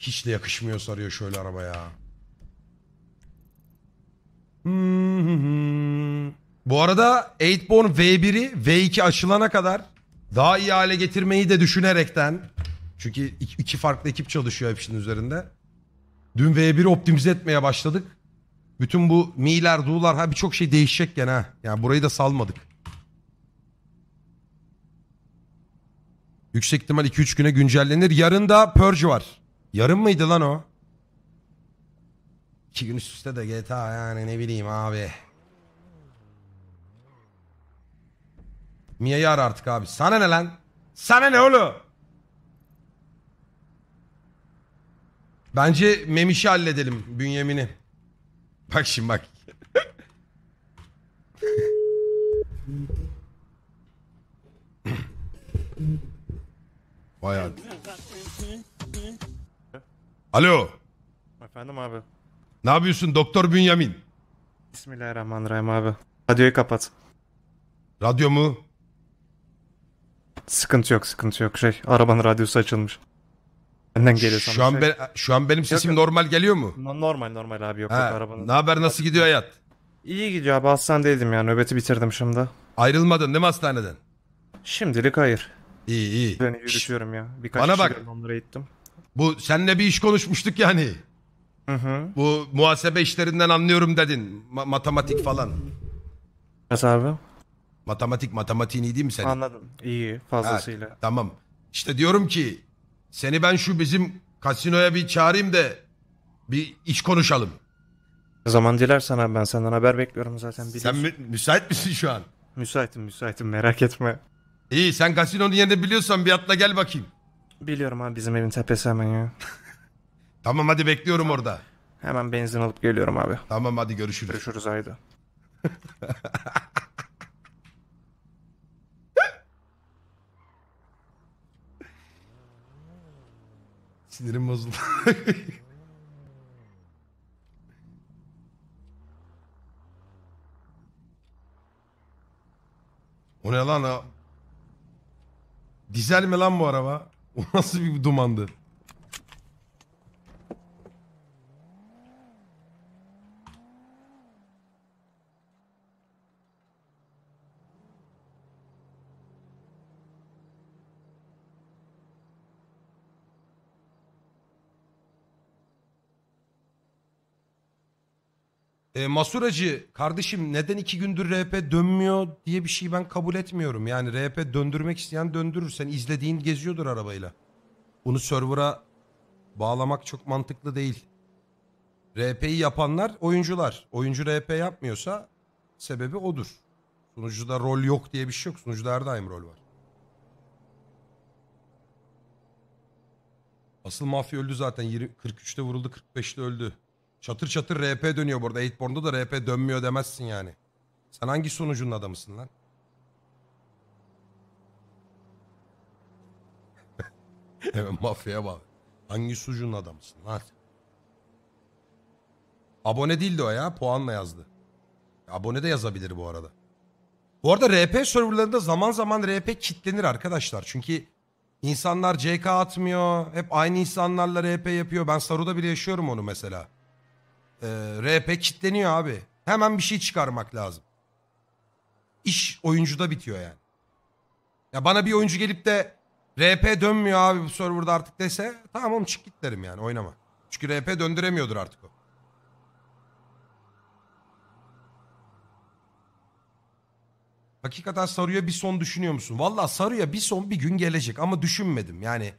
Hiç de yakışmıyor sarıyor şöyle araba ya. Bu arada 8born V1'i V2 açılana kadar daha iyi hale getirmeyi de düşünerekten çünkü iki farklı ekip çalışıyor hepsinin üzerinde. Dün V1'i optimize etmeye başladık. Bütün bu miler, du'lar ha birçok şey değişecek gene ha. Yani burayı da salmadık. Yüksek ihtimal 2-3 güne güncellenir. Yarın da Purge var. Yarın mıydı lan o? İki gün üst üste de GTA yani ne bileyim abi. Mia'yı ara artık abi. Sana ne lan? Sana ne oğlum? Bence Memiş'i halledelim. bünyemini. Bak şimdi bak. Bayağı. Alo. Efendim abi. Ne yapıyorsun Doktor Bünyamin? Bismillahirrahmanirrahim abi. Radyoyu kapat. Radyo mu? Sıkıntı yok sıkıntı yok. Şey arabanın radyosu açılmış. Benden geliyor sana Şu an, şey. ben, şu an benim sesim Yok, normal geliyor mu? Normal normal abi yok, yok arabanın. ne haber nasıl gidiyor hayat? İyi gidiyor abi hastanedeydim yani nöbeti bitirdim şimdi. Ayrılmadın değil mi hastaneden? Şimdilik hayır. İyi iyi. Ben yürütüyorum ya. Birkaç Bana bak. onlara gittim. Bu senle bir iş konuşmuştuk yani. Hı hı. Bu muhasebe işlerinden anlıyorum dedin. Ma- matematik falan. Nasıl abi? Matematik matematiğin iyi değil mi senin? Anladım. İyi fazlasıyla. Ha, tamam. İşte diyorum ki seni ben şu bizim kasinoya bir çağırayım da bir iş konuşalım. Ne zaman dilersen abi ben senden haber bekliyorum zaten. Biliyorsun. Sen mü- müsait misin şu an? Müsaitim müsaitim merak etme. İyi sen kasinonun yerini biliyorsan bir atla gel bakayım. Biliyorum abi bizim evin tepesi hemen ya. Tamam hadi bekliyorum orada. Hemen benzin alıp geliyorum abi. Tamam hadi görüşürüz. Görüşürüz haydi. Sinirim bozuldu. o ne lan o? Dizel mi lan bu araba? O nasıl bir dumandı? e, Masuracı kardeşim neden iki gündür RP dönmüyor diye bir şeyi ben kabul etmiyorum. Yani RP döndürmek isteyen döndürür. Sen izlediğin geziyordur arabayla. Bunu server'a bağlamak çok mantıklı değil. RP'yi yapanlar oyuncular. Oyuncu RP yapmıyorsa sebebi odur. Sunucuda rol yok diye bir şey yok. Sunucuda her daim rol var. Asıl mafya öldü zaten. 20, 43'te vuruldu 45'te öldü. Çatır çatır RP dönüyor burada. Eightborn'da da RP dönmüyor demezsin yani. Sen hangi sonucunun adamısın lan? Evet mafyaya bak. Hangi sucunun adamısın lan? Abone değildi o ya. Puanla yazdı. Abone de yazabilir bu arada. Bu arada RP serverlarında zaman zaman RP kitlenir arkadaşlar. Çünkü insanlar CK atmıyor. Hep aynı insanlarla RP yapıyor. Ben Saru'da bile yaşıyorum onu mesela e, ee, RP kitleniyor abi. Hemen bir şey çıkarmak lazım. İş oyuncuda bitiyor yani. Ya bana bir oyuncu gelip de RP dönmüyor abi bu serverda artık dese tamam çık git derim yani oynama. Çünkü RP döndüremiyordur artık o. Hakikaten Saru'ya bir son düşünüyor musun? Valla Saru'ya bir son bir gün gelecek ama düşünmedim. Yani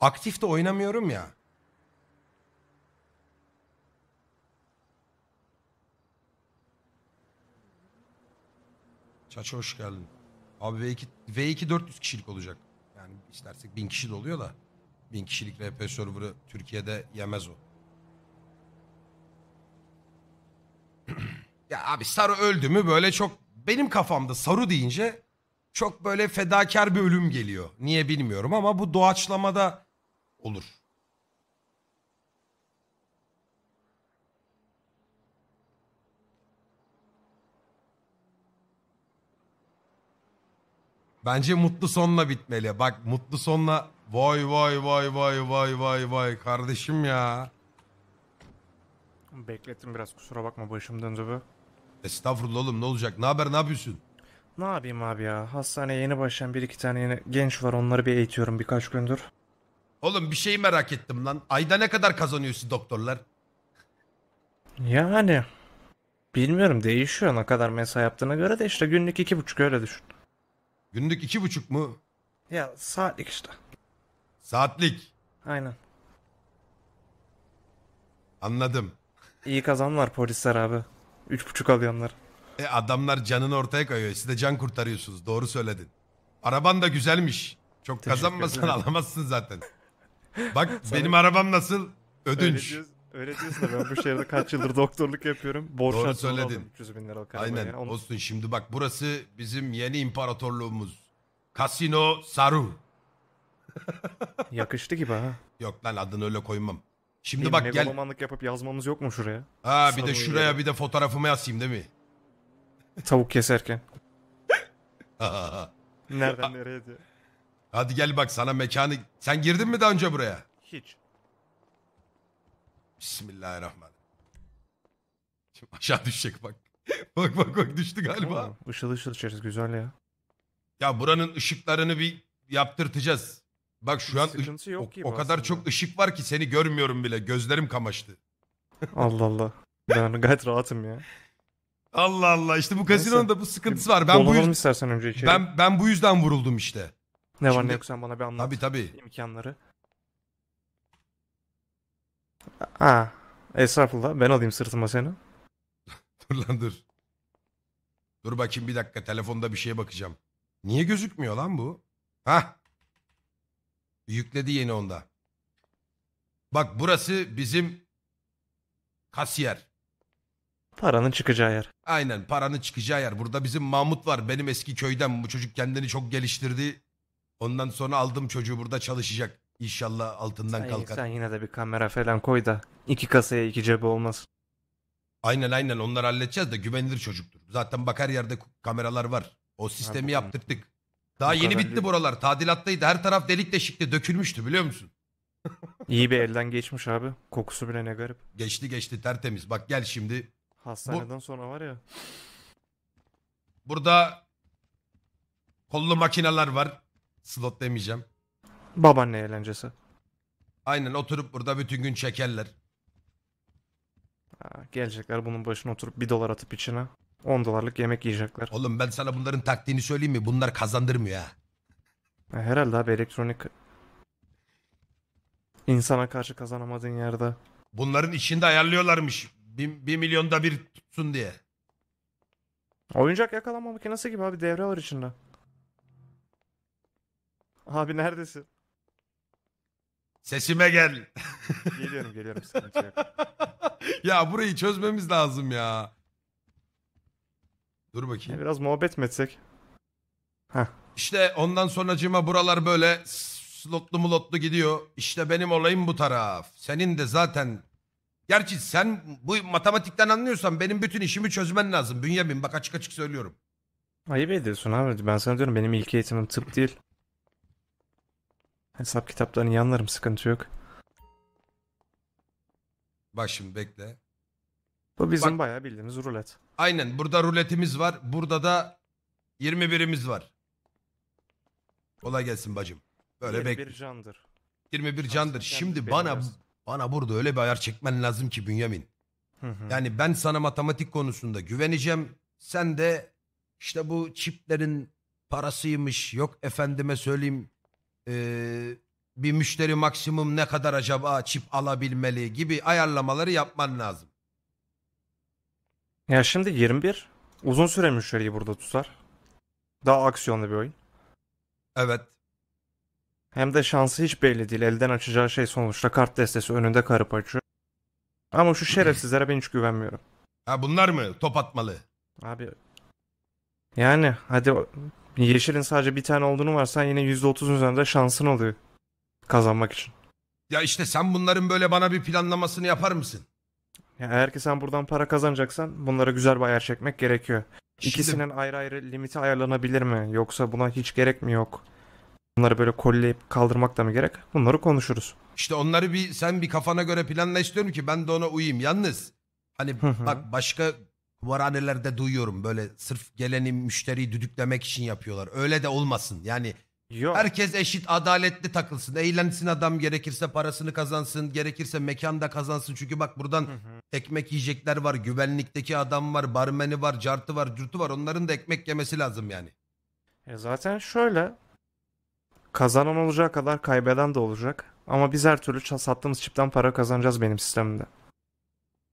aktif de oynamıyorum ya. Çaça hoş geldin. Abi V2, V2 400 kişilik olacak. Yani istersek 1000 kişi de oluyor da. 1000 kişilik RP server'ı Türkiye'de yemez o. ya abi Saru öldü mü böyle çok benim kafamda Saru deyince çok böyle fedakar bir ölüm geliyor. Niye bilmiyorum ama bu doğaçlamada olur. Bence mutlu sonla bitmeli. Bak mutlu sonla vay vay vay vay vay vay vay kardeşim ya. Beklettim biraz kusura bakma başım döndü Estağfurullah oğlum ne olacak? Ne haber ne yapıyorsun? Ne yapayım abi ya? Hastaneye yeni başlayan bir iki tane yeni genç var. Onları bir eğitiyorum birkaç gündür. Oğlum bir şey merak ettim lan. Ayda ne kadar kazanıyorsun doktorlar? Yani bilmiyorum değişiyor ne kadar mesai yaptığına göre de işte günlük iki buçuk öyle düşün. Günlük iki buçuk mu? Ya saatlik işte. Saatlik. Aynen. Anladım. İyi kazanlar polisler abi. Üç buçuk alıyorlar. E adamlar canını ortaya koyuyor. Siz de can kurtarıyorsunuz. Doğru söyledin. Araban da güzelmiş. Çok kazanmasan alamazsın zaten. Bak benim arabam nasıl? Ödünç. Öyle Öyle diyorsun da ben bu şehirde kaç yıldır doktorluk yapıyorum. Borç Doğru söyledin. 300 bin lira o Aynen Onu... olsun şimdi bak burası bizim yeni imparatorluğumuz. Casino Saru. Yakıştı gibi ha. Yok lan adını öyle koymam. Şimdi bak gel. Megalomanlık yapıp yazmamız yok mu şuraya? Ha bir Saru de şuraya yere. bir de fotoğrafımı yazayım değil mi? Tavuk keserken. Nereden nereye diye. Hadi gel bak sana mekanı... Sen girdin mi daha önce buraya? Hiç. Bismillahirrahmanirrahim. Şimdi aşağı düşecek bak. bak bak bak düştü galiba. Tamam, Işıl ışıl içeriz güzel ya. Ya buranın ışıklarını bir yaptırtacağız. Bak şu an yok o, gibi o kadar çok ışık var ki seni görmüyorum bile. Gözlerim kamaştı. Allah Allah. Ben gayet rahatım ya. Allah Allah işte bu kasinonun da bu sıkıntısı var. Ben bu yüzden, istersen önce içeri. ben ben bu yüzden vuruldum işte. Ne var ne yok sen bana bir anlat. Tabii tabii. İmkanları. Aa, estağfurullah ben alayım sırtıma seni. dur lan dur. Dur bakayım bir dakika telefonda bir şeye bakacağım. Niye gözükmüyor lan bu? Ha? Yükledi yeni onda. Bak burası bizim kasiyer. Paranın çıkacağı yer. Aynen paranın çıkacağı yer. Burada bizim Mahmut var benim eski köyden. Bu çocuk kendini çok geliştirdi. Ondan sonra aldım çocuğu burada çalışacak. İnşallah altından sen, kalkar. Sen yine de bir kamera falan koy da iki kasaya iki cebe olmaz. Aynen aynen onları halledeceğiz de güvenilir çocuktur. Zaten bak her yerde kameralar var. O sistemi ha, yaptırdık. Daha bu yeni bitti değil. buralar. Tadilattaydı. Her taraf delik deşikti. Dökülmüştü biliyor musun? İyi bir elden geçmiş abi. Kokusu bile ne garip. Geçti geçti tertemiz. Bak gel şimdi. Hastaneden Bu... sonra var ya. Burada kollu makineler var. Slot demeyeceğim. Babaanne eğlencesi. Aynen oturup burada bütün gün çekerler. Ha, gelecekler bunun başına oturup bir dolar atıp içine 10 dolarlık yemek yiyecekler. Oğlum ben sana bunların taktiğini söyleyeyim mi? Bunlar kazandırmıyor ha. Herhalde abi elektronik insana karşı kazanamadığın yerde. Bunların içinde ayarlıyorlarmış. Bir, milyonda bir tutsun diye. Oyuncak yakalama makinesi gibi abi devre var içinde. Abi neredesin? Sesime gel. Geliyorum geliyorum ya burayı çözmemiz lazım ya. Dur bakayım. Biraz muhabbet mi etsek? Heh. İşte ondan sonracığıma buralar böyle slotlu mulotlu gidiyor. İşte benim olayım bu taraf. Senin de zaten... Gerçi sen bu matematikten anlıyorsan benim bütün işimi çözmen lazım. Bünyamin bak açık açık söylüyorum. Ayıp ediyorsun abi. Ben sana diyorum benim ilk eğitimim tıp değil. Hesap hani kitaplarını yanlarım sıkıntı yok. Başım bekle. Bu bizim Bak- bayağı bildiğimiz rulet. Aynen burada ruletimiz var. Burada da 21'imiz var. Kolay gelsin bacım. Böyle Yeni bekle. bir candır. 21 candır. Şimdi bana bana burada öyle bir ayar çekmen lazım ki Bünyamin. Yani ben sana matematik konusunda güveneceğim. Sen de işte bu çiplerin parasıymış yok efendime söyleyeyim ee, bir müşteri maksimum ne kadar acaba çip alabilmeli gibi ayarlamaları yapman lazım. Ya şimdi 21 uzun süre müşteriyi burada tutar. Daha aksiyonlu bir oyun. Evet. Hem de şansı hiç belli değil. Elden açacağı şey sonuçta kart destesi önünde karıp açıyor. Ama şu şerefsizlere ben hiç güvenmiyorum. Ha bunlar mı top atmalı? Abi yani hadi yeşilin sadece bir tane olduğunu varsan yine %30'un üzerinde şansın oluyor kazanmak için. Ya işte sen bunların böyle bana bir planlamasını yapar mısın? Ya eğer ki sen buradan para kazanacaksan bunlara güzel bir ayar çekmek gerekiyor. Şimdi... İkisinin ayrı ayrı limiti ayarlanabilir mi? Yoksa buna hiç gerek mi yok? Bunları böyle kolleyip kaldırmak da mı gerek? Bunları konuşuruz. İşte onları bir sen bir kafana göre planla istiyorum ki ben de ona uyayım. Yalnız hani bak başka kumarhanelerde duyuyorum böyle sırf geleni müşteriyi düdüklemek için yapıyorlar. Öyle de olmasın yani Yok. herkes eşit adaletli takılsın. Eğlensin adam gerekirse parasını kazansın gerekirse mekanda kazansın. Çünkü bak buradan Hı hı. ekmek yiyecekler var güvenlikteki adam var barmeni var cartı var cürtü var onların da ekmek yemesi lazım yani. E zaten şöyle kazanan olacağı kadar kaybeden de olacak. Ama biz her türlü ça- sattığımız çipten para kazanacağız benim sistemimde.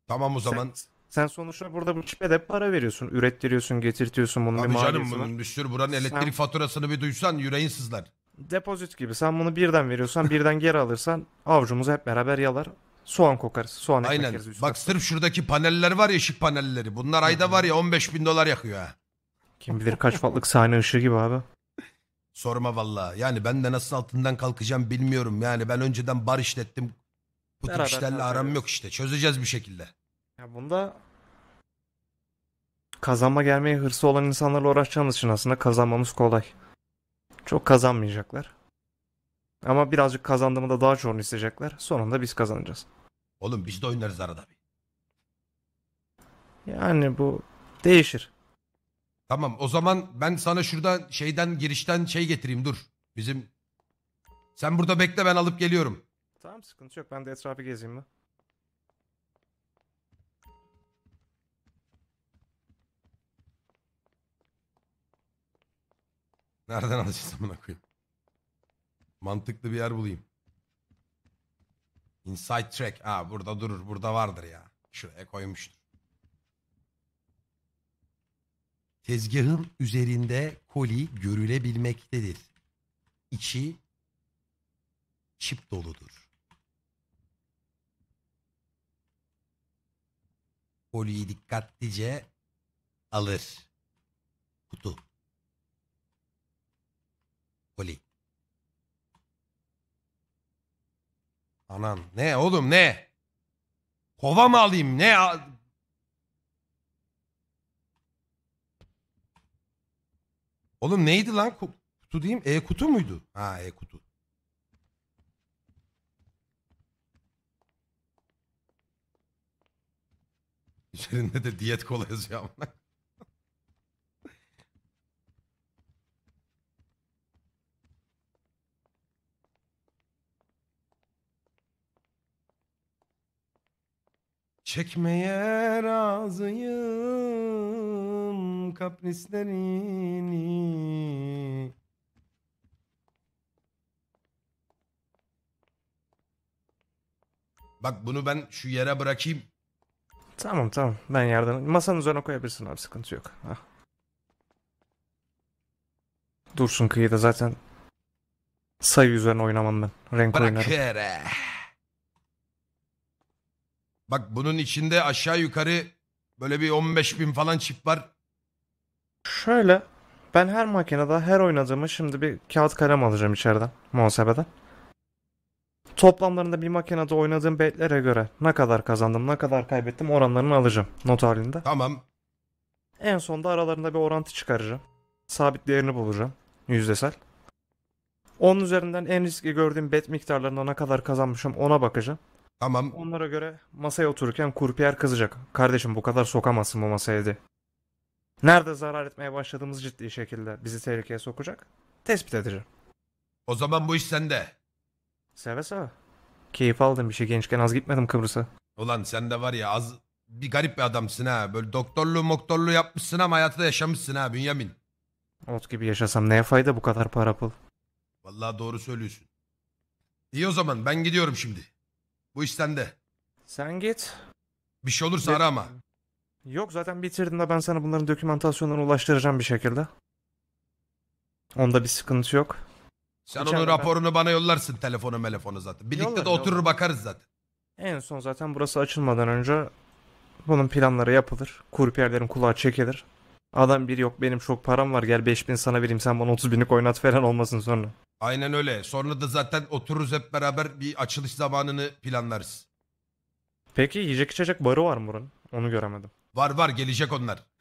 Tamam o zaman Sen- sen sonuçta burada bu çipe de para veriyorsun, ürettiriyorsun, getirtiyorsun bunun Abi bir canım bunun bir sürü buranın elektrik Sen- faturasını bir duysan yüreğin sızlar. Depozit gibi. Sen bunu birden veriyorsan, birden geri alırsan avucumuzu hep beraber yalar. Soğan kokarız. Soğan ekmek Aynen. yeriz Bak sırf şuradaki paneller var ya ışık panelleri. Bunlar ayda var ya 15 bin dolar yakıyor ha. Kim bilir kaç wattlık sahne ışığı gibi abi. Sorma valla. Yani ben de nasıl altından kalkacağım bilmiyorum. Yani ben önceden bar işlettim. Bu tip Beraber işlerle aram yok işte. Çözeceğiz bir şekilde. Ya bunda kazanma gelmeye hırsı olan insanlarla uğraşacağımız için aslında kazanmamız kolay. Çok kazanmayacaklar. Ama birazcık kazandığımı da daha çoğunu isteyecekler. Sonunda biz kazanacağız. Oğlum biz de oynarız arada bir. Yani bu değişir. Tamam o zaman ben sana şuradan şeyden girişten şey getireyim dur. Bizim sen burada bekle ben alıp geliyorum. Tamam sıkıntı yok. Ben de etrafı gezeyim mi? Nereden alacağız amına koyayım? Mantıklı bir yer bulayım. Inside track. Ha burada durur. Burada vardır ya. Şuraya koymuştur. Tezgahın üzerinde koli görülebilmektedir. İçi çip doludur. Koliyi dikkatlice alır. Kutu. Brokoli. Anan ne oğlum ne? Kova mı alayım ne? Oğlum neydi lan? Kutu diyeyim. E kutu muydu? Ha e kutu. Üzerinde de diyet kola yazıyor ama. Çekmeye razıyım kaprislerini Bak bunu ben şu yere bırakayım. Tamam tamam ben yardım. Masanın üzerine koyabilirsin abi sıkıntı yok. Hah. Dursun kıyıda zaten sayı üzerine oynamam ben. Renk oynarım. yere. Bak bunun içinde aşağı yukarı böyle bir 15 bin falan çip var. Şöyle ben her makinede her oynadığımı şimdi bir kağıt kalem alacağım içeriden muhasebeden. Toplamlarında bir makinede oynadığım betlere göre ne kadar kazandım ne kadar kaybettim oranlarını alacağım not halinde. Tamam. En sonda aralarında bir orantı çıkaracağım. Sabit değerini bulacağım yüzdesel. Onun üzerinden en riskli gördüğüm bet miktarlarında ne kadar kazanmışım ona bakacağım. Tamam. Onlara göre masaya otururken kurpiyer kızacak. Kardeşim bu kadar sokamazsın bu masaya de. Nerede zarar etmeye başladığımız ciddi şekilde bizi tehlikeye sokacak? Tespit edeceğim. O zaman bu iş sende. Seve seve. Keyif aldım bir şey gençken az gitmedim Kıbrıs'a. Ulan sen de var ya az bir garip bir adamsın ha. Böyle doktorluğu moktorluğu yapmışsın ama hayatı da yaşamışsın ha Bünyamin. Ot gibi yaşasam neye fayda bu kadar para pul? Vallahi doğru söylüyorsun. İyi o zaman ben gidiyorum şimdi. Bu istende. Sen git. Bir şey olursa ara ama. Yok zaten bitirdim de ben sana bunların dokümantasyonlarını ulaştıracağım bir şekilde. Onda bir sıkıntı yok. Sen onun İçeride ben- raporunu bana yollarsın telefonu melefonu zaten. Birlikte de oturur yollarım. bakarız zaten. En son zaten burası açılmadan önce bunun planları yapılır. Kuryerlerin kulağı çekilir. Adam bir yok benim çok param var gel 5000 sana vereyim sen bana 30 binlik oynat falan olmasın sonra. Aynen öyle. Sonra da zaten otururuz hep beraber bir açılış zamanını planlarız. Peki yiyecek içecek barı var mı buranın? Onu göremedim. Var var gelecek onlar.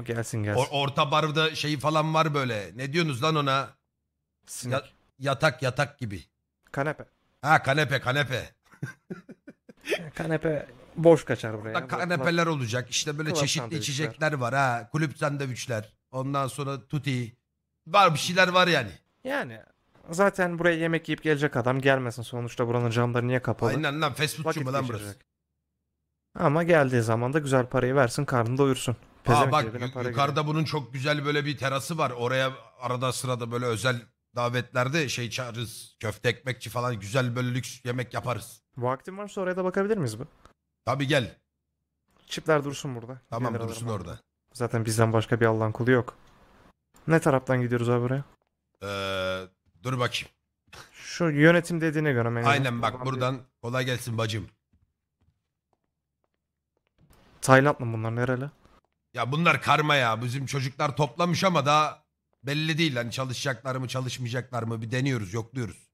O gelsin gelsin. O- orta barda şey falan var böyle. Ne diyorsunuz lan ona? Sinek. Ya- yatak yatak gibi. Kanepe. Ha kanepe kanepe. Kanepe boş kaçar buraya. Burada kanepeler olacak. İşte böyle Kulüp çeşitli sandviçler. içecekler var ha. Kulüp sandviçler. Ondan sonra tuti. Var bir şeyler var yani. Yani zaten buraya yemek yiyip gelecek adam gelmesin. Sonuçta buranın camları niye kapalı? Aynen lan fast foodçu mu lan burası? Ama geldiği zaman da güzel parayı versin karnını doyursun. Aa bak yukarıda girer. bunun çok güzel böyle bir terası var. Oraya arada sırada böyle özel davetlerde şey çağırırız. Köfte ekmekçi falan güzel böyle lüks yemek yaparız. Vaktin varsa oraya da bakabilir miyiz bu? Tabii gel. Çipler dursun burada. Tamam Gelir dursun orada. Zaten bizden başka bir Allah'ın kulu yok. Ne taraftan gidiyoruz abi buraya? Ee, dur bakayım. Şu yönetim dediğine göre. menajeri Aynen bak buradan kolay gelsin bacım. Tayland mı bunlar nereli? Ya bunlar karma ya. Bizim çocuklar toplamış ama daha belli değil. Hani çalışacaklar mı çalışmayacaklar mı bir deniyoruz yokluyoruz.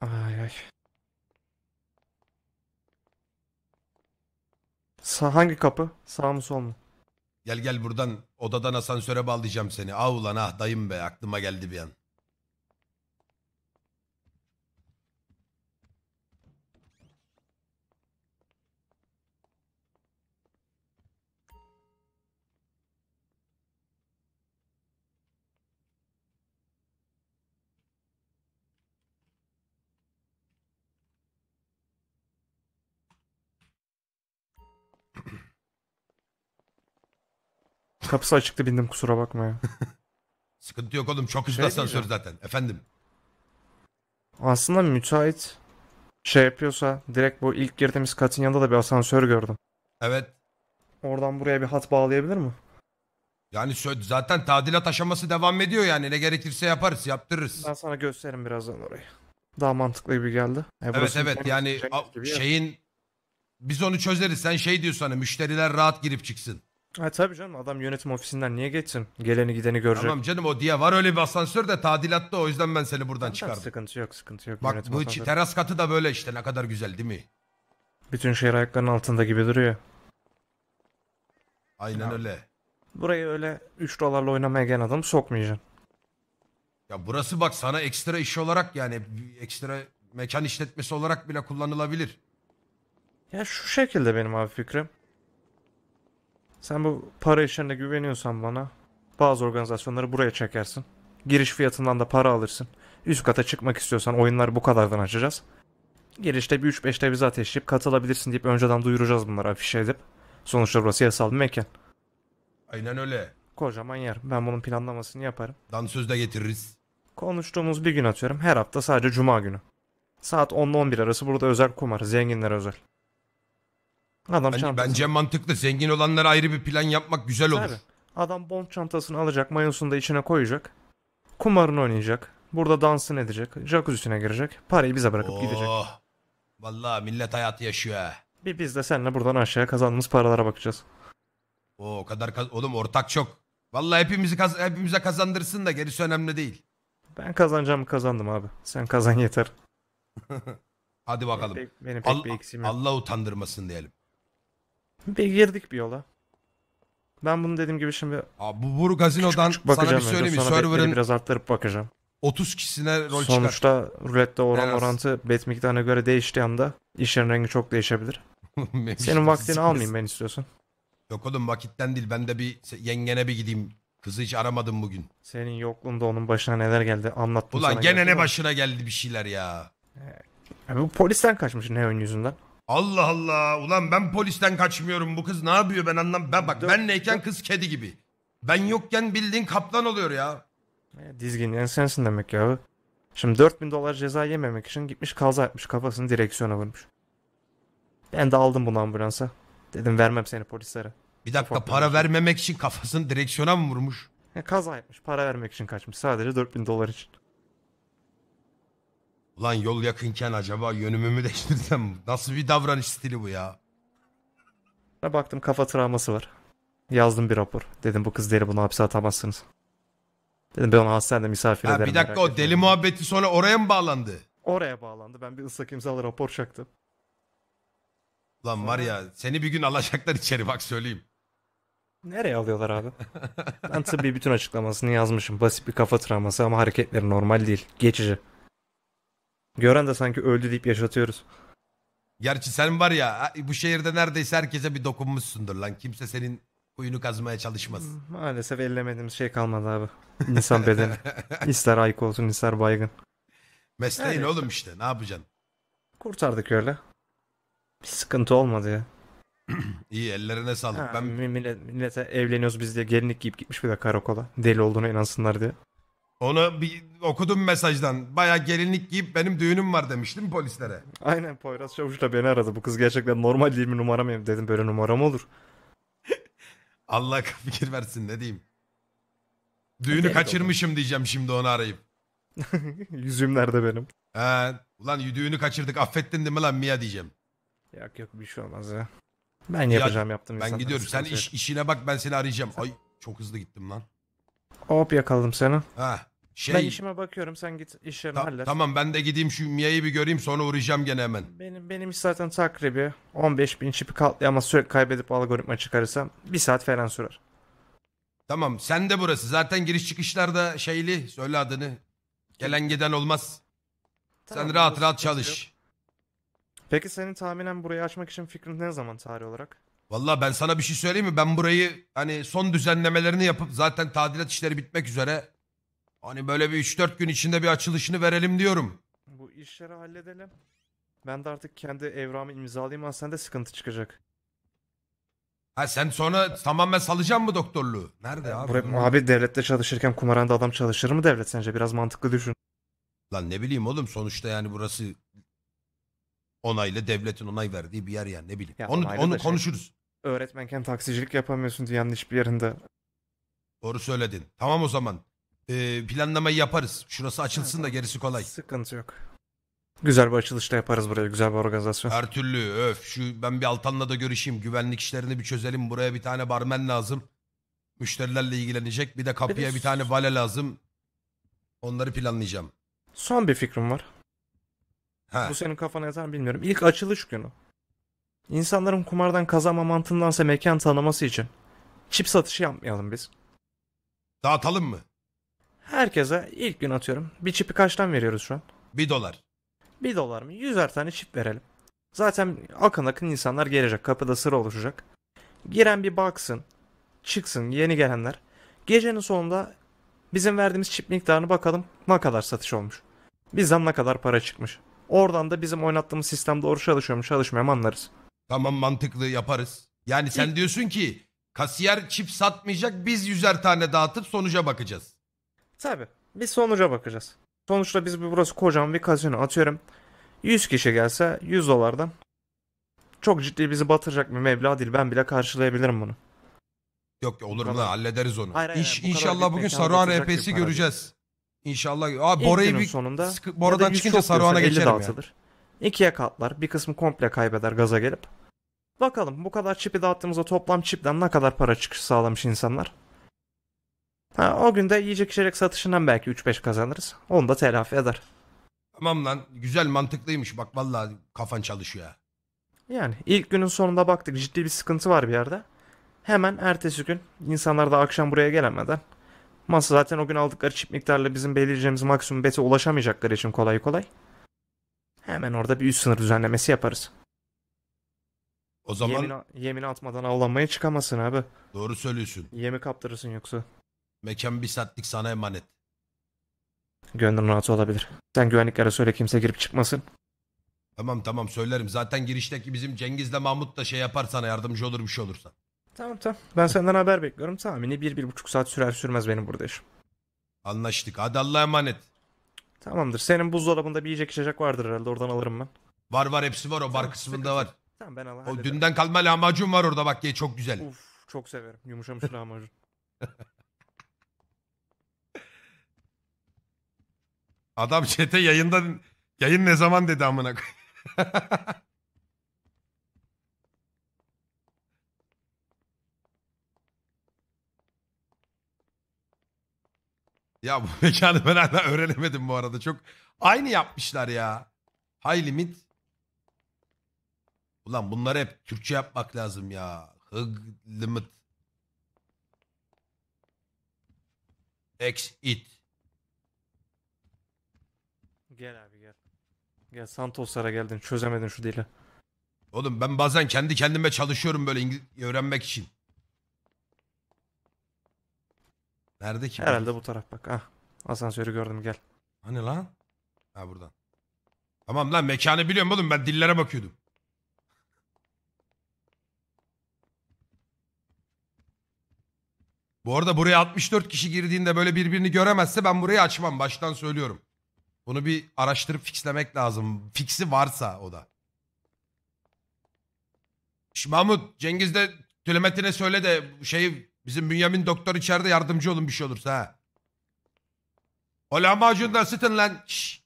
Ay ay. Sa hangi kapı? Sağ mı sol mu? Gel gel buradan odadan asansöre bağlayacağım seni. Ah ulan ah dayım be aklıma geldi bir an. Kapısı açıktı bindim kusura bakma ya. Sıkıntı yok oğlum çok hızlı Şey asansör zaten. Efendim. Aslında müsait şey yapıyorsa direkt bu ilk girdiğimiz katın yanında da bir asansör gördüm. Evet. Oradan buraya bir hat bağlayabilir mi? Yani zaten tadilat aşaması devam ediyor yani. Ne gerekirse yaparız, yaptırırız. Ben sana gösteririm birazdan orayı. Daha mantıklı gibi geldi. E, Evet evet yani şey bir ya. şeyin biz onu çözeriz. Sen şey diyorsun hani müşteriler rahat girip çıksın. Ha, tabii canım adam yönetim ofisinden niye geçsin? Geleni gideni görecek. Tamam canım o diye var öyle bir asansör de tadilatta o yüzden ben seni buradan Zaten çıkardım. Sıkıntı yok sıkıntı yok. Bak bu asansörü. teras katı da böyle işte ne kadar güzel değil mi? Bütün şehir ayaklarının altında gibi duruyor. Aynen Ya. öyle. Burayı öyle 3 dolarla oynamaya gelen adamı sokmayacaksın. Ya burası bak sana ekstra iş olarak yani ekstra mekan işletmesi olarak bile kullanılabilir. Ya şu şekilde benim abi fikrim. Sen bu para işlerine güveniyorsan bana bazı organizasyonları buraya çekersin. Giriş fiyatından da para alırsın. Üst kata çıkmak istiyorsan oyunlar bu kadardan açacağız. Girişte bir 3-5 tevize ateşleyip katılabilirsin deyip önceden duyuracağız bunları afişe edip. Sonuçta burası yasal bir mekan. Aynen öyle. Kocaman yer. Ben bunun planlamasını yaparım. Dansöz de getiririz. Konuştuğumuz bir gün atıyorum. Her hafta sadece cuma günü. Saat 10 ile 11 arası burada özel kumar. Zenginlere özel. Adam Bence, çantasını... bence mantıklı. Zengin olanlara ayrı bir plan yapmak güzel olur. Tabii. Adam bond çantasını alacak, mayosunu da içine koyacak. Kumarını oynayacak. Burada dansını edecek. Jacuzzi'ne girecek. Parayı bize bırakıp gidecek. Oh. Vallahi millet hayatı yaşıyor Bir biz de seninle buradan aşağıya kazandığımız paralara bakacağız. o kadar kaz oğlum ortak çok. Vallahi hepimizi kaz hepimize kazandırsın da gerisi önemli değil. Ben kazanacağımı kazandım abi. Sen kazan yeter. Hadi bakalım. Benim pek, benim pek Allah, bir Allah utandırmasın diyelim. Bir girdik bir yola. Ben bunu dediğim gibi şimdi Abi bu Buru Gazino'dan küçük küçük sana bir söyleyeyim mi? Sonra betleri Server'ın biraz arttırıp bakacağım. 30 kişisine rol çıkar. Sonuçta rulette oran En orantı bet miktarına göre değiştiği anda işin rengi çok değişebilir. Senin vaktini sıkıntı. almayayım ben istiyorsun. Yok oğlum vakitten değil. Ben de bir yengene bir gideyim. Kızı hiç aramadım bugün. Senin yokluğunda onun başına neler geldi anlattım Ulan sana. gene ne başına geldi bir şeyler ya. Abi ee, bu polisten kaçmış ne ön yüzünden. Allah Allah. Ulan ben polisten kaçmıyorum. Bu kız ne yapıyor ben anlam. Ben bak Dört- benleyken kız kedi gibi. Ben yokken bildiğin kaplan oluyor ya. Ya Dizgin yani sensin demek ya abi. Şimdi 4000 dolar ceza yememek için gitmiş kaza yapmış kafasını direksiyona vurmuş. Ben de aldım bunu ambulansa. Dedim vermem seni polislere. Bir dakika Ufak para şey. vermemek için kafasını direksiyona mı vurmuş? Ya kaza yapmış para vermek için kaçmış sadece 4000 dolar için. Ulan yol yakınken acaba yönümü mü değiştirsem? Nasıl bir davranış stili bu ya? Ve baktım kafa travması var. Yazdım bir rapor. Dedim bu kız deli bunu hapse atamazsınız. Dedim ben onu hastanede misafir Ha, ederim. bir dakika o etmeyin. deli muhabbeti sonra oraya mı bağlandı? Oraya bağlandı. Ben bir ıslak imzalı rapor çaktım. Lan var ya seni bir gün alacaklar içeri bak söyleyeyim. Nereye alıyorlar abi? ben tıbbi bütün açıklamasını yazmışım. Basit bir kafa travması ama hareketleri normal değil. Geçici. Gören de sanki öldü deyip yaşatıyoruz. Gerçi sen var ya bu şehirde neredeyse herkese bir dokunmuşsundur lan. Kimse senin kuyunu kazmaya çalışmaz. Hmm, maalesef ellemediğimiz şey kalmadı abi. İnsan bedeni. İster ayık olsun ister baygın. Mesleğin yani oğlum işte ne yapacaksın? Kurtardık öyle. Bir sıkıntı olmadı ya. İyi ellerine sağlık. Ha, ben... millet, millete evleniyoruz biz diye gelinlik giyip gitmiş bir de karakola. Deli olduğuna inansınlar diye. Onu bir okudum mesajdan. Baya gelinlik giyip benim düğünüm var demiştim polislere. Aynen Poyraz Çavuş da beni aradı. Bu kız gerçekten normal değil mi numaram benim dedim böyle numaram olur. Allah fikir versin ne diyeyim. Düğünü Evet, kaçırmışım diyeceğim şimdi onu arayıp. Yüzüm nerede benim? He, ulan düğünü kaçırdık affettin değil mi lan Mia diyeceğim. Yok yok bir şey olmaz ya. Ben yapacağım yaptım. Ben insanlar gidiyorum sen iş, işine bak ben seni arayacağım. Ay çok hızlı gittim lan. Hop yakaladım seni. Ha. Şey, Ben işime bakıyorum sen git işlerini ta- hallet. tamam ben de gideyim şu Mia'yı bir göreyim sonra uğrayacağım gene hemen. Benim, benim iş zaten takribi 15 bin çipi ama sürekli kaybedip algoritma çıkarırsam bir saat falan sürer. Tamam sen de burası. Zaten giriş çıkışlarda şeyli söyle adını. Gelen giden olmaz. Sen rahat rahat çalış. Peki senin tahminen burayı açmak için fikrin ne zaman tarih olarak? Vallahi ben sana bir şey söyleyeyim mi? Ben burayı hani son düzenlemelerini yapıp zaten tadilat işleri bitmek üzere. Hani böyle bir 3-4 gün içinde bir açılışını verelim diyorum. Bu işleri halledelim. Ben de artık kendi evramı imzalayayım ama sende sıkıntı çıkacak. Ha sen sonra tamamen salacaksın mı doktorluğu? Nerede abi? Buraya, abi devlette çalışırken kumaranda adam çalışır mı devlet sence? Biraz mantıklı düşün. Lan ne bileyim oğlum sonuçta yani burası onaylı devletin onay verdiği bir yer yani ne bileyim. Ya, onu onaylı da şey- konuşuruz. Öğretmenken taksicilik yapamıyorsun diye yanlış bir yerinde. Doğru söyledin. Tamam o zaman. Ee, planlamayı yaparız. Şurası açılsın da gerisi kolay. Sıkıntı yok. Güzel bir açılışla yaparız buraya. Güzel bir organizasyon. Her türlü öf. Şu ben bir Altan'la da görüşeyim. Güvenlik işlerini bir çözelim. Buraya bir tane barmen lazım. Müşterilerle ilgilenecek. Bir de kapıya bir, bir tane vale lazım. Onları planlayacağım. Son bir fikrim var. Ha. Bu senin kafana yazar mı bilmiyorum. İlk açılış günü. İnsanların kumardan kazanma mantığındansa mekan tanıması için çip satışı yapmayalım biz. Dağıtalım mı? Herkese ilk gün atıyorum. Bir çipi kaçtan veriyoruz şu an? Bir dolar. Bir dolar mı? Yüzer tane çip verelim. Zaten akın akın insanlar gelecek. Kapıda sıra oluşacak. Giren bir baksın. Çıksın yeni gelenler. Gecenin sonunda bizim verdiğimiz çip miktarını bakalım ne kadar satış olmuş. Bizden ne kadar para çıkmış. Oradan da bizim oynattığımız sistem doğru çalışıyor mu çalışmıyor mu anlarız. Tamam mantıklı yaparız. Yani sen diyorsun ki kasiyer çip satmayacak biz yüzer tane dağıtıp sonuca bakacağız. Tabii. Biz sonuca bakacağız. Sonuçta biz burası kocaman bir kasino atıyorum. 100 kişi gelse 100 dolardan çok ciddi bizi batıracak bir meblağ değil. Ben bile karşılayabilirim bunu. Yok olur mu Tamam. hallederiz onu. Hayır, hayır, İş, bu kadar bugün Saruhan batacak RP'si para göreceğiz. İnşallah. Aa İlk Bora'yı bir sonunda sıkı- Bora'dan çıkınca çok Saruhan'a diyorsa 50 geçerim ya ikiye katlar. Bir kısmı komple kaybeder gaza gelip. Bakalım bu kadar çipi dağıttığımızda toplam çipten ne kadar para çıkış sağlamış insanlar. Ha, o günde yiyecek içecek satışından belki 3-5 kazanırız. Onu da telafi eder. Tamam lan güzel mantıklıymış bak vallahi kafan çalışıyor. Yani ilk günün sonunda baktık ciddi bir sıkıntı var bir yerde. Hemen ertesi gün insanlar da akşam buraya gelemeden masa zaten o gün aldıkları çip miktarla bizim belirleyeceğimiz maksimum bete ulaşamayacakları için kolay kolay. Hemen orada bir üst sınır düzenlemesi yaparız. O zaman Yemin, yemin atmadan avlanmaya çıkamazsın abi. doğru söylüyorsun. Yemi kaptırırsın yoksa. Mekan bir saatlik sana emanet. Gönlün rahat olabilir. Sen güvenliklere söyle kimse girip çıkmasın. Tamam tamam söylerim. Zaten girişteki bizim Cengiz'le Mahmut da şey yapar sana yardımcı olur bir şey olursa. Tamam tamam. Ben senden haber bekliyorum. Tahmini bir, bir buçuk saat sürer sürmez benim burada işim. Anlaştık. Hadi Allah'a emanet. Tamamdır. Senin buzdolabında bir yiyecek içecek vardır herhalde. Oradan alırım ben. Var var hepsi var o bar kısmında var. Tamam ben alayım. O dünden kalma lahmacun var orada bak ye çok güzel. Uf çok severim. Yumuşamış lahmacun. Adam çete yayında, yayın ne zaman dedi amına koyayım. Ya bu mekanı ben hala öğrenemedim bu arada. Çok aynı yapmışlar ya. High limit. Ulan bunları hep Türkçe yapmak lazım ya. Hıg limit. X it. Gel abi gel. Gel Santoslara geldin çözemedin şu dili. Oğlum ben bazen kendi kendime çalışıyorum böyle İngiliz öğrenmek için. Nerede ki? Herhalde bu taraf bak. Ah. Asansörü gördüm gel. Hani lan? Ha buradan. Tamam lan mekanı biliyorum oğlum ben dillere bakıyordum. Bu arada buraya 64 kişi girdiğinde böyle birbirini göremezse ben burayı açmam. Baştan söylüyorum. Bunu bir araştırıp fixlemek lazım. Fixi varsa o da. Şu Mahmut Cengiz de tülemetine söyle de şeyi Bizim Bünyamin doktor içeride yardımcı olun bir şey olursa ha. O lahmacunu da lan. Şşş.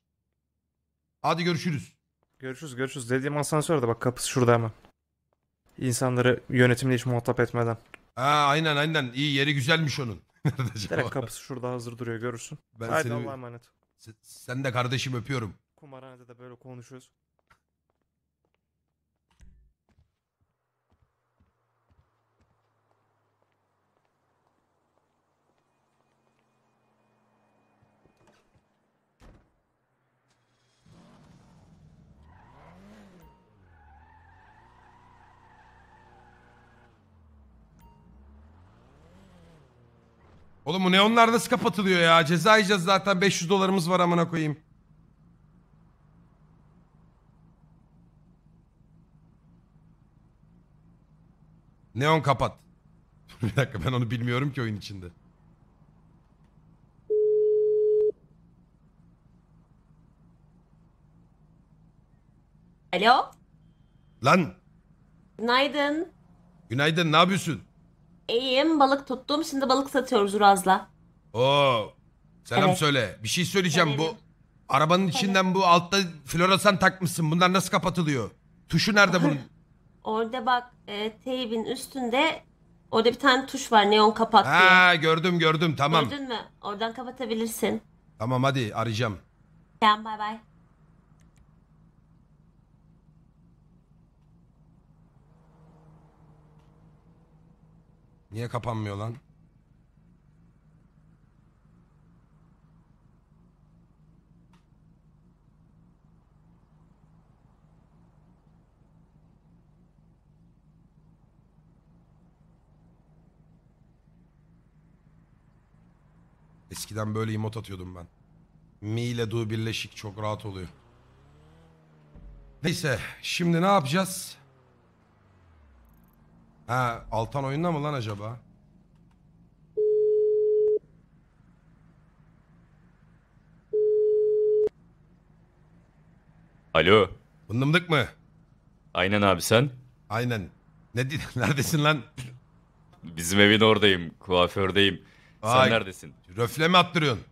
Hadi görüşürüz. Görüşürüz görüşürüz. Dediğim asansörde bak kapısı şurada hemen. İnsanları yönetimle hiç muhatap etmeden. Ha aynen aynen. İyi yeri güzelmiş onun. Direkt kapısı şurada hazır duruyor görürsün. Ben Haydi seni... Allah'a emanet. Sen de kardeşim öpüyorum. Kumarhanede de böyle konuşuyoruz. Oğlum bu neonlar nasıl kapatılıyor ya? Ceza yiyeceğiz zaten 500 dolarımız var amına koyayım. Neon kapat. bir dakika ben onu bilmiyorum ki oyun içinde. Alo, Lan günaydın. günaydın ne yapıyorsun? İyiyim balık tuttum. Şimdi balık satıyoruz Uraz'la. Oo. Selam Evet. söyle. Bir şey söyleyeceğim bu. Söylerim. Arabanın içinden bu altta floresan takmışsın. Bunlar nasıl kapatılıyor? Tuşu nerede bunun? Orada bak e, teybin üstünde orada bir tane tuş var neon kapat diye. ha gördüm gördüm tamam. Gördün mü? Oradan kapatabilirsin. Tamam hadi arayacağım. Tamam bay bay. Niye kapanmıyor lan? Eskiden böyle emot atıyordum ben. Mi ile du birleşik çok rahat oluyor. Neyse şimdi ne yapacağız? Ha Altan oyunda mı lan acaba? Alo. Bındımdık mı? Aynen abi sen? Aynen. Ne neredesin lan? Bizim evin oradayım. Kuafördeyim. Ay. Sen neredesin? Röfle mi attırıyorsun?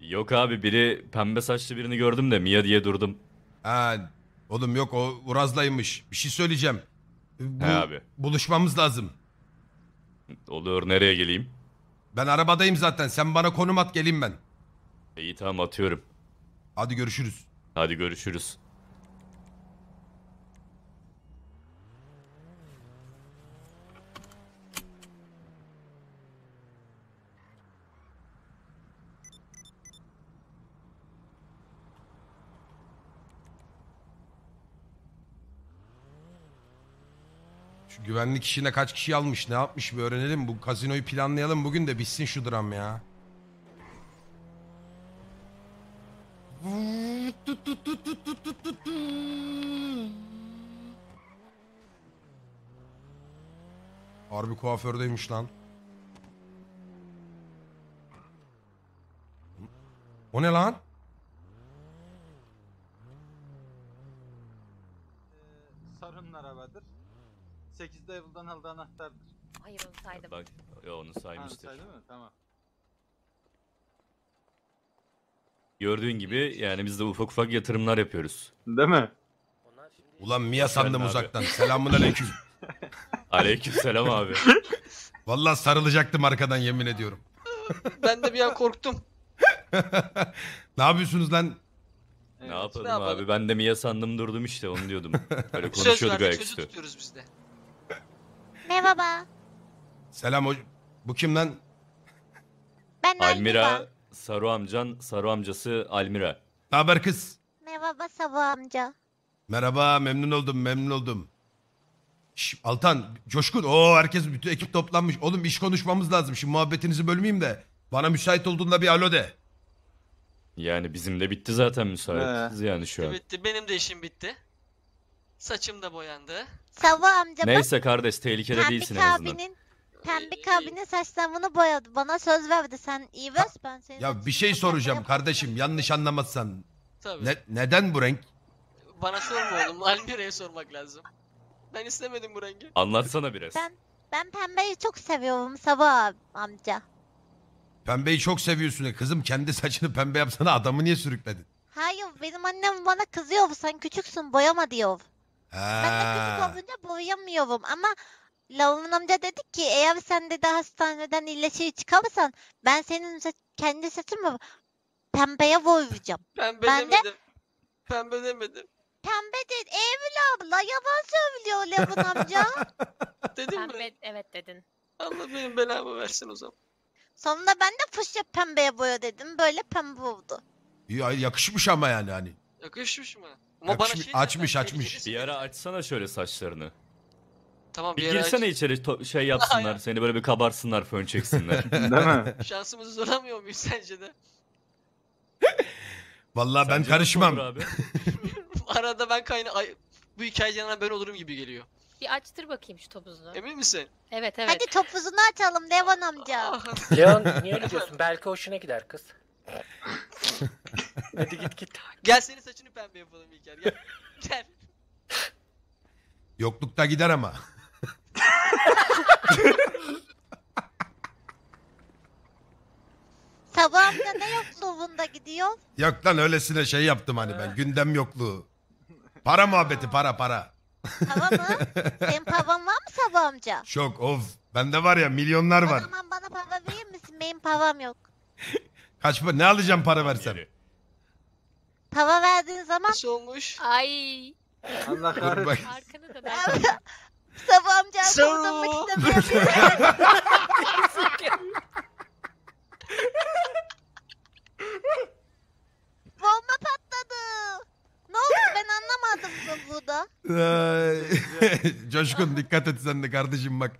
Yok abi biri pembe saçlı birini gördüm de Mia diye durdum. Ha oğlum yok o Uraz'laymış. Bir şey söyleyeceğim. Bu, He abi. Buluşmamız lazım. Olur nereye geleyim? Ben arabadayım zaten. Sen bana konum at geleyim ben. İyi tamam atıyorum. Hadi görüşürüz. Hadi görüşürüz. Güvenlik işine kaç kişi almış ne yapmış bir öğrenelim. Bu kazinoyu planlayalım bugün de bitsin şu dram ya. Harbi kuafördeymiş lan. O ne lan? 8'de Evil'dan aldığı anahtardır. Hayır onu saydım. Bak, ya onu saymıştır. Ha, saydı mı? Tamam. Gördüğün gibi yani biz de ufak ufak yatırımlar yapıyoruz. Değil mi? Ulan Mia sandım abi. uzaktan. Selamun aleyküm. Aleyküm selam abi. Vallahi sarılacaktım arkadan yemin ediyorum. Ben de bir an korktum. ne yapıyorsunuz lan? ne yapalım abi? yapalım? Ben de Mia sandım durdum işte onu diyordum. Böyle konuşuyorduk ayaküstü. sözü tutuyoruz biz de. Merhaba. Selam hocam. Bu kim lan? Ben Almira, Almira. Saru amcan, Saru amcası Almira. Ne haber kız? Merhaba Saru amca. Merhaba memnun oldum memnun oldum. Şş, Altan, Coşkun. o herkes bütün ekip toplanmış. Oğlum iş konuşmamız lazım. Şimdi muhabbetinizi bölmeyeyim de. Bana müsait olduğunda bir alo de. Yani bizim de bitti zaten müsaitiz yani şu an. Bitti. Benim de işim bitti. Saçım da boyandı. Sabah amca Neyse kardeş tehlikede değilsin pembik en azından. pembe kabinin saçlarını boyadı. Bana söz verdi sen iyi ver ben seni. Ya bir şey soracağım kardeşim yanlış anlamazsan. Tabii. Ne, neden bu renk? Bana sorma oğlum. Almire'ye sormak lazım. Ben istemedim bu rengi. Anlatsana biraz. Ben- Ben pembeyi çok seviyorum Sabah ab- amca. Pembeyi çok seviyorsun. E kızım kendi saçını pembe yapsana adamı niye sürükledin? Hayır benim annem bana kızıyor sen küçüksün boyama diyor. Ben de küçük Ha. boyamıyorum ama Lavun amca dedi ki eğer sen dedi hastaneden iyileşir çıkamazsan ben senin kendi saçımı pembeye boyayacağım. Pembe Ben de- Pembe demedim. Pembe dedi evli abla yalan söylüyor Lavun amca. Dedim mi? Pembe evet dedin. Allah benim belamı versin o zaman. Sonunda ben de fışya pembeye boya dedim böyle pembe oldu. Ya, yakışmış ama yani hani. Yakışmış mı? Ama bana Açmış- şey zaten açmış, şey Bir ara açsana şöyle saçlarını. Tamam Bir bir yere girsene içeri şey yapsınlar seni böyle bir kabarsınlar fön çeksinler. Değil mi? Şansımızı zorlamıyor muyuz sence de? Vallahi ben karışmam. abi? Arada ben kayna... Ay, bu hikayeden ben olurum gibi geliyor. Bir açtır bakayım şu topuzunu. Emin misin? Evet evet. Hadi topuzunu açalım Devan amca. Ah, Leon niye öyle diyorsun? Belki hoşuna gider kız. Hadi git git. Gel senin saçını pembe yapalım İlker. Gel. Gel. Yoklukta gider ama. Sabahında ne yokluğunda gidiyor? Yok lan öylesine şey yaptım hani ben. Gündem yokluğu. Para muhabbeti para para. Hava mı? Senin pavan var mı sabah amca? Şok of. Bende var ya milyonlar O var. zaman bana pava verir misin? Benim pavam yok. Kaç pa- ne alacağım para versem? Yeri. Hava verdiğin zaman Nasıl olmuş? Ay. Allah kahretsin. Arkanı da ben. Sabah amca kurtulmak istemiyor. Bomba patladı. Ne oldu ben anlamadım bu- burada. Ay. Coşkun dikkat et sen de kardeşim bak.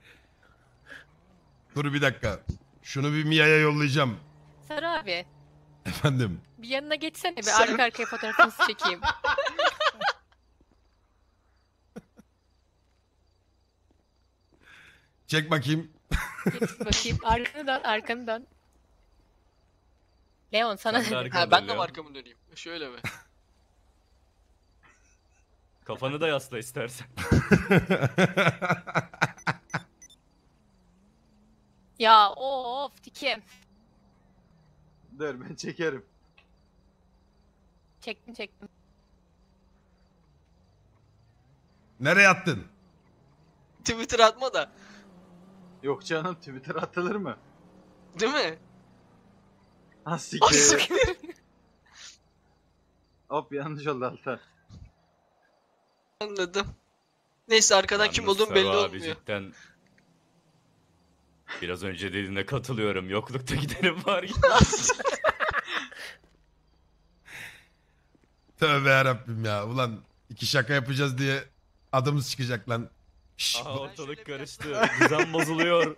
Dur bir dakika. Şunu bir Mia'ya yollayacağım. Sarı abi. Efendim? Bir yanına geçsene bir arka arkaya fotoğrafınızı çekeyim. Çek bakayım. Geç bakayım arkanı dön arkanı dön. Leon sana Sen de Ha, ben de arkamı döneyim. Şöyle mi? Kafanı da yasla istersen. ya of dikim. Dur ben çekerim. Çektim çektim. Nereye attın? Twitter atma da. Yok canım Twitter atılır mı? Değil mi? Ha siktir. Hop yanlış oldu Altan. Anladım. Neyse arkadan kim Yalnız olduğum belli abi olmuyor. cidden Biraz önce dediğine katılıyorum. Yoklukta gidelim var ya. Tövbe yarabbim ya. Ulan iki şaka yapacağız diye adımız çıkacak lan. Şş, Aha bu- ortalık karıştı. Düzen bozuluyor.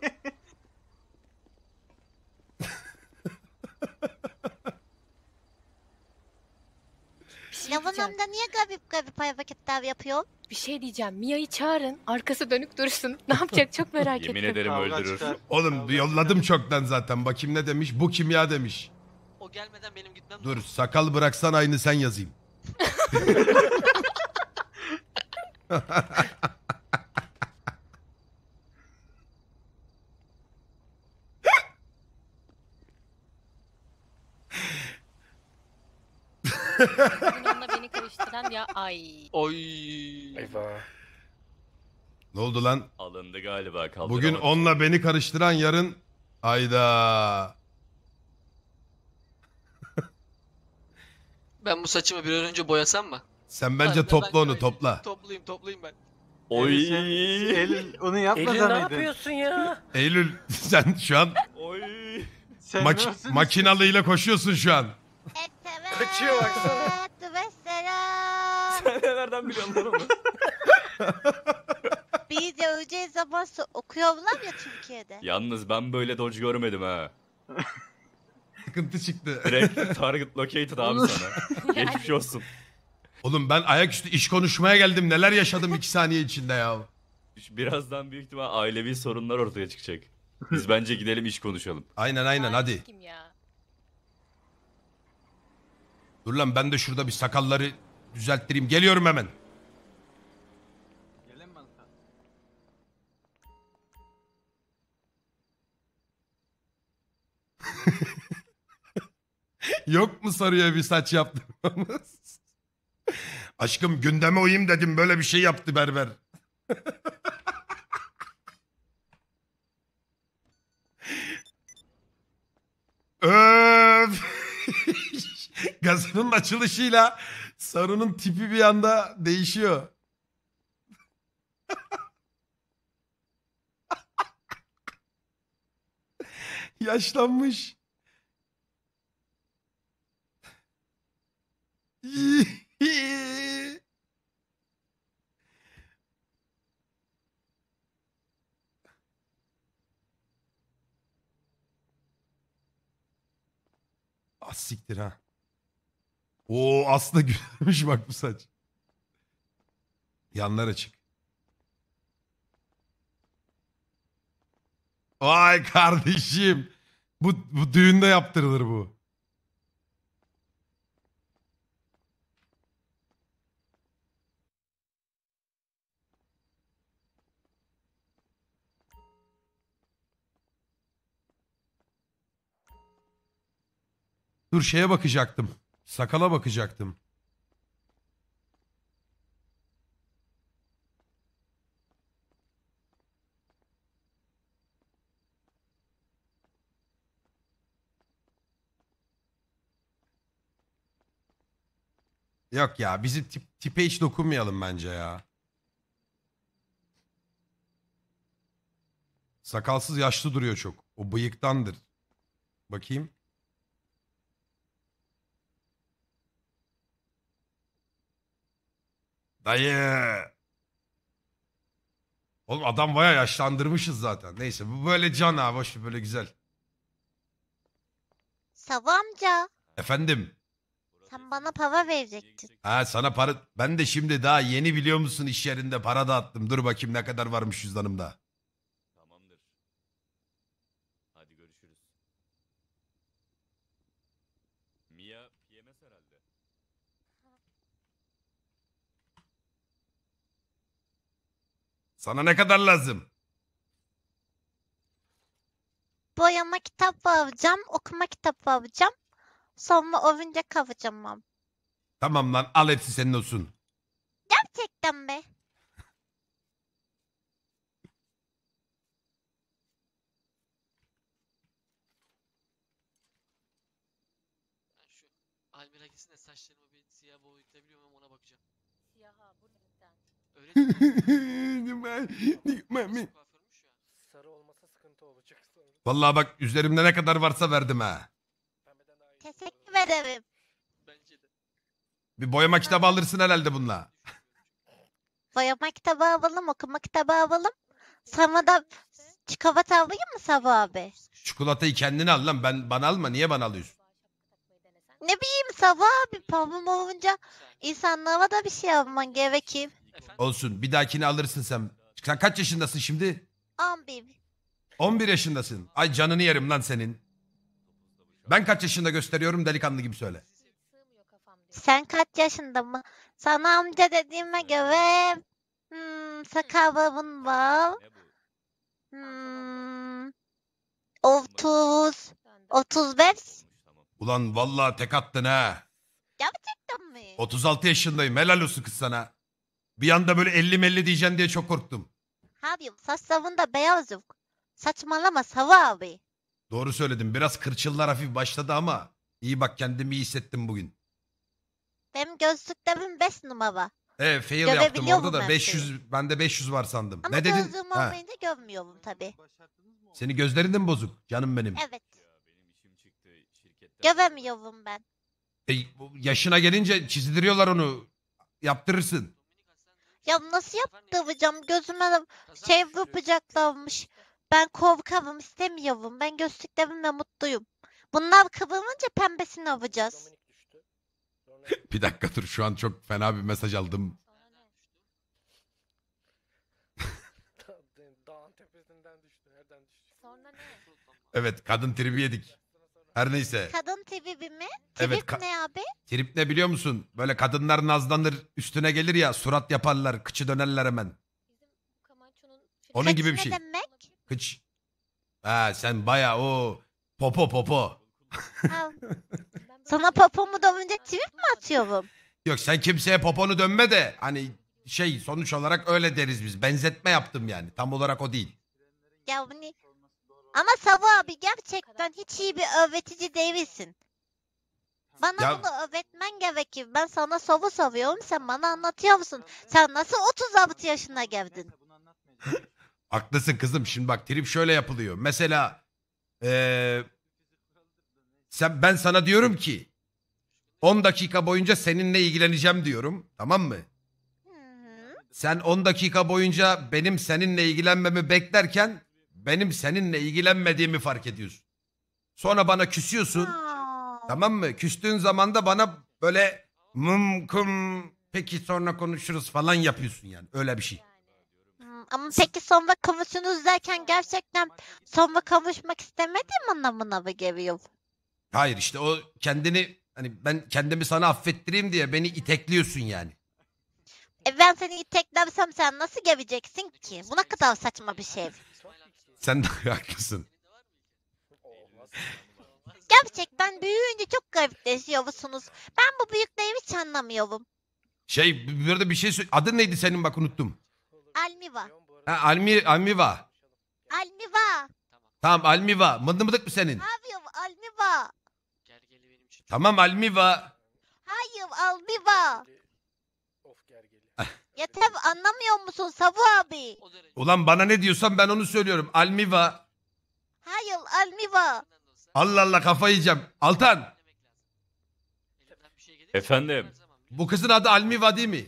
Lavanamda şey niye garip garip hareketler yapıyorsun? Bir şey diyeceğim. Mia'yı çağırın. Arkası dönük durursun. Ne yapacak çok merak ettim. Yemin ederim öldürür. Oğlum yolladım çoktan zaten. Bakayım ne demiş. Bu kimya demiş. O gelmeden benim gitmem Dur lazım. sakal bıraksan aynı sen yazayım. falan ya ay. Oy. Eyvah. Ne oldu lan? Alındı galiba. kaldıramadı. Bugün onunla beni karıştıran yarın ayda. Ben bu saçımı bir önce boyasam mı? Sen bence Harbiden topla onu topla. Toplayayım toplayayım ben. Oy. Eylül, onu yapma Elin ne yapıyorsun ya? Eylül sen şu an Oy. Sen maki- makinalıyla koşuyorsun şu an. Evet. Kaçıyor baksana. Nereden biliyorlar onu? Biz de öleceğiz zaman okuyorlar ya Türkiye'de. Yalnız ben böyle dodge görmedim ha. Sıkıntı çıktı. Direkt target located abi sana. Geçmiş olsun. Oğlum ben ayaküstü iş konuşmaya geldim. Neler yaşadım iki saniye içinde ya. Birazdan büyük ihtimal ailevi sorunlar ortaya çıkacak. Biz bence gidelim iş konuşalım. Aynen aynen hadi. ya? Dur lan ben de şurada bir sakalları Düzelttireyim. Geliyorum hemen. Yok mu sarıya bir saç yaptırmamız? Aşkım gündeme uyayım dedim böyle bir şey yaptı berber. Öf. Gazının açılışıyla Sarı'nın tipi bir anda değişiyor. Yaşlanmış. ah siktir ha. Oo aslında güzelmiş bak bu saç. Yanlar açık. Vay kardeşim. Bu, bu düğünde yaptırılır bu. Dur şeye bakacaktım. Sakala bakacaktım. Yok ya bizim tip, tipe hiç dokunmayalım bence ya. Sakalsız yaşlı duruyor çok. O bıyıktandır. Bakayım. Dayı. Oğlum adam baya yaşlandırmışız zaten. Neyse bu böyle can ha boş ver, böyle güzel. Savu amca Efendim. sen bana para verecektin. Ha sana para ben de şimdi daha yeni biliyor musun iş yerinde para dağıttım. Dur bakayım ne kadar varmış cüzdanımda. Sana ne kadar lazım? Boyama kitap alacağım, okuma kitap alacağım. Sonra oyuncak alacağım. Tamam lan al hepsi senin olsun. Gerçekten mi? Vallahi bak üzerimde ne kadar varsa verdim ha. Teşekkür ederim. Bir boyama kitabı alırsın herhalde bununla. Boyama kitabı alalım, okuma kitabı alalım. Sana da çikolata alayım mı Sabah abi? Çikolatayı kendin al lan. Ben bana alma. Niye bana alıyorsun? Ne bileyim Sabah abi pamuk olunca insanlara da bir şey alman gerekir. Olsun. Bir dahakini alırsın sen. Sen kaç yaşındasın şimdi? 11. 11 yaşındasın. Ay canını yerim lan senin. Ben kaç yaşında gösteriyorum delikanlı gibi söyle. Sen kaç yaşında mı? Sana amca dediğime göre hmm, sakal babın var. Hmm, 30, 35. Ulan vallahi tek attın ha. Gerçekten mi? 36 yaşındayım. Helal olsun kız sana. Bir anda böyle elli melli diyeceksin diye çok korktum. Abi saç savunda beyaz yok. Saçmalama Sava abi. Doğru söyledim. Biraz kırçıllar hafif başladı ama iyi bak kendimi iyi hissettim bugün. Benim gözlüklerim 5 numara. Evet fail yaptım Görebiliyor orada da muyum ben 500 bende 500 var sandım. Ama ne dedin? gözlüğüm Ha, olmayınca görmüyorum tabii. Senin gözlerin de mi bozuk canım benim? Evet. Gövemiyorum ben. E, yaşına gelince çizdiriyorlar onu. Yaptırırsın. Ya nasıl yaptıracağım? Gözüme şey yapacaklarmış. Ben korkarım istemiyorum. Ben ve mutluyum. Bunlar kıvırınca pembesini alacağız. bir dakika dur şu an çok fena bir mesaj aldım. evet kadın tribi yedik. Her neyse. Kadın tipi mi? Trip Evet, ka- ne abi? Trip ne biliyor musun? Böyle kadınlar nazlanır üstüne gelir ya surat yaparlar kıçı dönerler hemen. Onun gibi bir şey. ne şey. demek? Kıç. Ha sen baya o popo popo. Sana popomu dövünce tweet mi atıyorum? Yok sen kimseye poponu dönme de hani şey sonuç olarak öyle deriz biz. Benzetme yaptım yani. Tam olarak o değil. Ya bu ne? Ama Savu abi gerçekten hiç iyi bir öğretici değilsin. Bana Ya- bunu öğretmen gerekir. Ben sana Savu savuyorum Sen bana anlatıyor musun? Sen nasıl 36 yaşına geldin? Haklısın kızım. Şimdi bak trip şöyle yapılıyor. Mesela eee, sen ben sana diyorum ki 10 dakika boyunca seninle ilgileneceğim diyorum. Tamam mı? Sen 10 dakika boyunca benim seninle ilgilenmemi beklerken benim seninle ilgilenmediğimi fark ediyorsun. Sonra bana küsüyorsun. Tamam mı? Küstüğün zaman da bana böyle mım peki sonra konuşuruz falan yapıyorsun yani. Öyle bir şey. Hmm, ama peki son sonra kavuşunuz derken gerçekten son sonra kavuşmak istemediğim anlamına mı geliyor? Hayır işte o kendini hani ben kendimi sana affettireyim diye beni itekliyorsun yani. E ben seni iteklemsem sen nasıl geleceksin ki? Bu ne kadar saçma bir şey. Sen de haklısın. Gerçekten büyüyünce çok garipleşiyorsunuz. Ben bu büyükleri hiç anlamıyorum. Şey burada bir şey sö- Adın neydi senin bak unuttum. Almiva. Ha, Almi, Almiva. Almiva. Tamam Almiva. Mıdı mıdık mı senin? Abi Almiva. Tamam Almiva. Hayır Almiva. Ya anlamıyor musun Sabu abi? Ulan bana ne diyorsan ben onu söylüyorum. Almiva. Hayır Almiva. Allah Allah kafa yiyeceğim. Altan Efendim? bu kızın adı Almiva değil mi?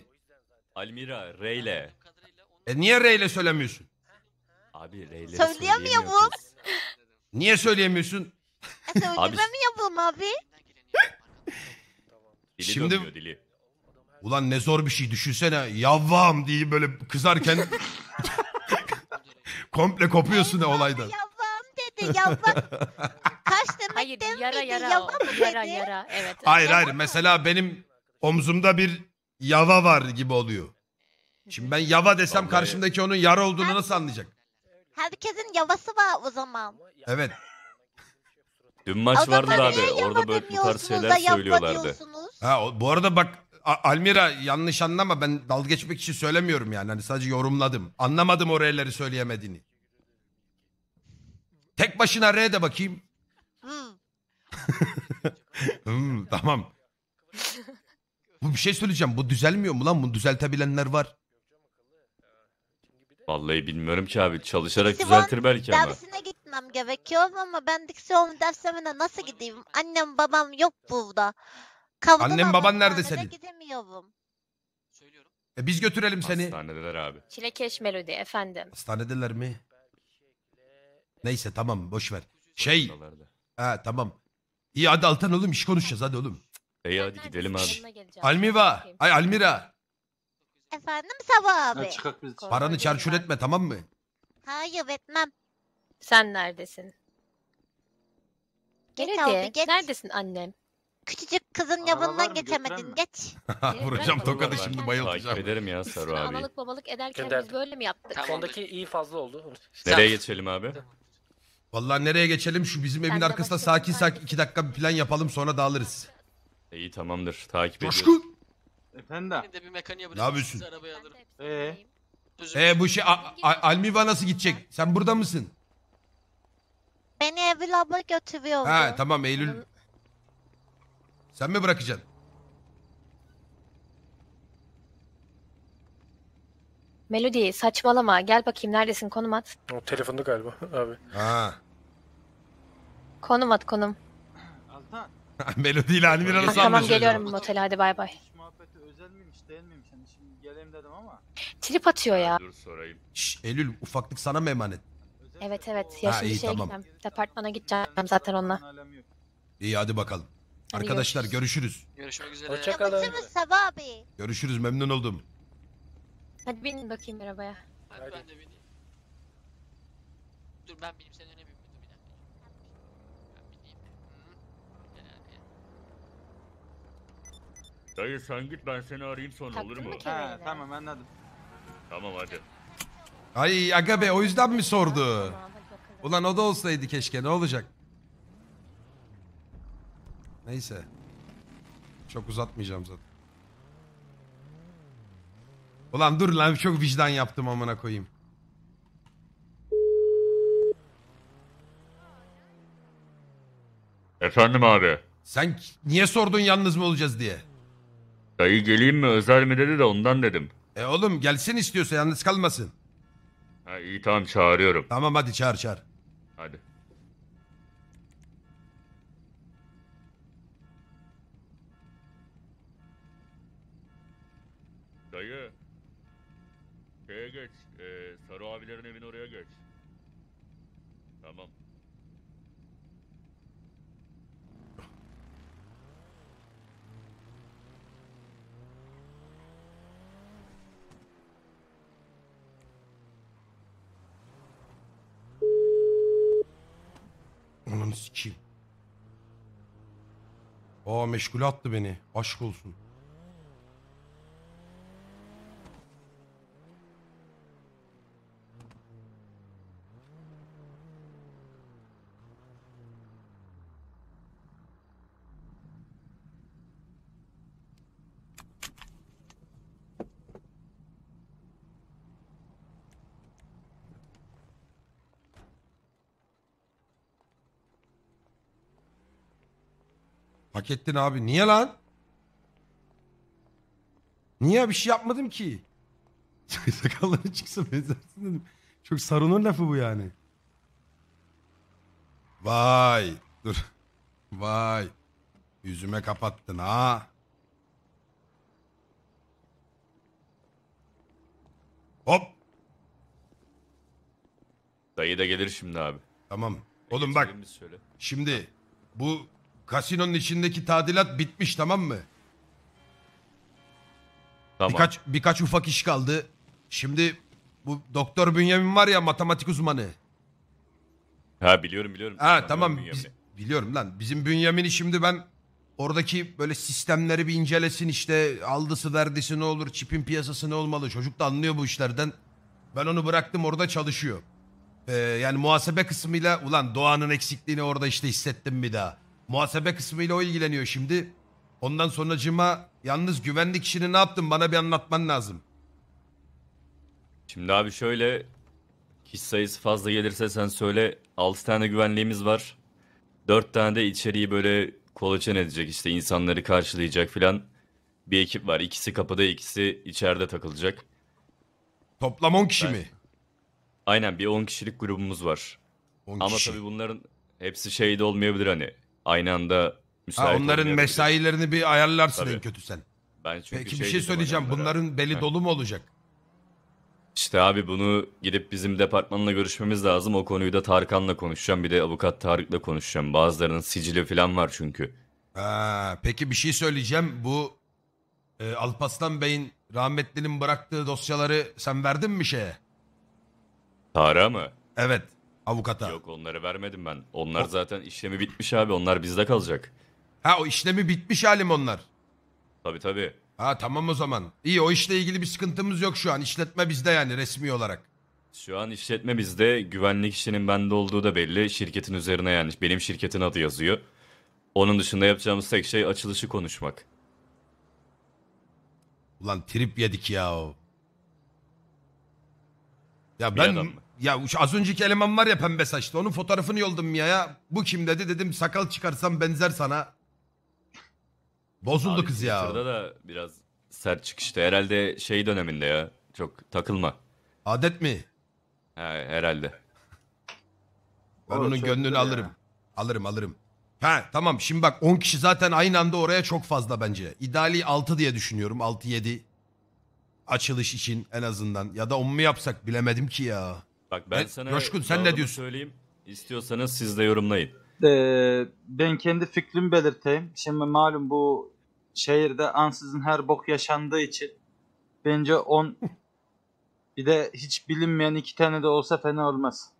Almira, Reyle. E niye Reyle söylemiyorsun? Abi Reyle Söyleyemiyor bu. Niye söyleyemiyorsun? E söylemiyor muyum abi? Dili Şimdi- dönmüyor dili. Ulan ne zor bir şey düşünsene. Yavvam diye böyle kızarken komple kopuyorsun olaydan. Yavam dedi yavam. Kaç demek Hayır değil yara yara o. mı Yara dedi? yara evet. Hayır hayır mesela benim omzumda bir yava var gibi oluyor. Şimdi ben yava desem Vallahi. karşımdaki onun yara olduğunu nasıl anlayacak? Herkesin yavası var o zaman. Evet. Dün maç vardı abi. Orada böyle bu tarz şeyler söylüyorlardı. Ha, bu arada bak Almira yanlış anlama ben dalga geçmek için söylemiyorum yani. Hani sadece yorumladım. Anlamadım o söyleyemediğini. Tek başına R de bakayım. Hmm. hmm, tamam. Bu bir şey söyleyeceğim. Bu düzelmiyor mu lan? Bunu düzeltebilenler var. Vallahi bilmiyorum ki abi. Çalışarak Sivan düzeltir belki ama. Dersine gitmem gerekiyor ama ben diksiyon derslerine nasıl gideyim? Annem babam yok burada. Kaldım Annem, baban nerede hastanede senin? Gidemiyorum. Söylüyorum. E biz götürelim seni. Hastanedeler abi. Çilekeş Melodi efendim. Hastanedeler mi? Neyse tamam boş ver. Şey. Ha tamam. İyi hadi Altan oğlum iş konuşacağız hadi oğlum. İyi hadi gidelim abi. Almiva. Ay Almira. Efendim Sabah abi. çıkak Paranı değil çarçur etme tamam mı? Hayır etmem. Sen neredesin? Geç Melodi abi geç. neredesin annem? Küçücük kızın Araba yanından geçemedin. mi? Geç. Vuracağım tokadı şimdi Takip bayılacağım. ederim ya Saru abi. analık babalık ederken Gönder. biz böyle mi yaptık? Tamam. Sondaki iyi fazla oldu. Nereye geçelim abi? Vallahi nereye geçelim şu bizim evin arkasında sakin sakin iki dakika bir plan yapalım sonra dağılırız. İyi tamamdır. Takip ediyorum. Coşku. Efendim. Ne yapıyorsun? sizi arabaya ee? Ee? ee? bu şey Almiva nasıl gidecek? Sen burada mısın? Beni Evil abla götürüyordu. Ha tamam Eylül sen mi bırakacaksın? Melody saçmalama gel bakayım neredesin konum at. O telefonda galiba abi. Ha. Konum at konum. Altan. Melodi ile Almir Ha, arası tamam anlaşıyor. geliyorum motele hadi bay bay. Hiç muhabbeti özel miymiş değil miymiş? Hani şimdi geleyim dedim ama. Trip atıyor ya. Dur sorayım. Şş, Eylül ufaklık sana mı emanet? Evet evet ya Ha, şimdi iyi, şeye tamam. gideceğim. Departmana gideceğim zaten onunla. İyi hadi bakalım. Arkadaşlar görüşürüz. Görüşmek üzere. Hoşça Yapıtsınız Sabah abi. Görüşürüz memnun oldum. Hadi binin bakayım arabaya. Hadi, Hadi. ben de bineyim. Dur ben bineyim sen öne bin. Dur bir dakika. Ben bineyim. Hı. Gel abi. Dayı sen git ben seni arayayım sonra Taktın olur mu? mı kemerini? Ha, tamam anladım. Tamam hadi. Ay aga be o yüzden mi sordu? Ulan o da olsaydı keşke ne olacak? Neyse. Çok uzatmayacağım zaten. Ulan dur lan çok vicdan yaptım amına koyayım. Efendim abi. Sen niye sordun yalnız mı olacağız diye? Dayı geleyim mi özel mi dedi de ondan dedim. E oğlum gelsin istiyorsa yalnız kalmasın. Ha iyi tamam çağırıyorum. Tamam hadi çağır çağır. Hadi. Abilerin evin oraya geç. Tamam. Ananı sikeyim. Aa meşgul attı beni. Aşk olsun. Hak ettin abi. Niye lan? Niye bir şey yapmadım ki? Sakalları çıksa benzersin dedim. Çok sarının lafı bu yani. Vay. Dur. Vay. Yüzüme kapattın ha. Hop. Dayı da gelir şimdi abi. Tamam. Oğlum bak. Geçelim Şimdi bu Kasinonun içindeki tadilat bitmiş tamam mı? Tamam. Birkaç birkaç ufak iş kaldı. Şimdi bu Doktor Bünyamin var ya matematik uzmanı. Ha biliyorum biliyorum. Ha Tanıyorum tamam. Biz, biliyorum lan. Bizim Bünyamin'i şimdi ben oradaki böyle sistemleri bir incelesin işte aldısı verdisi ne olur çipin piyasası ne olmalı çocuk da anlıyor bu işlerden. Ben onu bıraktım orada çalışıyor. Ee, yani muhasebe kısmıyla ulan Doğan'ın eksikliğini orada işte hissettim bir daha. Muhasebe kısmıyla o ilgileniyor şimdi. Ondan sonracıma yalnız güvenlik işini ne yaptın bana bir anlatman lazım. Şimdi abi şöyle kişi sayısı fazla gelirse sen söyle 6 tane güvenliğimiz var. 4 tane de içeriği böyle kolaçan edecek işte insanları karşılayacak filan bir ekip var. İkisi kapıda ikisi içeride takılacak. Toplam 10 kişi Ben- mi? Aynen bir 10 kişilik grubumuz var. 10 Ama kişi. tabii bunların hepsi şey de olmayabilir hani aynı anda müsait Ha, onların şey. mesailerini bir ayarlarsın Tabii. en kötü sen. Ben çünkü Peki bir şey, şey söyleyeceğim. Bunların belli dolu mu olacak? İşte abi bunu gidip bizim departmanla görüşmemiz lazım. O konuyu da Tarkan'la konuşacağım. Bir de avukat Tarık'la konuşacağım. Bazılarının sicili falan var çünkü. Ha, peki bir şey söyleyeceğim. Bu e, Alpaslan Bey'in rahmetlinin bıraktığı dosyaları sen verdin mi şeye? Tara mı? Evet. Avukata. Yok onları vermedim ben. Onlar O- zaten işlemi bitmiş abi. Onlar bizde kalacak. Ha o işlemi bitmiş halim onlar. Tabii tabii. Ha tamam o zaman. İyi o işle ilgili bir sıkıntımız yok şu an. İşletme bizde yani resmi olarak. Şu an işletme bizde. Güvenlik işinin bende olduğu da belli. Şirketin üzerine yani. Benim şirketin adı yazıyor. Onun dışında yapacağımız tek şey açılışı konuşmak. Ulan trip yedik ya o. Ya Bir ben adam mı? Ya az önceki eleman var ya pembe saçlı. Onun fotoğrafını yolladım Mia'ya. Bu kim dedi. Dedim sakal çıkarsam benzer sana. Bozuldu Abi kız ya. Twitter'da da biraz sert çıkıştı. Herhalde şey döneminde ya. Çok takılma. Adet mi? He, herhalde. Ben onun gönlünü alırım. ya. Alırım alırım. Ha tamam şimdi bak 10 kişi zaten aynı anda oraya çok fazla bence. İdeali 6 diye düşünüyorum. 6-7 açılış için en azından. Ya da 10 mu yapsak bilemedim ki ya. Bak ben, ben sana Coşkun sen ne diyorsun? Söyleyeyim. İstiyorsanız siz de yorumlayın. Ee, ben kendi fikrimi belirteyim. Şimdi malum bu şehirde ansızın her bok yaşandığı için bence 10 bir de hiç bilinmeyen iki tane de olsa fena olmaz.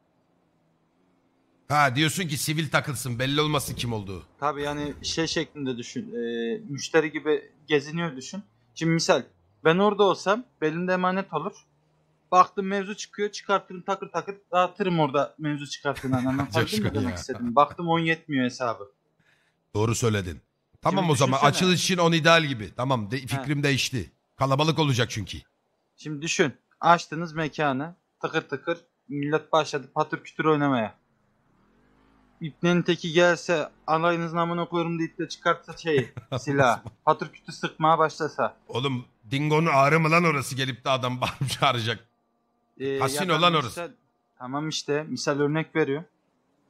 Ha diyorsun ki sivil takılsın belli olmasın kim olduğu. Tabii yani şey şeklinde düşün. E, müşteri gibi geziniyor düşün. Şimdi misal ben orada olsam belimde emanet olur. Baktım mevzu çıkıyor çıkartırım takır takır dağıtırım orada mevzu çıkarttığını anlatabildim mi Coşkun demek istedim. Baktım 10 yetmiyor hesabı. Doğru söyledin. Tamam Şimdi o zaman açılış için on ideal gibi. Tamam de, fikrim değişti. Kalabalık olacak çünkü. Şimdi düşün açtınız mekanı takır takır millet başladı patır kütür oynamaya. İpnenin teki gelse anayınızın amına koyarım deyip de çıkartsa şeyi silah. patır kütü sıkmaya başlasa. Oğlum dingonu ağrı mı lan orası gelip de adam bağırıp çağıracak. E, Kasino lan orası. Tamam işte misal örnek veriyor.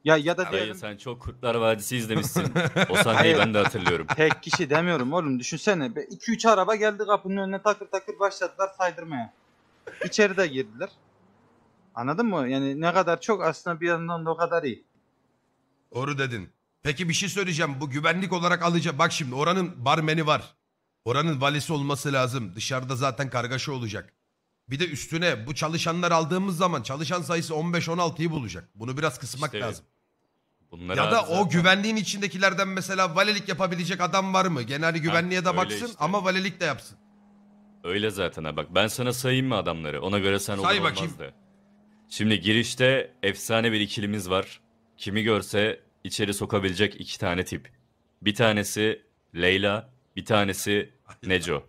Ya ya da Hayır, diyelim. sen çok Kurtlar Vadisi izlemişsin. o sahneyi ben de hatırlıyorum. Tek kişi demiyorum oğlum düşünsene. 2-3 araba geldi kapının önüne takır takır başladılar saydırmaya. İçeride girdiler. Anladın mı? Yani ne kadar çok aslında bir yandan da o kadar iyi. Doğru dedin. Peki bir şey söyleyeceğim. Bu güvenlik olarak alacağım. Bak şimdi oranın barmeni var. Oranın valisi olması lazım. Dışarıda zaten kargaşa olacak. Bir de üstüne bu çalışanlar aldığımız zaman çalışan sayısı 15-16'yı bulacak. Bunu biraz kısmak İşte lazım. Ya da o zaten- güvenliğin içindekilerden mesela valilik yapabilecek adam var mı? Genel güvenliğe de baksın işte. ama valilik de yapsın. Öyle zaten ha bak ben sana sayayım mı adamları ona göre sen olur Say Şimdi girişte efsane bir ikilimiz var. Kimi görse içeri sokabilecek iki tane tip. Bir tanesi Leyla, bir tanesi Neco.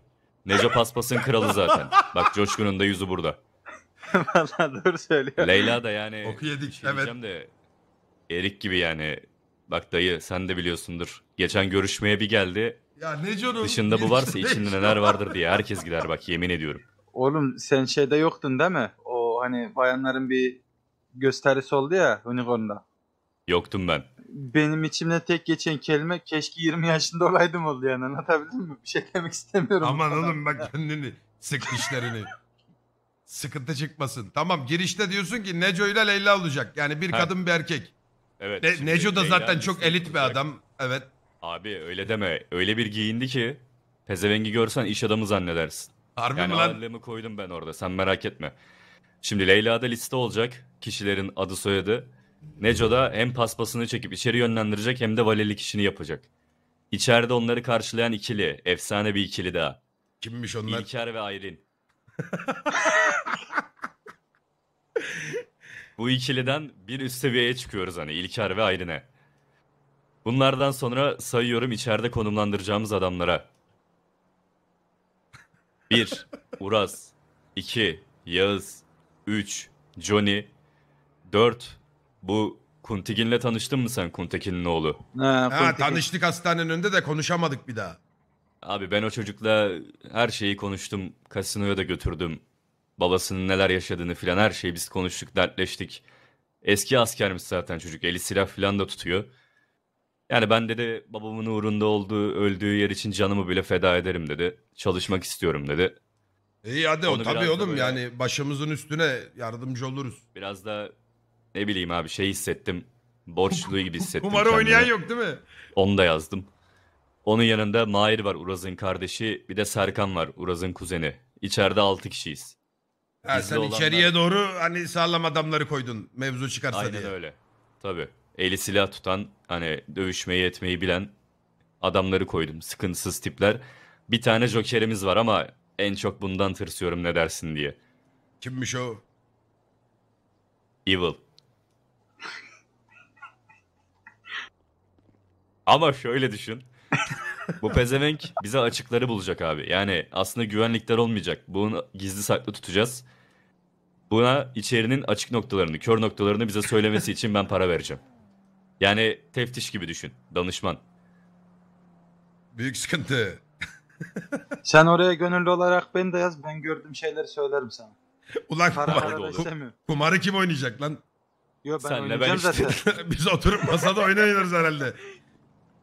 Neco Paspas'ın kralı zaten. Bak Coşkun'un da yüzü burada. Vallahi doğru söylüyor. Leyla da yani Oku yedik, şey evet. de Erik gibi yani. Bak dayı sen de biliyorsundur. Geçen görüşmeye bir geldi. Ya Neco'nun Dışında bu varsa şey içinde neler vardır diye herkes gider bak yemin ediyorum. Oğlum sen şeyde yoktun değil mi? O hani bayanların bir gösterisi oldu ya Unicorn'da. Yoktum ben benim içimde tek geçen kelime keşke 20 yaşında olaydım oldu yani anlatabildim mi? Bir şey demek istemiyorum. Aman oğlum bak kendini sık dişlerini. Sıkıntı çıkmasın. Tamam girişte diyorsun ki Neco ile Leyla olacak. Yani bir Ha. kadın bir erkek. Evet. Ne, Neco da zaten çok elit bir adam. Evet. Abi öyle deme. Öyle bir giyindi ki pezevengi görsen iş adamı zannedersin. Harbi Yani mi lan? ağırlığımı koydum ben orada. Sen merak etme. Şimdi Leyla'da liste olacak. Kişilerin adı soyadı. Neco da hem paspasını çekip içeri yönlendirecek hem de valilik işini yapacak. İçeride onları karşılayan ikili, efsane bir ikili daha. Kimmiş onlar? İlker ve Aylin. Bu ikiliden bir üst seviyeye çıkıyoruz hani İlker ve Aylin'e. Bunlardan sonra sayıyorum içeride konumlandıracağımız adamlara. 1. Uraz 2. Yağız 3. Johnny 4. Bu Kuntigin'le tanıştın mı sen Kuntekin'in oğlu? Ha, Ha tanıştık hastanenin önünde de konuşamadık bir daha. Abi ben o çocukla her şeyi konuştum. Kasinoya da götürdüm. Babasının neler yaşadığını filan her şeyi biz konuştuk, dertleştik. Eski askermiş zaten çocuk. Eli silah filan da tutuyor. Yani ben dedi babamın uğrunda olduğu, öldüğü yer için canımı bile feda ederim dedi. Çalışmak istiyorum dedi. İyi hadi o tabii oğlum böyle- yani başımızın üstüne yardımcı oluruz. Biraz da ne bileyim abi şey hissettim. Borçlu gibi hissettim. Kumara oynayan yok değil mi? Onu da yazdım. Onun yanında Mahir var Uraz'ın kardeşi. Bir de Serkan var Uraz'ın kuzeni. İçeride 6 kişiyiz. Ha, sen olanlar- içeriye doğru hani sağlam adamları koydun mevzu çıkarsa Aynen diye. öyle. Tabii. Eli silah tutan, hani dövüşmeyi etmeyi bilen adamları koydum. Sıkıntısız tipler. Bir tane jokerimiz var ama en çok bundan tırsıyorum ne dersin diye. Kimmiş o? Evil. Ama şöyle düşün. Bu pezevenk bize açıkları bulacak abi. Yani aslında güvenlikler olmayacak. Bunu gizli saklı tutacağız. Buna içerinin açık noktalarını, kör noktalarını bize söylemesi için ben para vereceğim. Yani teftiş gibi düşün. Danışman. Büyük sıkıntı. Sen oraya gönüllü olarak beni de yaz. Ben gördüğüm şeyleri söylerim sana. Ulan Para kumar, kumarı kim oynayacak lan? Yo ben Senle ben işte. zaten. Biz oturup masada oynayırız herhalde.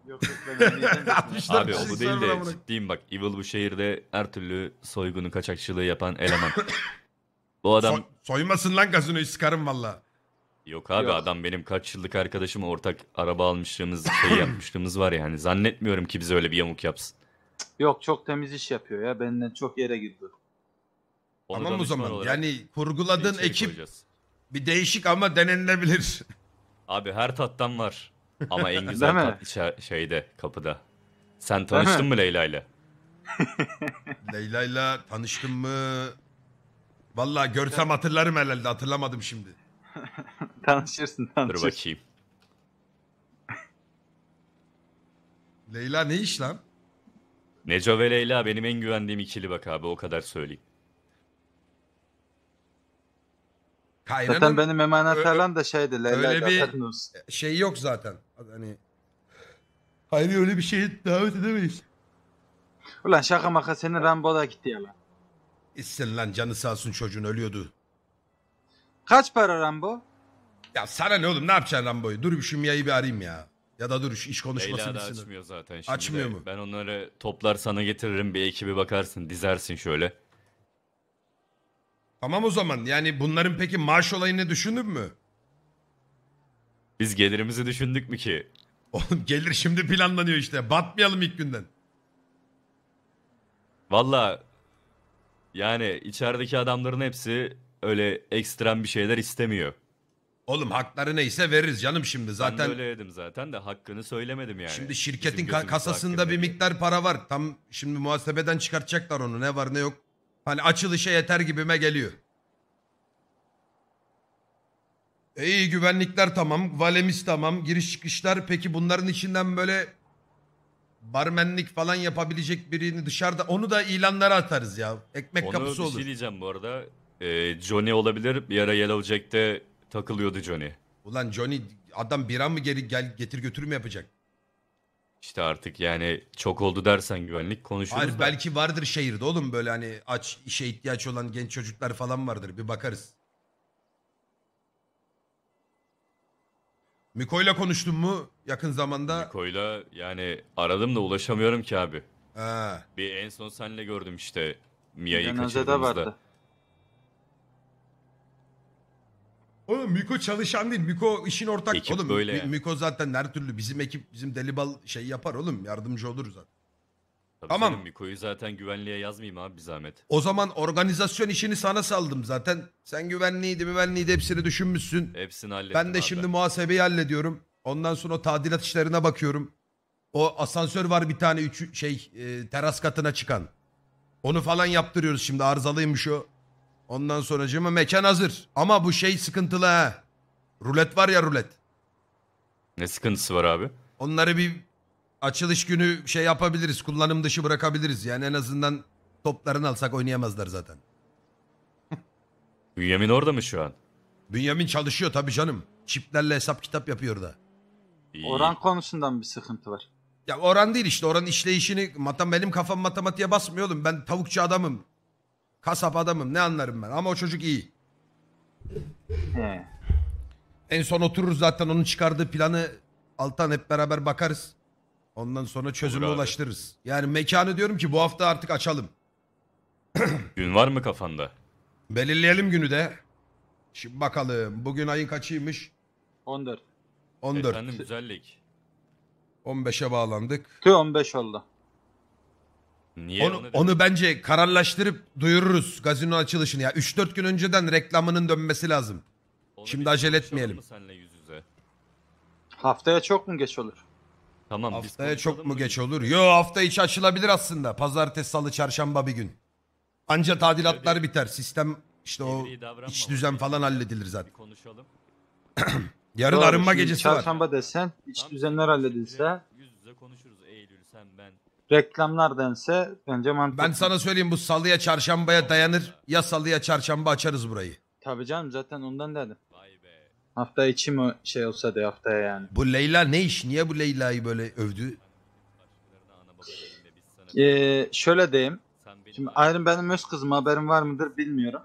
Yok Abi o bu değil de ciddiyim bak. Evil bu şehirde her türlü soygunu kaçakçılığı yapan eleman. bu adam... So soymasın lan gazinoyu sıkarım valla. Yok abi Yok. adam benim kaç yıllık arkadaşım ortak araba almışlığımız şey yapmışlığımız var ya hani zannetmiyorum ki bize öyle bir yamuk yapsın. Yok çok temiz iş yapıyor ya benden çok yere girdi. Onu tamam o zaman yani kurguladığın ekip koyacağız. bir değişik ama denenilebilir. Abi her tattan var. Ama en güzel Değil tat şeyde kapıda. Sen tanıştın mı Leyla ile? Leyla ile tanıştın mı? Vallahi görsem hatırlarım herhalde hatırlamadım şimdi. Tanışırsın Dur tanışırsın. bakayım. Leyla ne iş lan? Neco ve Leyla benim en güvendiğim ikili bak abi o kadar söyleyeyim. Kaynanın Zaten benim emanet öyle, da şeydi. Leyla öyle bir Gatenus. E, şey yok zaten. Hani Hayri öyle bir şey davet edemeyiz. Ulan şaka maka seni Rambo'da gitti ya lan. İçsin lan canı sağ olsun çocuğun ölüyordu. Kaç para Rambo? Ya sana ne oğlum ne yapacaksın Rambo'yu? Dur bir şimyayı bir arayayım ya. Ya da dur iş konuşmasını Leyla da açmıyor zaten şimdi. Açmıyor mu? Ben onları toplar sana getiririm bir ekibi bakarsın dizersin şöyle. Tamam o zaman yani bunların peki maaş olayını düşündün mü? Biz gelirimizi düşündük mü ki? Oğlum gelir şimdi planlanıyor işte. Batmayalım ilk günden. Valla yani içerideki adamların hepsi öyle ekstrem bir şeyler istemiyor. Oğlum hakları neyse veririz canım şimdi zaten. Ben de öyle dedim zaten de hakkını söylemedim yani. Şimdi şirketin ka- kasasında bir miktar para var. Tam şimdi muhasebeden çıkartacaklar onu ne var ne yok. Hani açılışa yeter gibime geliyor. E, iyi güvenlikler tamam. Valemiz tamam. Giriş çıkışlar. Peki bunların içinden böyle barmenlik falan yapabilecek birini dışarıda. Onu da ilanlara atarız ya. Ekmek Onu kapısı olur. Onu bir şey diyeceğim bu arada. Ee, Johnny olabilir. Bir ara Yellow Jack'te takılıyordu Johnny. Ulan Johnny adam bira mı geri gel getir götür mü yapacak? İşte artık yani çok oldu dersen güvenlik konuşuruz Hayır da. belki vardır şehirde oğlum böyle hani aç işe ihtiyaç olan genç çocuklar falan vardır bir bakarız. Miko'yla konuştun mu yakın zamanda? Miko'yla yani aradım da ulaşamıyorum ki abi. Ha. Bir en son senle gördüm işte Mia'yı kaçırdığımızda. vardı. Oğlum Miko çalışan değil. Miko işin ortak. Ekip oğlum böyle Miko zaten her türlü bizim ekip bizim delibal şey yapar oğlum. Yardımcı olur zaten. Tabii Tamam. Miko'yu zaten güvenliğe yazmayayım abi bir zahmet. O zaman organizasyon işini sana saldım zaten. Sen güvenliğiydi güvenliğiydi hepsini düşünmüşsün. Hepsini hallettim Ben de abi. şimdi muhasebeyi hallediyorum. Ondan sonra o tadilat işlerine bakıyorum. O asansör var bir tane üç, şey e, teras katına çıkan. Onu falan yaptırıyoruz şimdi arızalıymış o. Ondan sonracığıma mekan hazır. Ama bu şey sıkıntılı ha. Rulet var ya rulet. Ne sıkıntısı var abi? Onları bir açılış günü şey yapabiliriz. Kullanım dışı bırakabiliriz. Yani en azından toplarını alsak oynayamazlar zaten. Bünyamin orada mı şu an? Bünyamin çalışıyor tabii canım. Çiplerle hesap kitap yapıyor da. Oran konusundan bir sıkıntı var. Ya oran değil işte. Oran işleyişini matem benim kafam matematiğe basmıyor oğlum. Ben tavukçu adamım. Kasap adamım ne anlarım ben ama o çocuk iyi. En son otururuz zaten onun çıkardığı planı alttan hep beraber bakarız. Ondan sonra çözüme abi. ulaştırırız. Yani mekanı diyorum ki bu hafta artık açalım. Gün var mı kafanda? Belirleyelim günü de. Şimdi bakalım bugün ayın kaçıymış? 14. 14. Efendim güzellik. 15'e bağlandık. Tü 15 oldu. Niye? Onu, onu bence kararlaştırıp duyururuz gazino açılışını ya. 3-4 gün önceden reklamının dönmesi lazım. Onu Şimdi acele etmeyelim. yüz yüze. Haftaya çok mu geç olur? Tamam. Haftaya çok mu geç olur? Yo hafta içi açılabilir aslında. Pazartesi, salı, çarşamba bir gün. Anca tadilatlar şey biter. Sistem işte o iç düzen falan halledilir Bir zaten. konuşalım. Yarın Doğru, arınma şimdi gecesi var. Çarşamba desen iç Tamam, düzenler halledilse. Yüz yüze konuşuruz Eylül sen ben. Reklamlar dense bence mantıklı. Ben sana söyleyeyim bu salıya çarşambaya dayanır. Ya salıya çarşamba açarız burayı. Tabii canım zaten ondan dedim. Hafta içi mi şey olsa de haftaya yani. Bu Leyla ne iş? Niye bu Leyla'yı böyle övdü? Ee, şöyle diyeyim. Şimdi Ayrın benim öz kızım haberim var mıdır bilmiyorum.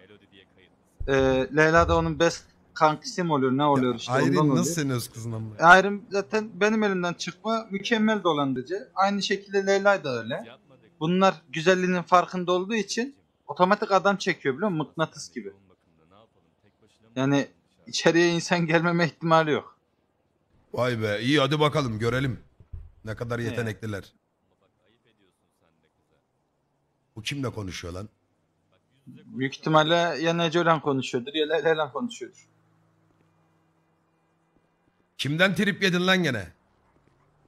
Ee, Leyla da onun best kankisi oluyor ne oluyor işte. Iron ondan nasıl oluyor. senin öz kızın ama? Iron e, zaten benim elimden çıkma mükemmel dolandırıcı. Aynı şekilde Leyla da öyle. Bunlar güzelliğinin farkında olduğu için otomatik adam çekiyor biliyor musun? Mıknatıs gibi. Yani içeriye insan gelmeme ihtimali yok. Vay be iyi hadi bakalım görelim. Ne kadar yetenekliler. Bu kimle konuşuyor lan? Büyük ihtimalle ya Nece konuşuyordur ya Leyla konuşuyordur. Kimden trip yedin lan gene?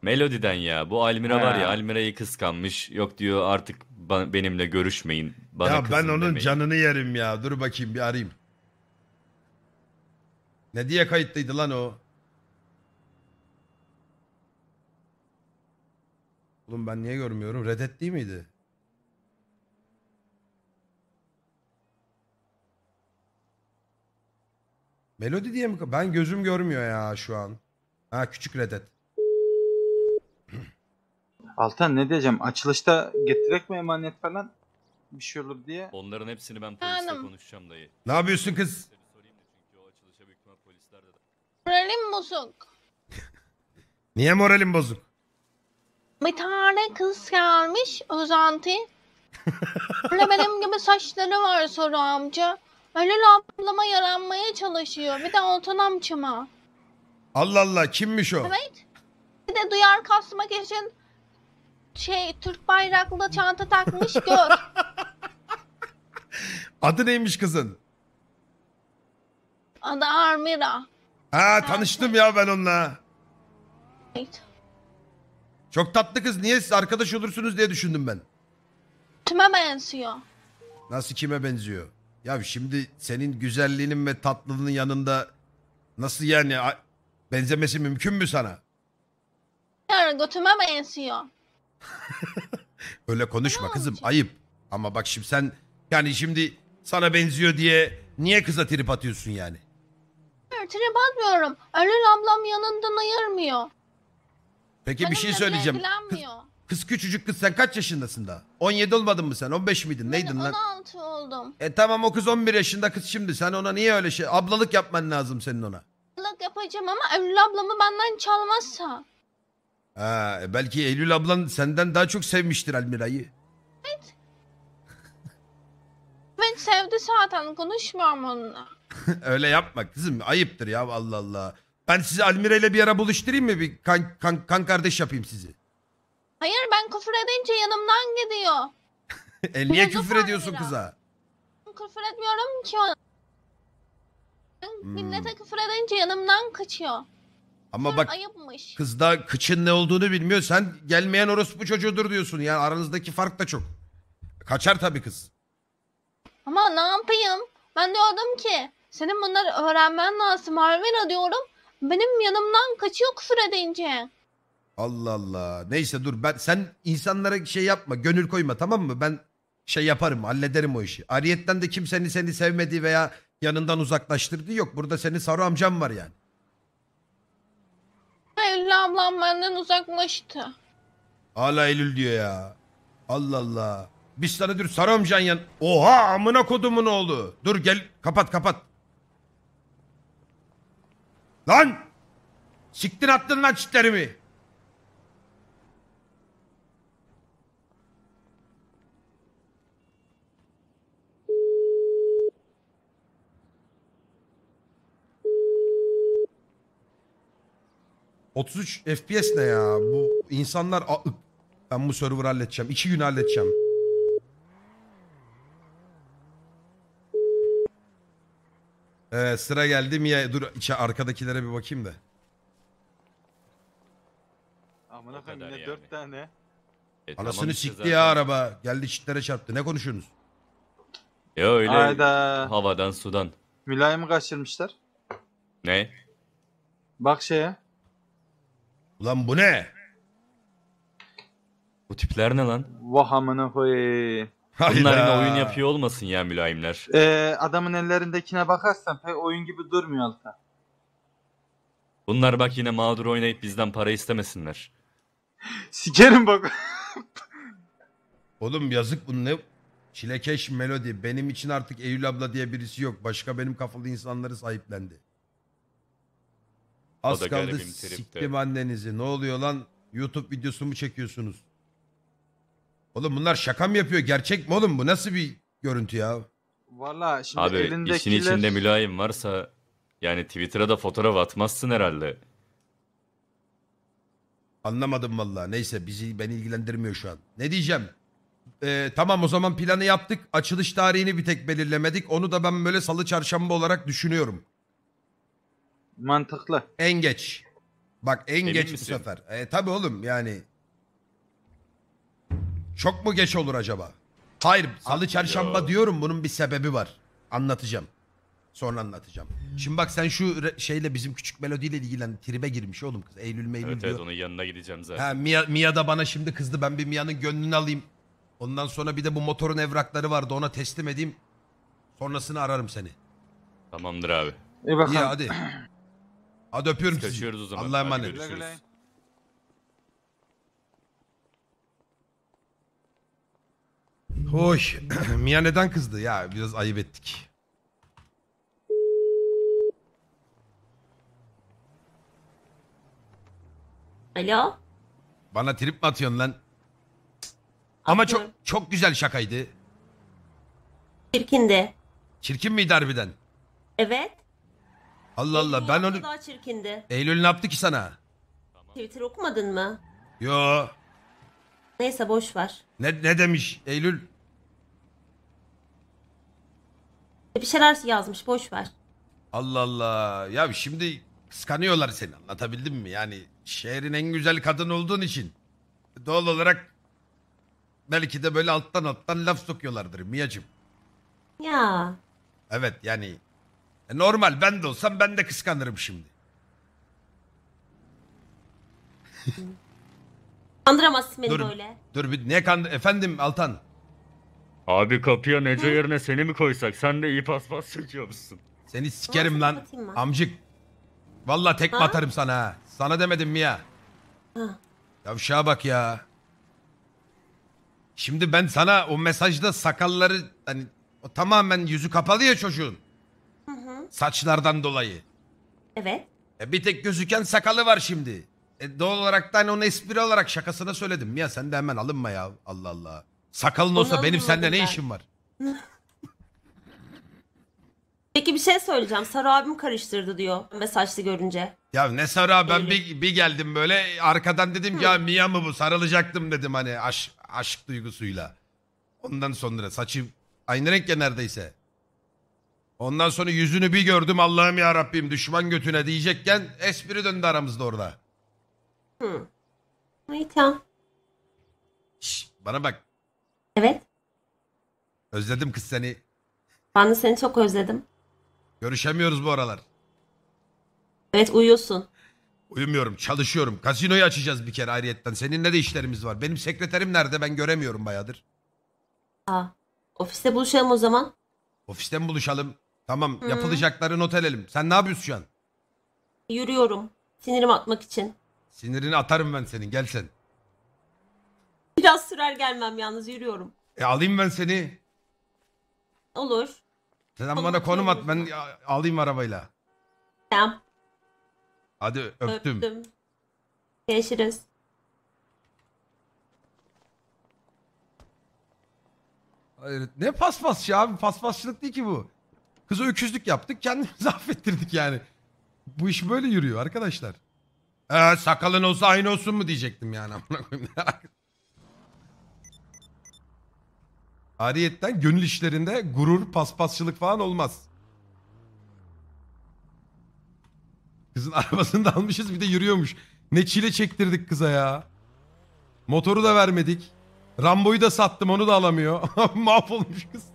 Melodiden ya. Bu Almira var ya Almira'yı kıskanmış. Yok diyor artık ba- benimle görüşmeyin. Bana ya ben onun demeyin. canını yerim ya. Dur bakayım bir arayayım. Ne diye kayıtlıydı lan o? Oğlum ben niye görmüyorum? Reddit değil miydi? Melodi diye mi? Ben gözüm görmüyor ya şu an. Ha küçük Red Altan ne diyeceğim? Açılışta getirek mi emanet falan? Bir şey olur diye. Onların hepsini ben polisle Hanım. konuşacağım dayı. Ne yapıyorsun kız? Moralim bozuk. Niye moralim bozuk? Bir tane kız gelmiş özenti. Böyle benim gibi saçları var soru amca. Öyle ablama yaranmaya çalışıyor. Bir de Altan amcama. Allah Allah kimmiş o? Evet. Bir de duyar kasmak için şey Türk bayraklı çanta takmış gör. Adı neymiş kızın? Adı Armira. Ha tanıştım ya ben onunla. Evet. Çok tatlı kız. Niye siz arkadaş olursunuz diye düşündüm ben. Kime benziyor. Nasıl kime benziyor? Ya şimdi senin güzelliğinin ve tatlılığının yanında nasıl yani Benzemesi mümkün mü sana? Yarın götüme mi ensiyor? Öyle konuşma kızım ayıp. Ama bak şimdi sen yani şimdi sana benziyor diye niye kıza trip atıyorsun yani? Hayır, Trip atmıyorum. Ölen ablam yanından ayırmıyor. Peki bir şey söyleyeceğim. Kız, kız küçücük kız sen kaç yaşındasın daha? 17 olmadın mı sen? 15 miydin? Neydin lan? 16 oldum. E tamam o kız 11 yaşında kız şimdi. Sen ona niye öyle şey? Ablalık yapman lazım senin ona. Kulak yapacağım ama Eylül ablamı benden çalmazsa. Ha, e, belki Eylül ablan senden daha çok sevmiştir Almira'yı. Evet sevdi zaten konuşmuyorum onunla. Öyle yapma kızım ayıptır ya Allah Allah. Ben sizi Almira ile bir ara buluşturayım mı? Bir kan, kan, kan kardeş yapayım sizi. Hayır ben küfür edince yanımdan gidiyor. e niye Biraz küfür ediyorsun kıza? Küfür etmiyorum ki ona. Millete hmm. küfür edince yanımdan kaçıyor. Ama Sonra bak ayıpmış. kız da kıçın ne olduğunu bilmiyor. Sen gelmeyen orospu çocuğudur diyorsun. Yani aranızdaki fark da çok. Kaçar tabii kız. Ama ne yapayım? Ben diyordum ki senin bunları öğrenmen lazım Arvina diyorum. Benim yanımdan kaçıyor küfür edince. Allah Allah. Neyse dur ben sen insanlara şey yapma. Gönül koyma tamam mı? Ben şey yaparım hallederim o işi. Ariyetten de kimsenin seni sevmediği veya yanından uzaklaştırdı. Yok burada senin sarı amcan var yani. Eylül ablam benden uzaklaştı. Hala Eylül diyor ya. Allah Allah. Biz sana dur sarı amcan yan... Oha amına kodumun oğlu. Dur gel kapat kapat. Lan! Siktir attın lan çitlerimi. 33 FPS ne ya? Bu insanlar... A- Ben bu server'ı halledeceğim. 2 gün halledeceğim. Ee, sıra geldi mi ya? Dur içe arkadakilere bir bakayım da. Amına O koyayım kadar ne yani. dört tane. E, tamam Anasını şey sikti ya araba. Geldi çitlere çarptı. Ne konuşuyorsunuz? Ya öyle Hayda. havadan sudan. Mülayim'i kaçırmışlar. Ne? Bak şeye. Lan bu ne? Bu tipler ne lan? Vahamını koy. Bunlar yine oyun yapıyor olmasın ya mülayimler. Ee, adamın ellerindekine bakarsan pek oyun gibi durmuyor altta. Bunlar bak yine mağdur oynayıp bizden para istemesinler. Sikerim bak. Oğlum yazık bu ne? Çilekeş melodi. Benim için artık Eylül abla diye birisi yok. Başka benim kafalı insanları sahiplendi. Az da kaldı siktim annenizi. Ne oluyor lan? YouTube videosu mu çekiyorsunuz? Oğlum bunlar şaka mı yapıyor? Gerçek mi oğlum bu? Nasıl bir görüntü ya? Valla şimdi Abi elindekiler... işin içinde mülayim varsa yani Twitter'a da fotoğraf atmazsın herhalde. Anlamadım valla. Neyse bizi ben ilgilendirmiyor şu an. Ne diyeceğim? Ee, tamam o zaman planı yaptık. Açılış tarihini bir tek belirlemedik. Onu da ben böyle salı çarşamba olarak düşünüyorum. Mantıklı. En geç. Bak en Emin geç misin? bu sefer. E, tabii oğlum yani. Çok mu geç olur acaba? Hayır salı çarşamba ya. diyorum bunun bir sebebi var. Anlatacağım. Sonra anlatacağım. Şimdi bak sen şu şeyle bizim küçük melodiyle ilgilen tribe girmiş oğlum kız. Eylül meylül Evet diyor. evet onun yanına gideceğim zaten. Ha, Mia, Mia da bana şimdi kızdı. Ben bir Mia'nın gönlünü alayım. Ondan sonra bir de bu motorun evrakları vardı. Ona teslim edeyim. Sonrasını ararım seni. Tamamdır abi. İyi bakalım. İyi hadi. Hadi öpüyorum sizi. o zaman. Allah'a Hadi emanet. görüşürüz. Güle güle. Hoş. Mia neden kızdı ya? Biraz ayıp ettik. Alo? Bana trip mi atıyorsun lan? Ama çok çok güzel şakaydı. Çirkindi. Çirkin miydi harbiden? Evet. Allah Allah ben onu... Daha çirkindi. Eylül ne yaptı ki sana? Twitter okumadın mı? Yo. Neyse boş ver. Ne, ne demiş Eylül? Bir şeyler yazmış boş ver. Allah Allah. Ya şimdi kıskanıyorlar seni anlatabildim mi? Yani şehrin en güzel kadın olduğun için doğal olarak belki de böyle alttan alttan laf sokuyorlardır Miyacım. Ya. Evet yani e normal ben de olsam ben de kıskanırım şimdi. Kandıramazsın beni Dur, böyle. dur bir niye kandı? Efendim Altan. Abi kapıya Neco yerine seni mi koysak? Sen de iyi paspas çekiyor Seni sikerim lan amcık. Valla tekme Ha? atarım sana ha. Sana demedim mi ya? Ha. Yavşağa bak ya. Şimdi ben sana o mesajda sakalları hani o tamamen yüzü kapalı ya çocuğun. Neden? Saçlardan dolayı. Evet. E, bir tek gözüken sakalı var şimdi. E, doğal olarak da hani onu espri olarak şakasına söyledim. Ya sen de hemen alınma ya. Allah Allah. Sakalın olsa Onu benim alınmadım sende ne işim var? Peki bir şey söyleyeceğim. Sarı abim karıştırdı diyor ve saçlı görünce. Ya ne sarı ben bir, bir geldim böyle arkadan dedim ki ya Mia mı bu sarılacaktım dedim hani aşk, aşk duygusuyla. Ondan sonra saçı aynı renkte neredeyse. Ondan sonra yüzünü bir gördüm Allah'ım ya Rabbim düşman götüne diyecekken espri döndü aramızda orada. Hı. Ay tamam. bana bak. Evet. Özledim kız seni. Ben de seni çok özledim. Görüşemiyoruz bu aralar. Evet uyuyorsun. Uyumuyorum çalışıyorum. Kasinoyu açacağız bir kere ayrıyetten. Seninle de işlerimiz var. Benim sekreterim nerede ben göremiyorum bayadır. Aa, ofiste buluşalım o zaman. Ofisten buluşalım. Tamam Hı. yapılacakları not edelim. Sen ne yapıyorsun şu an? Yürüyorum. Sinirimi atmak için. Sinirini atarım ben senin gel Biraz sürer gelmem yalnız yürüyorum. E alayım ben seni. Olur. Sen Konum bana konum at ben alayım arabayla. Tamam. Hadi öptüm. Öptüm. Görüşürüz. Hayır, ne paspasçı abi paspasçılık değil ki bu. Kızı öküzlük yaptık kendimizi affettirdik yani. Bu iş böyle yürüyor arkadaşlar. Ee, sakalın olsa aynı olsun mu diyecektim yani. Ariyetten gönül işlerinde gurur, paspasçılık falan olmaz. Kızın arabasını da almışız bir de yürüyormuş. Ne çile çektirdik kıza ya. Motoru da vermedik. Rambo'yu da sattım onu da alamıyor. Mahvolmuş kız.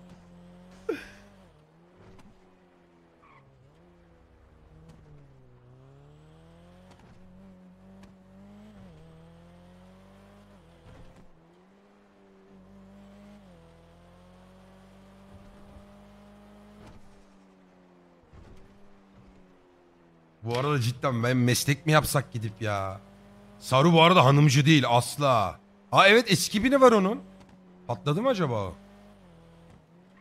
Bu arada cidden ben meslek mi yapsak gidip ya? Saru bu arada hanımcı değil asla. Ha evet eski bini var onun. Patladı mı acaba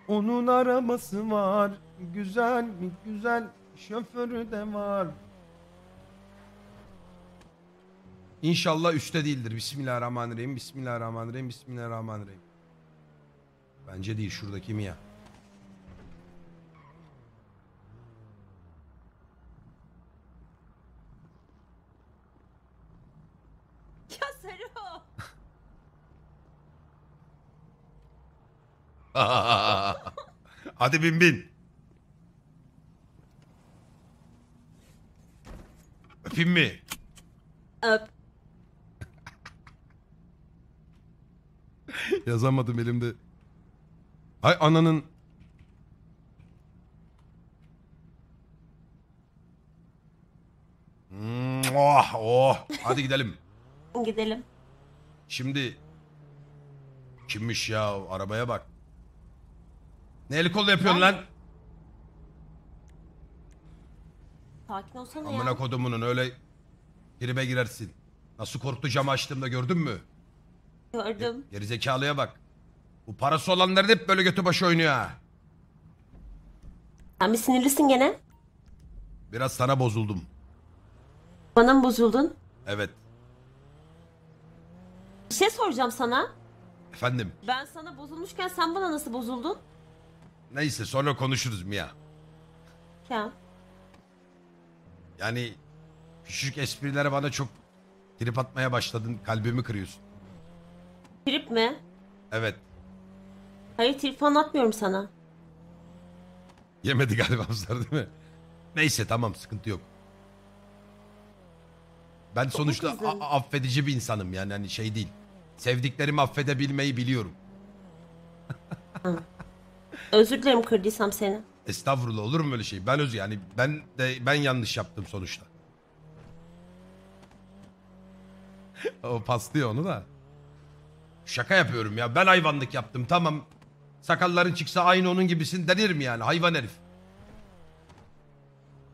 Onun arabası var. Güzel mi güzel şoförü de var. İnşallah üstte değildir. Bismillahirrahmanirrahim. Bismillahirrahmanirrahim. Bismillahirrahmanirrahim. Bence değil şuradaki ya? Hadi bin bin. Öpeyim mi? Öp. Yazamadım elimde. Ay ananın. Hmm, oh oh. Hadi gidelim. Gidelim. Şimdi kimmiş ya arabaya bak. Ne el kol yapıyorsun lan? Sakin olsana ya. Amına kodumunun öyle tribe girersin. Nasıl korktu camı açtığımda gördün mü? Gördüm. Gerizekalıya bak. Bu parası olanların hep böyle götü başı oynuyor ha. Sen bir sinirlisin gene. Biraz sana bozuldum. Bana mı bozuldun? Evet. Bir şey soracağım sana. Efendim? Ben sana bozulmuşken sen bana nasıl bozuldun? Neyse sonra konuşuruz Mia. Tamam. Yani küçük esprilere bana çok trip atmaya başladın. Kalbimi kırıyorsun. Trip mi? Evet. Hayır trip falan atmıyorum sana. Yemedi galiba Amsar değil mi? Neyse tamam sıkıntı yok. Ben sonuçta affedici bir insanım yani hani şey değil. Sevdiklerimi affedebilmeyi biliyorum. Özür dilerim kırdıysam seni. Estağfurullah olur mu öyle şey? Ben öz yani ben de ben yanlış yaptım sonuçta. o paslıyor onu da. Şaka yapıyorum ya. Ben hayvanlık yaptım tamam. Sakalların çıksa aynı onun gibisin mi yani hayvan herif.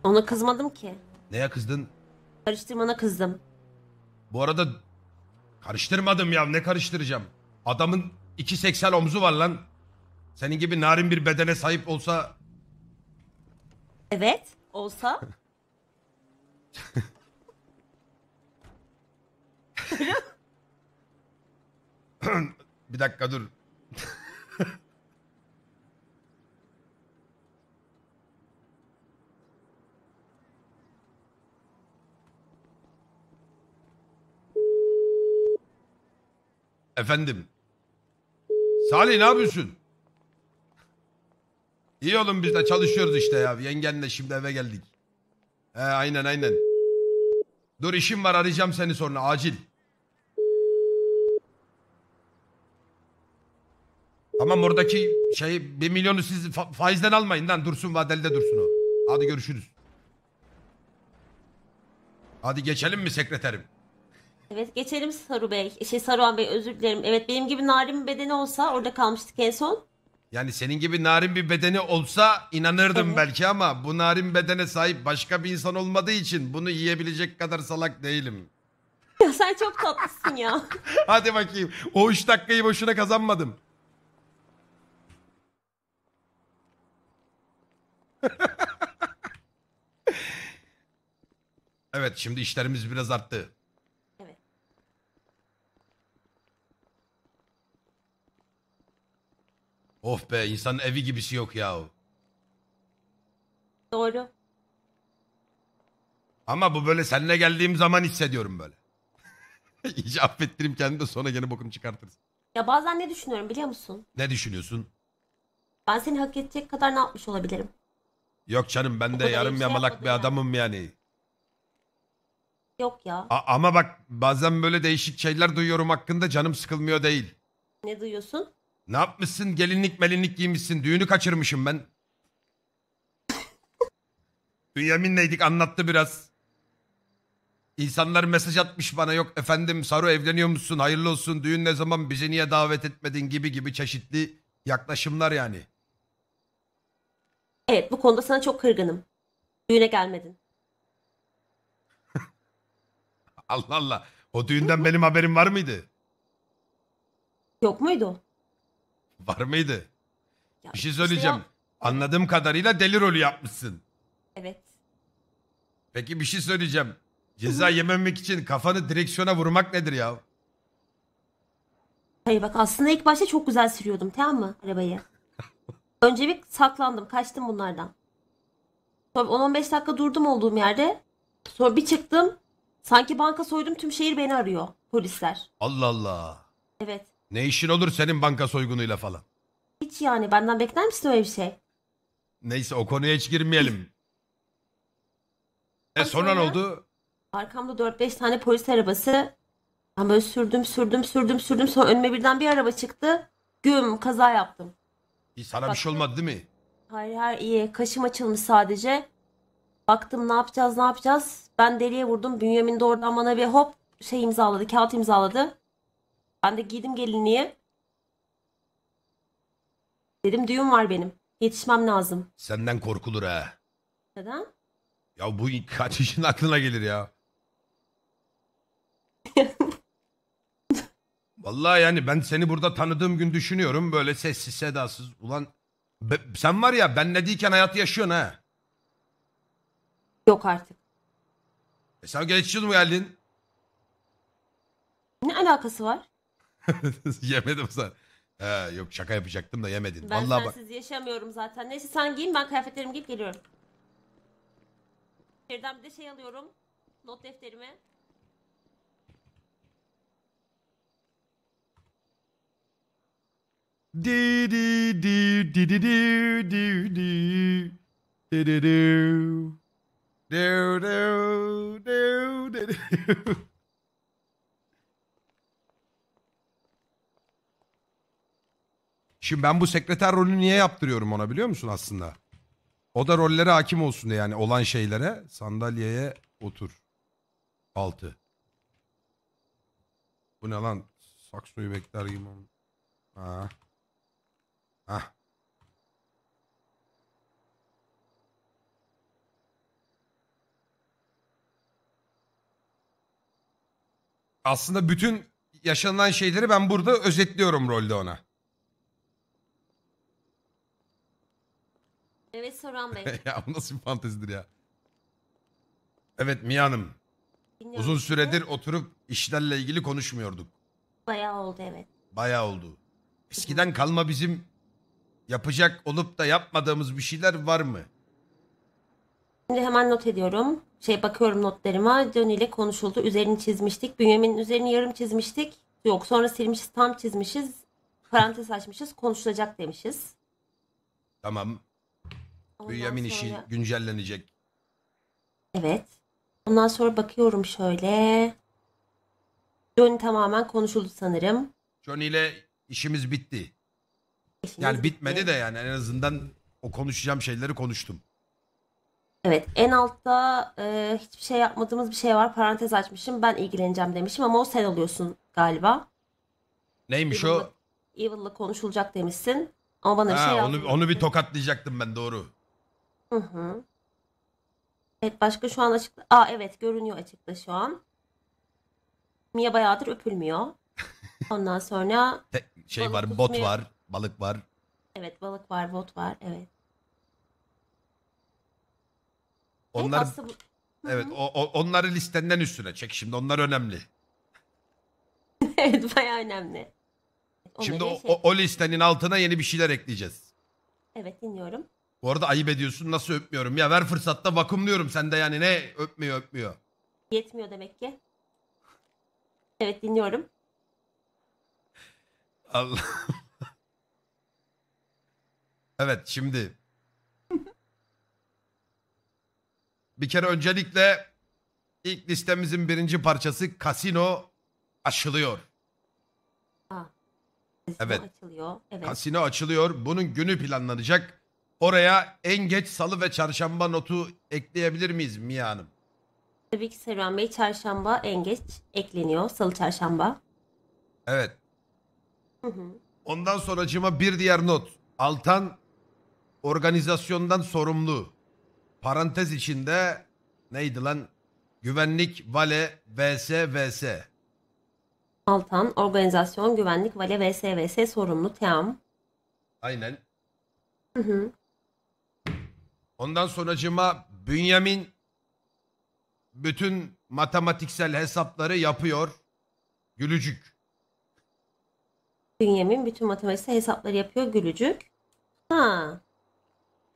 Ona kızmadım ki. Neye kızdın? Karıştırmana kızdım. Bu arada karıştırmadım ya ne karıştıracağım. Adamın 2.80 omzu var lan. Senin gibi narin bir bedene sahip olsa Evet olsa. bir dakika dur. Efendim. Salih ne yapıyorsun? İyi oğlum biz de çalışıyoruz işte ya. Yengenle şimdi eve geldik. He aynen aynen. Dur işim var arayacağım seni sonra acil. Tamam oradaki şey bir milyonu siz fa faizden almayın lan dursun vadelde dursun o. Hadi görüşürüz. Hadi geçelim mi sekreterim? Evet geçelim Saru Bey. Şey Saruhan Bey özür dilerim. Evet benim gibi narin bir bedeni olsa orada kalmıştık en son. Yani senin gibi narin bir bedeni olsa inanırdım Evet. belki ama bu narin bedene sahip başka bir insan olmadığı için bunu yiyebilecek kadar salak değilim. Ya sen çok tatlısın ya. Hadi bakayım. O 3 dakikayı boşuna kazanmadım. evet şimdi işlerimiz biraz arttı. Of oh be insanın evi gibisi yok ya. Doğru. Ama bu böyle seninle geldiğim zaman hissediyorum böyle. İyice affettireyim kendimi de sonra gene bokunu çıkartırız. Ya bazen ne düşünüyorum biliyor musun? Ne düşünüyorsun? Ben seni hak edecek kadar ne yapmış olabilirim? Yok canım ben O de yarım yamalak bir yani. adamım yani. Yok ya. A- ama bak bazen böyle değişik şeyler duyuyorum hakkında canım sıkılmıyor değil. Ne duyuyorsun? Ne yapmışsın? Gelinlik melinlik giymişsin. Düğünü kaçırmışım ben. neydik? anlattı biraz. İnsanlar mesaj atmış bana yok efendim Saru evleniyor musun hayırlı olsun düğün ne zaman bizi niye davet etmedin gibi gibi çeşitli yaklaşımlar yani. Evet bu konuda sana çok kırgınım. Düğüne gelmedin. Allah Allah o düğünden benim haberim var mıydı? Yok muydu? Var mıydı? Ya Bir şey işte söyleyeceğim. ya- Anladığım kadarıyla deli rolü yapmışsın. evet. Peki bir şey söyleyeceğim. Ceza yememek için kafanı direksiyona vurmak nedir ya? Hayır bak aslında ilk başta çok güzel sürüyordum tamam mı arabayı. Önce bir saklandım kaçtım bunlardan. Sonra 10-15 dakika durdum olduğum yerde. Sonra bir çıktım. Sanki banka soydum tüm şehir beni arıyor polisler. Allah Allah. Evet. Ne işin olur senin banka soygunuyla falan. Hiç yani benden bekler misin öyle bir şey? Neyse o konuya hiç girmeyelim. e sonra ne oldu? Arkamda 4-5 tane polis arabası. Ben böyle sürdüm sürdüm sürdüm sürdüm sonra önüme birden bir araba çıktı. Güm kaza yaptım. İyi, sana bir şey olmadı değil mi? Hayır hayır iyi. Kaşım açılmış sadece. Baktım ne yapacağız ne yapacağız. Ben deliye vurdum. Bünyamin de oradan bana bir hop şey imzaladı. Kağıt imzaladı. Ben de giydim gelinliği. Dedim düğün var benim. Yetişmem lazım. Senden korkulur ha. Neden? Ya bu kaç kişinin aklına gelir ya. Vallahi yani ben seni burada tanıdığım gün düşünüyorum böyle sessiz sedasız. Ulan be- sen var ya ben ne diyken hayat yaşıyorsun ha. Yok artık. E sen geçiyorsun mu geldin? Ne alakası var? Yemedim sen. Ha, yok şaka yapacaktım da yemedin. Ben Vallahi bak sensiz yaşamıyorum zaten. Neyse sen giyin ben kıyafetlerimi giyip geliyorum. İçeriden bir de şey alıyorum. Not defterimi. Di di di di di di di di di di do. Do do do do do. Şimdi ben bu sekreter rolünü niye yaptırıyorum ona biliyor musun aslında? O da rollere hakim olsun diye yani olan şeylere sandalyeye otur. Altı. Bu ne lan? Saksoyu bekler gibi. Ha. Ha. Aslında bütün yaşanan şeyleri ben burada özetliyorum rolde ona. Evet Soran Bey. ya bu nasıl bir fantezidir ya? Evet Mia Hanım. Dinliyorum Uzun sizi. süredir oturup işlerle ilgili konuşmuyorduk. Bayağı oldu evet. Bayağı oldu. Eskiden kalma bizim yapacak olup da yapmadığımız bir şeyler var mı? Şimdi hemen not ediyorum. Şey bakıyorum notlarıma. Johnny ile konuşuldu. Üzerini çizmiştik. Bünyamin'in üzerini yarım çizmiştik. Yok sonra silmişiz tam çizmişiz. Parantez açmışız. Konuşulacak demişiz. Tamam. Ondan Bünyamin işi sonra- güncellenecek. Evet. Ondan sonra bakıyorum şöyle. Johnny tamamen konuşuldu sanırım. Johnny ile işimiz bitti. İşimiz Yani bitmedi bitti. de yani en azından o konuşacağım şeyleri konuştum. Evet, en altta e, hiçbir şey yapmadığımız bir şey var. Parantez açmışım. Ben ilgileneceğim demişim ama o sen oluyorsun galiba. Neymiş o? Evil'la konuşulacak demişsin. Ama bana bir şey Ha, onu, yapmadın. onu bir tokatlayacaktım ben doğru. Hı hı. Evet başka şu an açık. Aa evet görünüyor açıkta şu an. Mia bayağıdır öpülmüyor. Ondan sonra şey Balık var, bot var, balık var. evet balık var, bot var. Evet. Evet, Onlar aslında evet, o, o- onları listenden üstüne çek şimdi. Onlar önemli. evet bayağı önemli. Şimdi o, şey- o, o listenin altına yeni bir şeyler ekleyeceğiz. Evet dinliyorum. Bu arada ayıp ediyorsun nasıl öpmüyorum ya ver fırsatta vakumluyorum sen de yani ne öpmüyor öpmüyor. Yetmiyor demek ki. Evet dinliyorum. Allah. evet şimdi. bir kere öncelikle ilk listemizin birinci parçası Casino aşılıyor. evet. Açılıyor. evet. Casino açılıyor. Bunun günü planlanacak. Oraya en geç salı ve çarşamba notu ekleyebilir miyiz Mia Hanım? Tabii ki Serhan Bey çarşamba en geç ekleniyor. Salı çarşamba. Evet. Hı hı. Ondan sonracıma bir diğer not. Altan organizasyondan sorumlu. Parantez içinde neydi lan? Güvenlik, vale, vs, vs. Altan, organizasyon, güvenlik, vale, vs, vs sorumlu. Tamam. Aynen. Hı hı. Ondan sonracıma Bünyamin bütün matematiksel hesapları yapıyor. Gülücük. Bünyamin bütün matematiksel hesapları yapıyor Gülücük. Ha.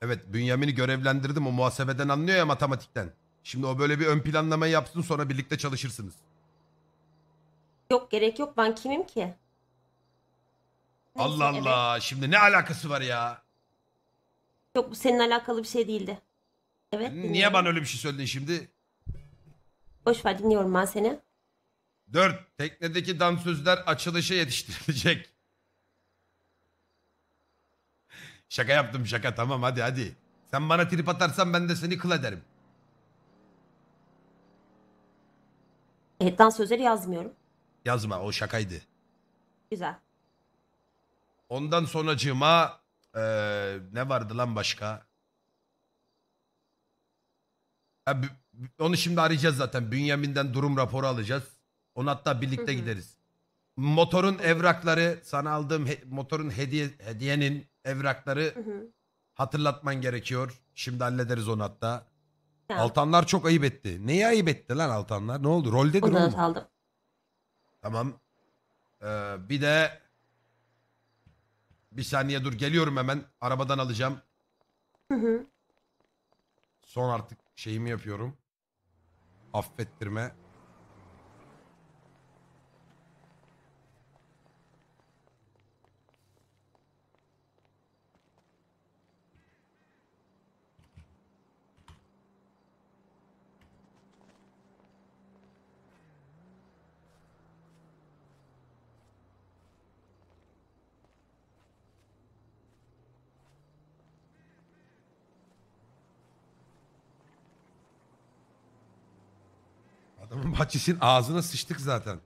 Evet Bünyamin'i görevlendirdim o muhasebeden anlıyor ya matematikten. Şimdi o böyle bir ön planlama yapsın sonra birlikte çalışırsınız. Yok gerek yok ben kimim ki? Allah Allah evet. şimdi ne alakası var ya? Yok bu senin alakalı bir şey değildi. Evet. Niye dinliyorum. bana öyle bir şey söyledin şimdi? Boş ver dinliyorum ben seni. Dört Teknedeki dansözler açılışa yetiştirilecek. Şaka yaptım şaka tamam hadi hadi. Sen bana trip atarsan ben de seni kıl ederim. Evet dans yazmıyorum. Yazma o şakaydı. Güzel. Ondan sonracığıma ee, ne vardı lan başka? Ya, onu şimdi arayacağız zaten. Bünyamin'den durum raporu alacağız. Onu hatta birlikte gideriz. Motorun evrakları, sana aldığım he- motorun hediye hediyenin evrakları hatırlatman gerekiyor. Şimdi hallederiz onu hatta. Tamam. Altanlar çok ayıp etti. Neyi ayıp etti lan Altanlar? Ne oldu? Roldedir o mu? Tamam. Ee, bir de bir saniye dur geliyorum hemen. Arabadan alacağım. Hı hı. Son artık şeyimi yapıyorum. Affettirme. Paçis'in ağzına sıçtık zaten.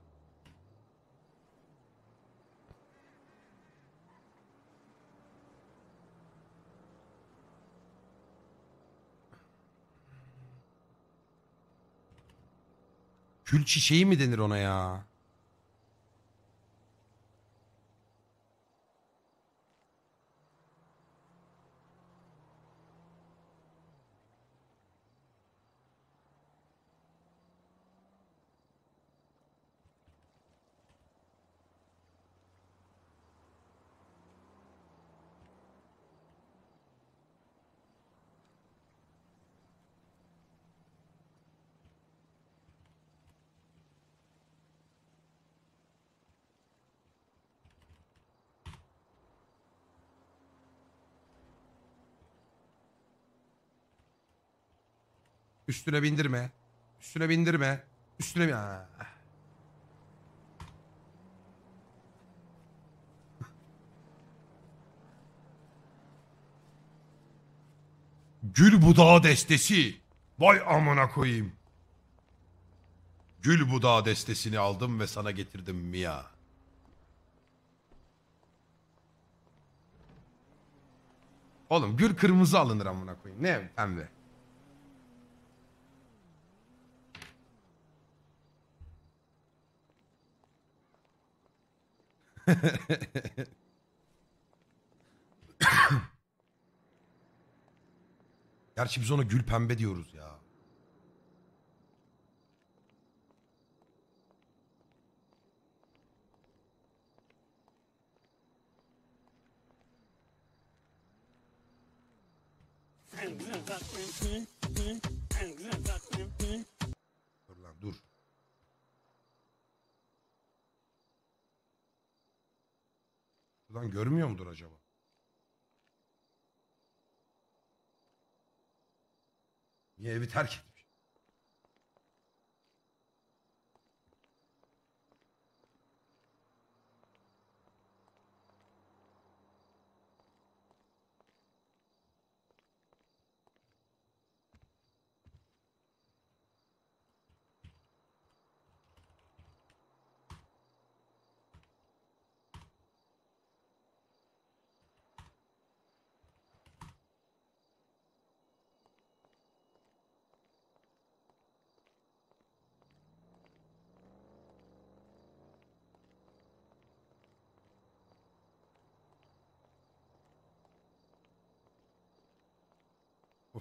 Kül çiçeği mi denir ona ya? Üstüne bindirme. Üstüne bindirme. Üstüne bin... Ha. Ah. Gül budağı destesi. Vay amına koyayım. Gül budağı destesini aldım ve sana getirdim Mia. Oğlum gül kırmızı alınır amına koyayım. Ne pembe. Gerçi biz ona gül pembe diyoruz ya. Ulan görmüyor mudur acaba? Niye evi terk et?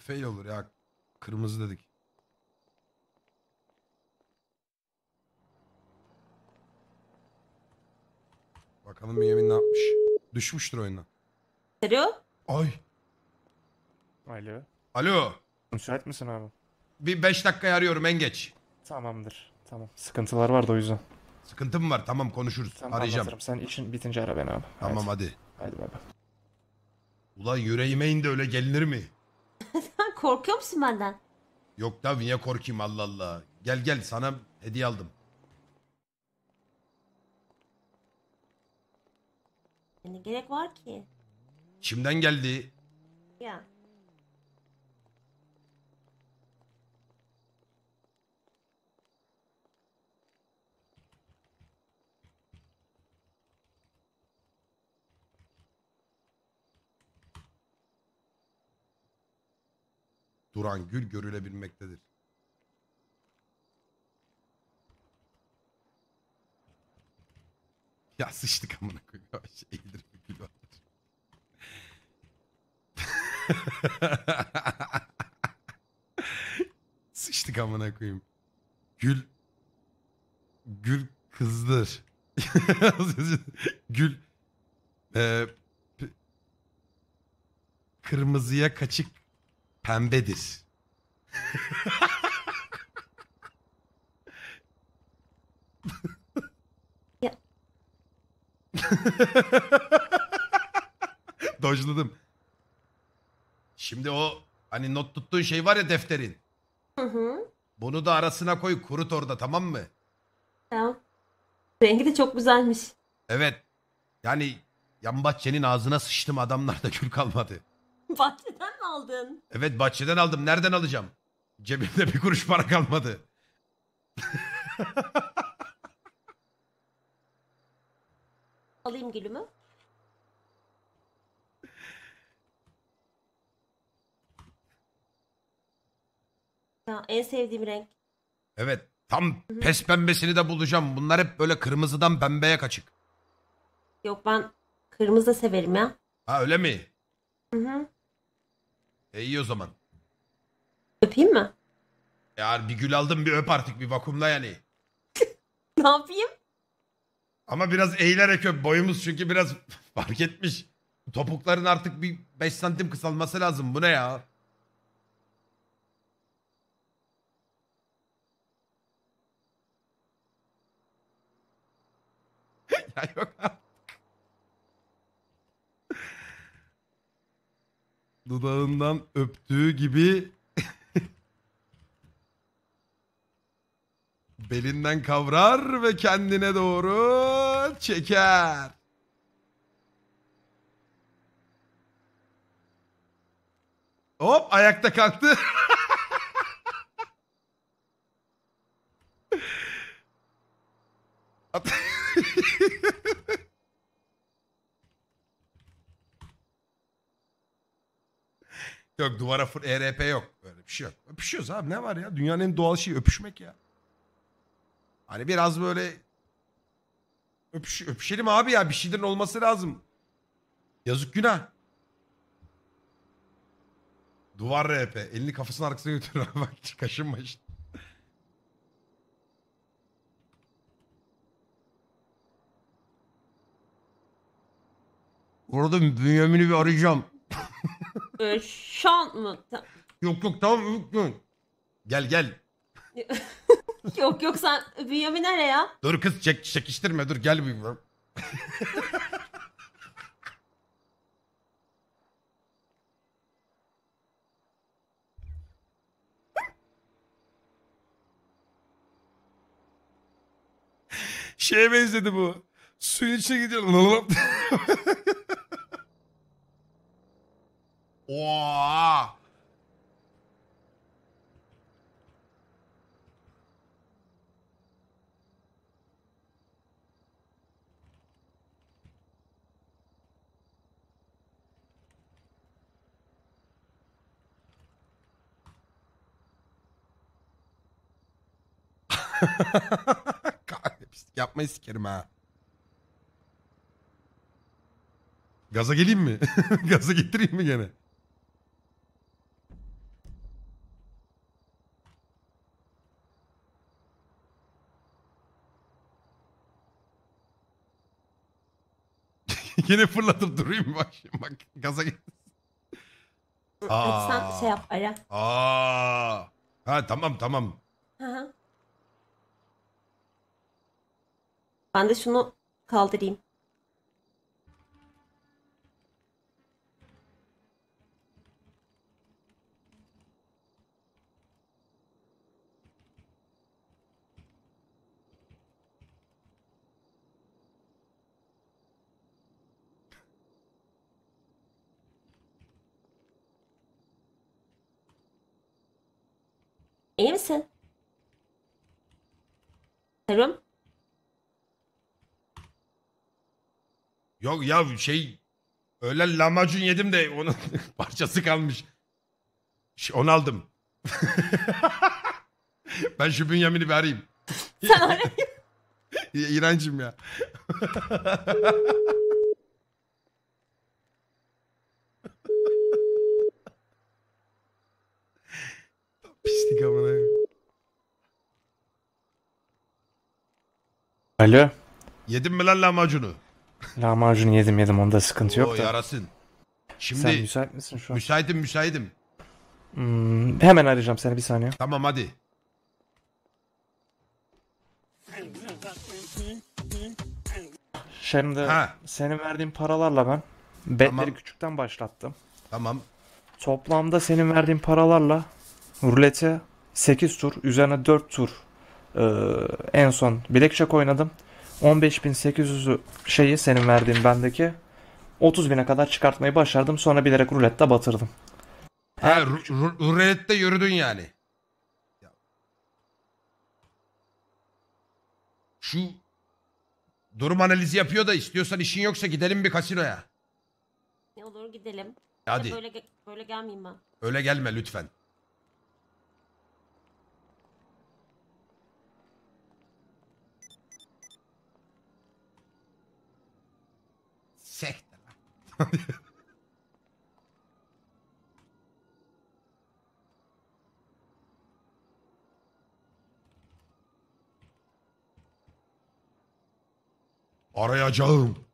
fail olur ya. Kırmızı dedik. Bakalım Bünyamin ne yapmış. Düşmüştür oyundan. Alo? Ay. Alo. Alo. Müsait misin abi? Bir 5 dakika arıyorum en geç. Tamamdır. Tamam. Sıkıntılar vardı o yüzden. Sıkıntı mı var. Tamam konuşuruz. Tamam, Arayacağım. Anlatırım. Sen işin bitince ara beni abi. Tamam hadi. Hadi, hadi bay bay. Ulan yüreğime indi öyle gelinir mi? Sen korkuyor musun benden? Yok da niye korkayım Allah Allah. Gel gel sana hediye aldım. Ne gerek var ki? Kimden geldi? Ya. duran gül görülebilmektedir. Ya sıçtık amına koyayım. Yavaş şey eğilir bir gül vardır. sıçtık amına koyayım. Gül gül kızdır. gül e, kırmızıya kaçık Pembedir. Ya- Dojladım. Şimdi o hani not tuttuğun şey var ya defterin. Hı hı. Bunu da arasına koy kurut orada tamam mı? Tamam. Rengi de çok güzelmiş. Evet. Yani yan bahçenin ağzına sıçtım adamlarda kül kalmadı. Bahçeden mi aldın? Evet bahçeden aldım. Nereden alacağım? Cebimde bir kuruş para kalmadı. Alayım gülümü. Ya, en sevdiğim renk. Evet. Tam pes pembesini de bulacağım. Bunlar hep böyle kırmızıdan pembeye kaçık. Yok ben kırmızı severim ya. Ha öyle mi? Hı hı. E iyi o zaman. Öpeyim mi? Ya bir gül aldım bir öp artık bir vakumla yani. Ne yapayım? Ama biraz eğilerek öp boyumuz çünkü biraz fark etmiş. Topukların artık bir 5 santim kısalması lazım. Bu ne ya? ya yok abi. dudağından öptüğü gibi belinden kavrar ve kendine doğru çeker. Hop ayakta kalktı. Yok duvara fır ERP yok. Böyle bir şey yok. Öpüşüyoruz abi ne var ya? Dünyanın en doğal şeyi öpüşmek ya. Hani biraz böyle öpüş, öpüşelim abi ya bir şeylerin olması lazım. Yazık günah. Duvar RP. Elini kafasının arkasına götürür. Bak kaşınma işte. Orada Bünyamin'i bir arayacağım. Ee, şu an mı? Yok yok tamam yok, yok. Gel gel. Yok yok sen Bünyamin nereye ya? Dur kız çek, çekiştirme dur gel bir. Şeye benzedi bu. Suyun içine gidiyor. Oha! Kahretmişlik yapmayı sikerim ha. Gaza geleyim mi? Gaza getireyim mi gene? Yine fırlatıp durayım bak. Şimdi bak gaza gel. Aa. Sen şey yap ara. Aa. Ha tamam tamam. Hı hı. Ben de şunu kaldırayım. İyi misin? Serum. Yok ya şey öyle lahmacun yedim de onun parçası kalmış. Ş- Onu aldım. ben şu Bünyamin'i bir arayayım. Sen oraya İ- İğrencim ya. Pislik amına. Alo. Yedin mi lan lahmacunu? Lahmacunu yedim yedim onda sıkıntı yok Oo, da. yarasın. Şimdi Sen müsait misin şu an? müsaitim müsaitim. Hmm, hemen arayacağım seni bir saniye. Tamam hadi. Şimdi Ha. senin verdiğin paralarla ben betleri Tamam. küçükten başlattım. Tamam. Toplamda senin verdiğin paralarla Rulete 8 tur, üzerine 4 tur e, en son blackjack oynadım. 15.800'ü şeyi senin verdiğin bendeki 30.000'e kadar çıkartmayı başardım. Sonra bilerek rulette batırdım. Ha, rulette yürüdün yani. Şu durum analizi yapıyor da istiyorsan işin yoksa gidelim bir kasinoya. Ne olur gidelim. Hadi. Böyle, böyle gelmeyeyim ben. Öyle gelme lütfen. Arayacağım.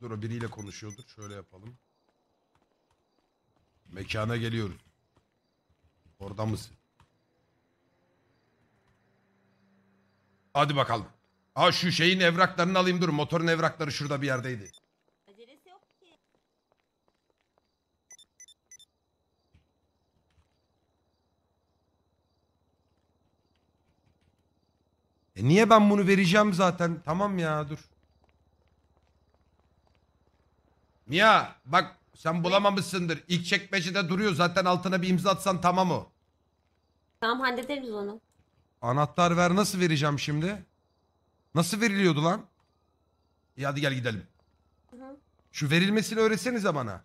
Dur o biriyle konuşuyordur. Şöyle yapalım. Mekana geliyoruz. Orada mısın? Hadi bakalım. Aa şu şeyin evraklarını alayım dur. Motorun evrakları şurada bir yerdeydi. E niye ben bunu vereceğim zaten? Tamam ya dur. Mia bak sen bulamamışsındır. İlk çekmecede duruyor zaten altına bir imza atsan tamam o. Tamam hallederiz onu. Anahtar ver nasıl vereceğim şimdi? Nasıl veriliyordu lan? İyi hadi gel gidelim. Şu verilmesini öğretsenize bana.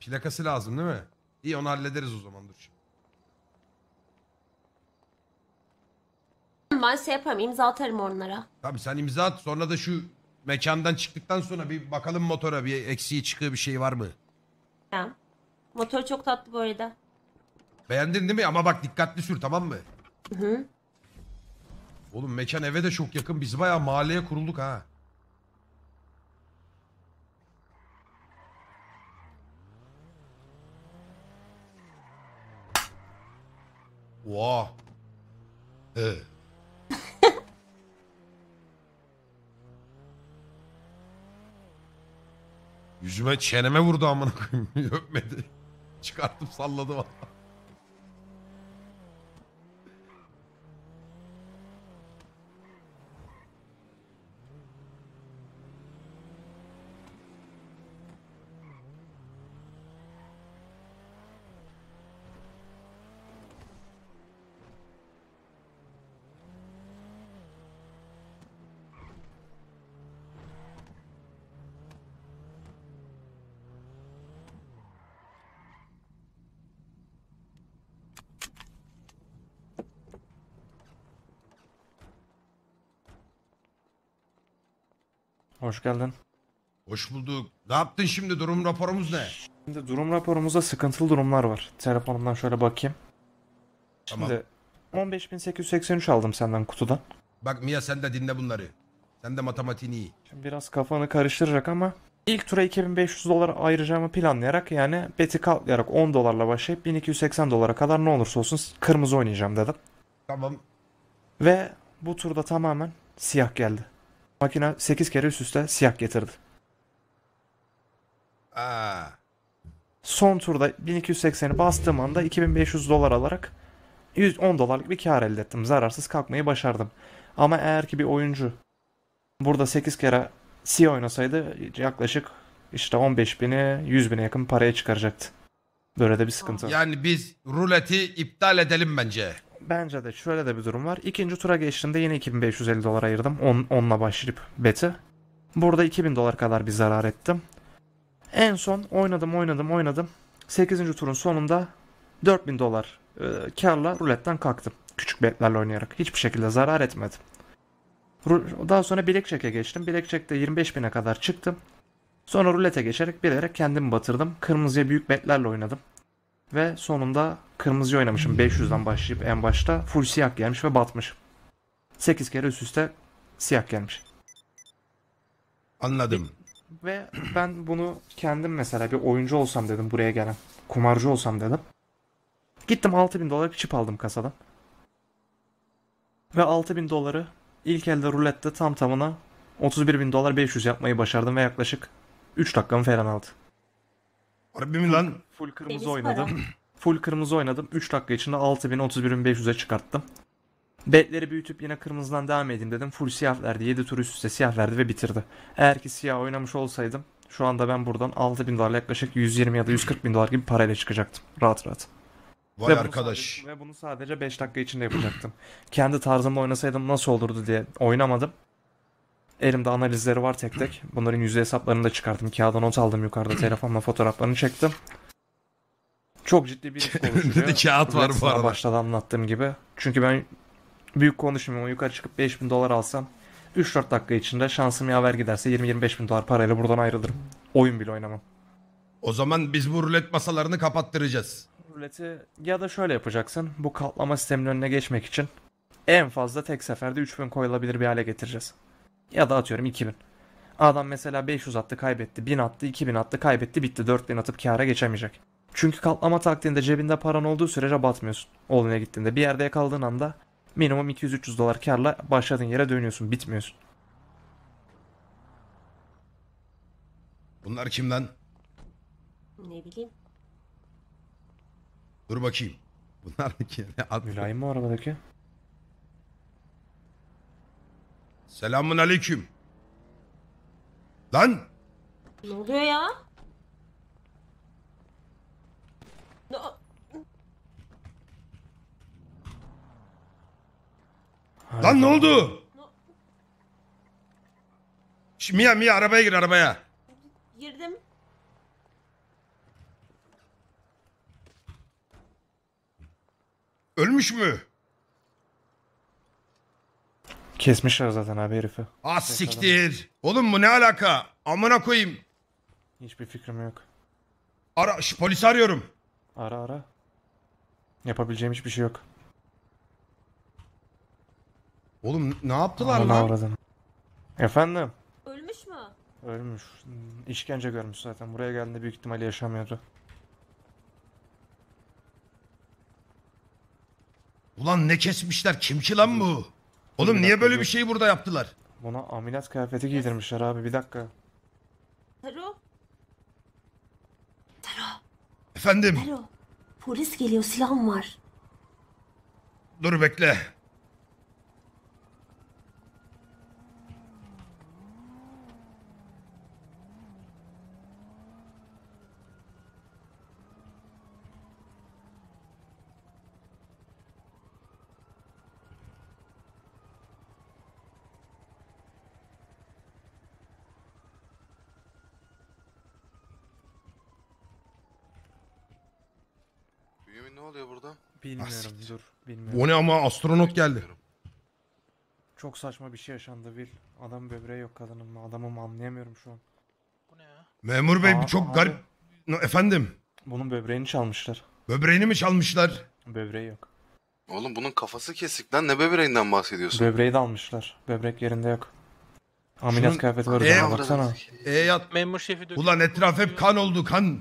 Plakası lazım değil mi? İyi onu hallederiz o zaman dur şimdi. Ben şey yaparım imza atarım onlara. Tabii sen imza at sonra da şu mekandan çıktıktan sonra bir bakalım motora bir eksiği çıkığı bir şey var mı? Tamam. Motor çok tatlı bu arada. Beğendin değil mi? Ama bak dikkatli sür tamam mı? Hı. Oğlum mekan eve de çok yakın. Biz bayağı mahalleye kurulduk ha. Oha. He. Yüzüme çeneme vurdu amına koyayım. Öpmedi. Çıkarttım salladı vallahi. Hoş geldin. Hoş bulduk. Ne yaptın şimdi? Durum raporumuz ne? Şimdi durum raporumuzda sıkıntılı durumlar var. Telefonumdan şöyle bakayım. Tamam. Şimdi 15.883 aldım senden kutudan. Bak Mia sen de dinle bunları. Sen de matematiğin iyi. Şimdi biraz kafanı karıştıracak ama ilk tura 2500 dolar ayıracağımı planlayarak yani beti katlayarak 10 dolarla başlayıp 1280 dolara kadar ne olursa olsun kırmızı oynayacağım dedim. Tamam. Ve bu turda tamamen siyah geldi. Makine 8 kere üst üste siyah getirdi. Aa. Son turda 1280'i bastığım anda 2500 dolar alarak 110 dolarlık bir kar elde ettim. Zararsız kalkmayı başardım. Ama eğer ki bir oyuncu burada 8 kere siyah oynasaydı yaklaşık işte 15 bini 100 bine yakın paraya çıkaracaktı. Böyle de bir sıkıntı. Yani biz ruleti iptal edelim bence. Bence de şöyle de bir durum var. İkinci tura geçtiğimde yine 2550 dolar ayırdım. 10, On, 10'la başlayıp beti. Burada 2000 dolar kadar bir zarar ettim. En son oynadım oynadım oynadım. 8. turun sonunda 4000 dolar e, karla ruletten kalktım. Küçük betlerle oynayarak. Hiçbir şekilde zarar etmedim. Daha sonra bilek çeke geçtim. Bilek çekte 25000'e kadar çıktım. Sonra rulete geçerek bilerek kendimi batırdım. Kırmızıya büyük betlerle oynadım. Ve sonunda kırmızı oynamışım. 500'den başlayıp en başta full siyah gelmiş ve batmış. 8 kere üst üste siyah gelmiş. Anladım. Ve ben bunu kendim mesela bir oyuncu olsam dedim buraya gelen. Kumarcı olsam dedim. Gittim 6000 dolar bir çip aldım kasadan. Ve 6000 doları ilk elde rulette tam tamına 31 bin dolar 500 yapmayı başardım ve yaklaşık 3 dakikamı falan aldı. Harbi mi lan? Full kırmızı Deniz oynadım. Para. Full kırmızı oynadım. 3 dakika içinde 6031.500'e çıkarttım. Betleri büyütüp yine kırmızıdan devam edeyim dedim. Full siyah verdi. 7 tur üst üste siyah verdi ve bitirdi. Eğer ki siyah oynamış olsaydım şu anda ben buradan 6000 dolar yaklaşık 120 ya da 140 bin dolar gibi parayla çıkacaktım. Rahat rahat. Vay ve arkadaş. sadece, ve bunu sadece 5 dakika içinde yapacaktım. Kendi tarzımla oynasaydım nasıl olurdu diye oynamadım. Elimde analizleri var tek tek. Bunların yüzde hesaplarını da çıkardım. Kağıda not aldım yukarıda. Telefonla fotoğraflarını çektim. Çok ciddi bir risk oluşturuyor. kağıt var bu arada. Başta da anlattığım gibi. Çünkü ben büyük konuşmuyorum. Yukarı çıkıp 5000 dolar alsam 3-4 dakika içinde şansım yaver giderse 20-25 bin dolar parayla buradan ayrılırım. Oyun bile oynamam. O zaman biz bu rulet masalarını kapattıracağız. Ruleti ya da şöyle yapacaksın. Bu katlama sistemin önüne geçmek için en fazla tek seferde 3000 koyulabilir bir hale getireceğiz. Ya da atıyorum 2000. Adam mesela 500 attı kaybetti, 1000 attı, 2000 attı kaybetti bitti 4000 atıp kâra geçemeyecek. Çünkü katlama taktiğinde cebinde paran olduğu sürece batmıyorsun. Oluna gittiğinde bir yerde yakaladığın anda minimum 200-300 dolar karla başladığın yere dönüyorsun bitmiyorsun. Bunlar kimden? Ne bileyim. Dur bakayım. Bunlar kim? Mülayim mi arabadaki? Selamun aleyküm. Lan! Ne oluyor ya? Lan ne oldu? Şş, Mia Mia arabaya gir arabaya. Girdim. Ölmüş mü? Kesmişler zaten abi herifi. Az ah, siktir. Oğlum bu ne alaka? Amına koyayım. Hiçbir fikrim yok. Ara, şu polisi arıyorum. Ara ara. Yapabileceğim hiçbir şey yok. Oğlum ne yaptılar Anana lan? uğradın. Efendim? Ölmüş mü? Ölmüş. İşkence görmüş zaten. Buraya geldiğinde büyük ihtimalle yaşamıyordu. Ulan ne kesmişler? Kim lan bu? Oğlum niye böyle bir şey burada yaptılar? Buna ameliyat kıyafeti giydirmişler abi. Bir dakika. Efendim Alo. Polis geliyor silahım var. dur bekle. Bilmiyorum Asit. dur. Bilmiyorum. O ne ama astronot geldi. Çok saçma bir şey yaşandı Will. Adam böbreği yok kadının mı adamım anlayamıyorum şu an. Bu ne ya? Memur bey Aa, çok abi. garip. efendim Bunun böbreğini çalmışlar. böbreğini mi çalmışlar? Böbreği yok. Oğlum bunun kafası kesik lan ne böbreğinden bahsediyorsun? Böbreği de almışlar. Böbrek yerinde yok. Ameliyat Şunun- kıyafeti var Ee, üzerinde baksana. E yat. Memur şefi döküyor. Ulan etraf hep kan oldu kan.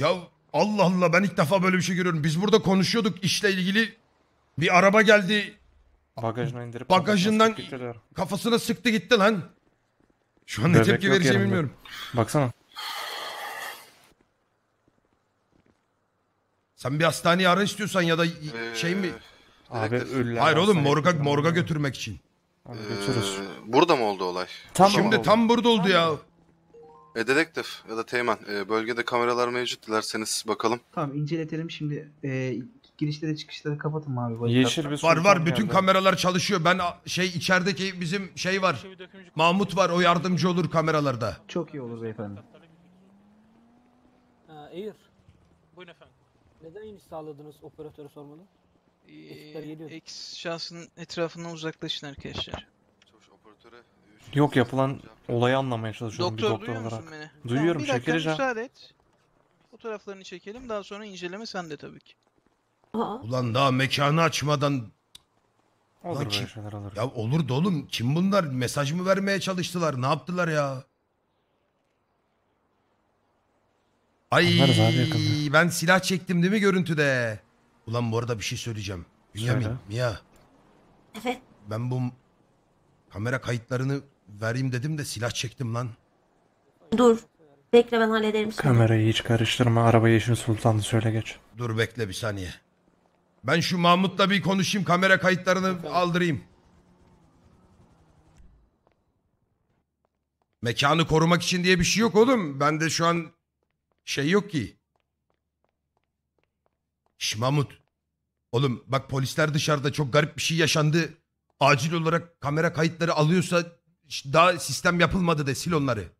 Ya Allah Allah ben ilk defa böyle bir şey görüyorum. Biz burada konuşuyorduk işle ilgili. Bir araba geldi. Bagajına indirip bagajından kafasına sıktı gitti lan. Şu an ne Bebek tepki vereceğimi bilmiyorum. Baksana. Sen bir hastaneyi ara istiyorsan ya da ee, şey mi? Abi ölüler. Hayır oğlum morga morga götürmek için. Abi Ee, burada mı oldu olay? Tam Şimdi tam burada oldu ya. E, dedektif ya da teğmen e, bölgede kameralar mevcut dilerseniz bakalım. Tamam inceletelim şimdi. E, girişleri çıkışları kapatın abi. Boyutlar. Yeşil bir Var var bütün kamera. kameralar çalışıyor. Ben şey içerideki bizim şey var. Mahmut var o yardımcı olur kameralarda. Çok iyi olur beyefendi. Ee, Eğir, Buyurun efendim. neden iniş sağladınız operatöre sormalı? Ee, X şahsının etrafından uzaklaşın arkadaşlar. Yok yapılan olayı anlamaya çalışıyorum doktor, bir doktor duyuyor Musun beni? Duyuyorum tamam, bir dakika çekeriz müsaade et. Fotoğraflarını çekelim daha sonra inceleme sende tabii ki. Aa. Ulan daha mekanı açmadan... Olur Lan kim... şeyler olur. Ya olur da oğlum kim bunlar? Mesaj mı vermeye çalıştılar? Ne yaptılar ya? Ay ben silah çektim değil mi görüntüde? Ulan bu arada bir şey söyleyeceğim. Bünyamin, Söyle. Mia. Evet. Ben bu kamera kayıtlarını vereyim dedim de silah çektim lan. Dur. Bekle ben hallederim seni. Kamerayı hiç karıştırma. Arabayı işin sultanı söyle geç. Dur bekle bir saniye. Ben şu Mahmut'la bir konuşayım. Kamera kayıtlarını aldırayım. Mekanı korumak için diye bir şey yok oğlum. ben de şu an şey yok ki. Şş Mahmut. Oğlum bak polisler dışarıda çok garip bir şey yaşandı. Acil olarak kamera kayıtları alıyorsa daha sistem yapılmadı de sil onları.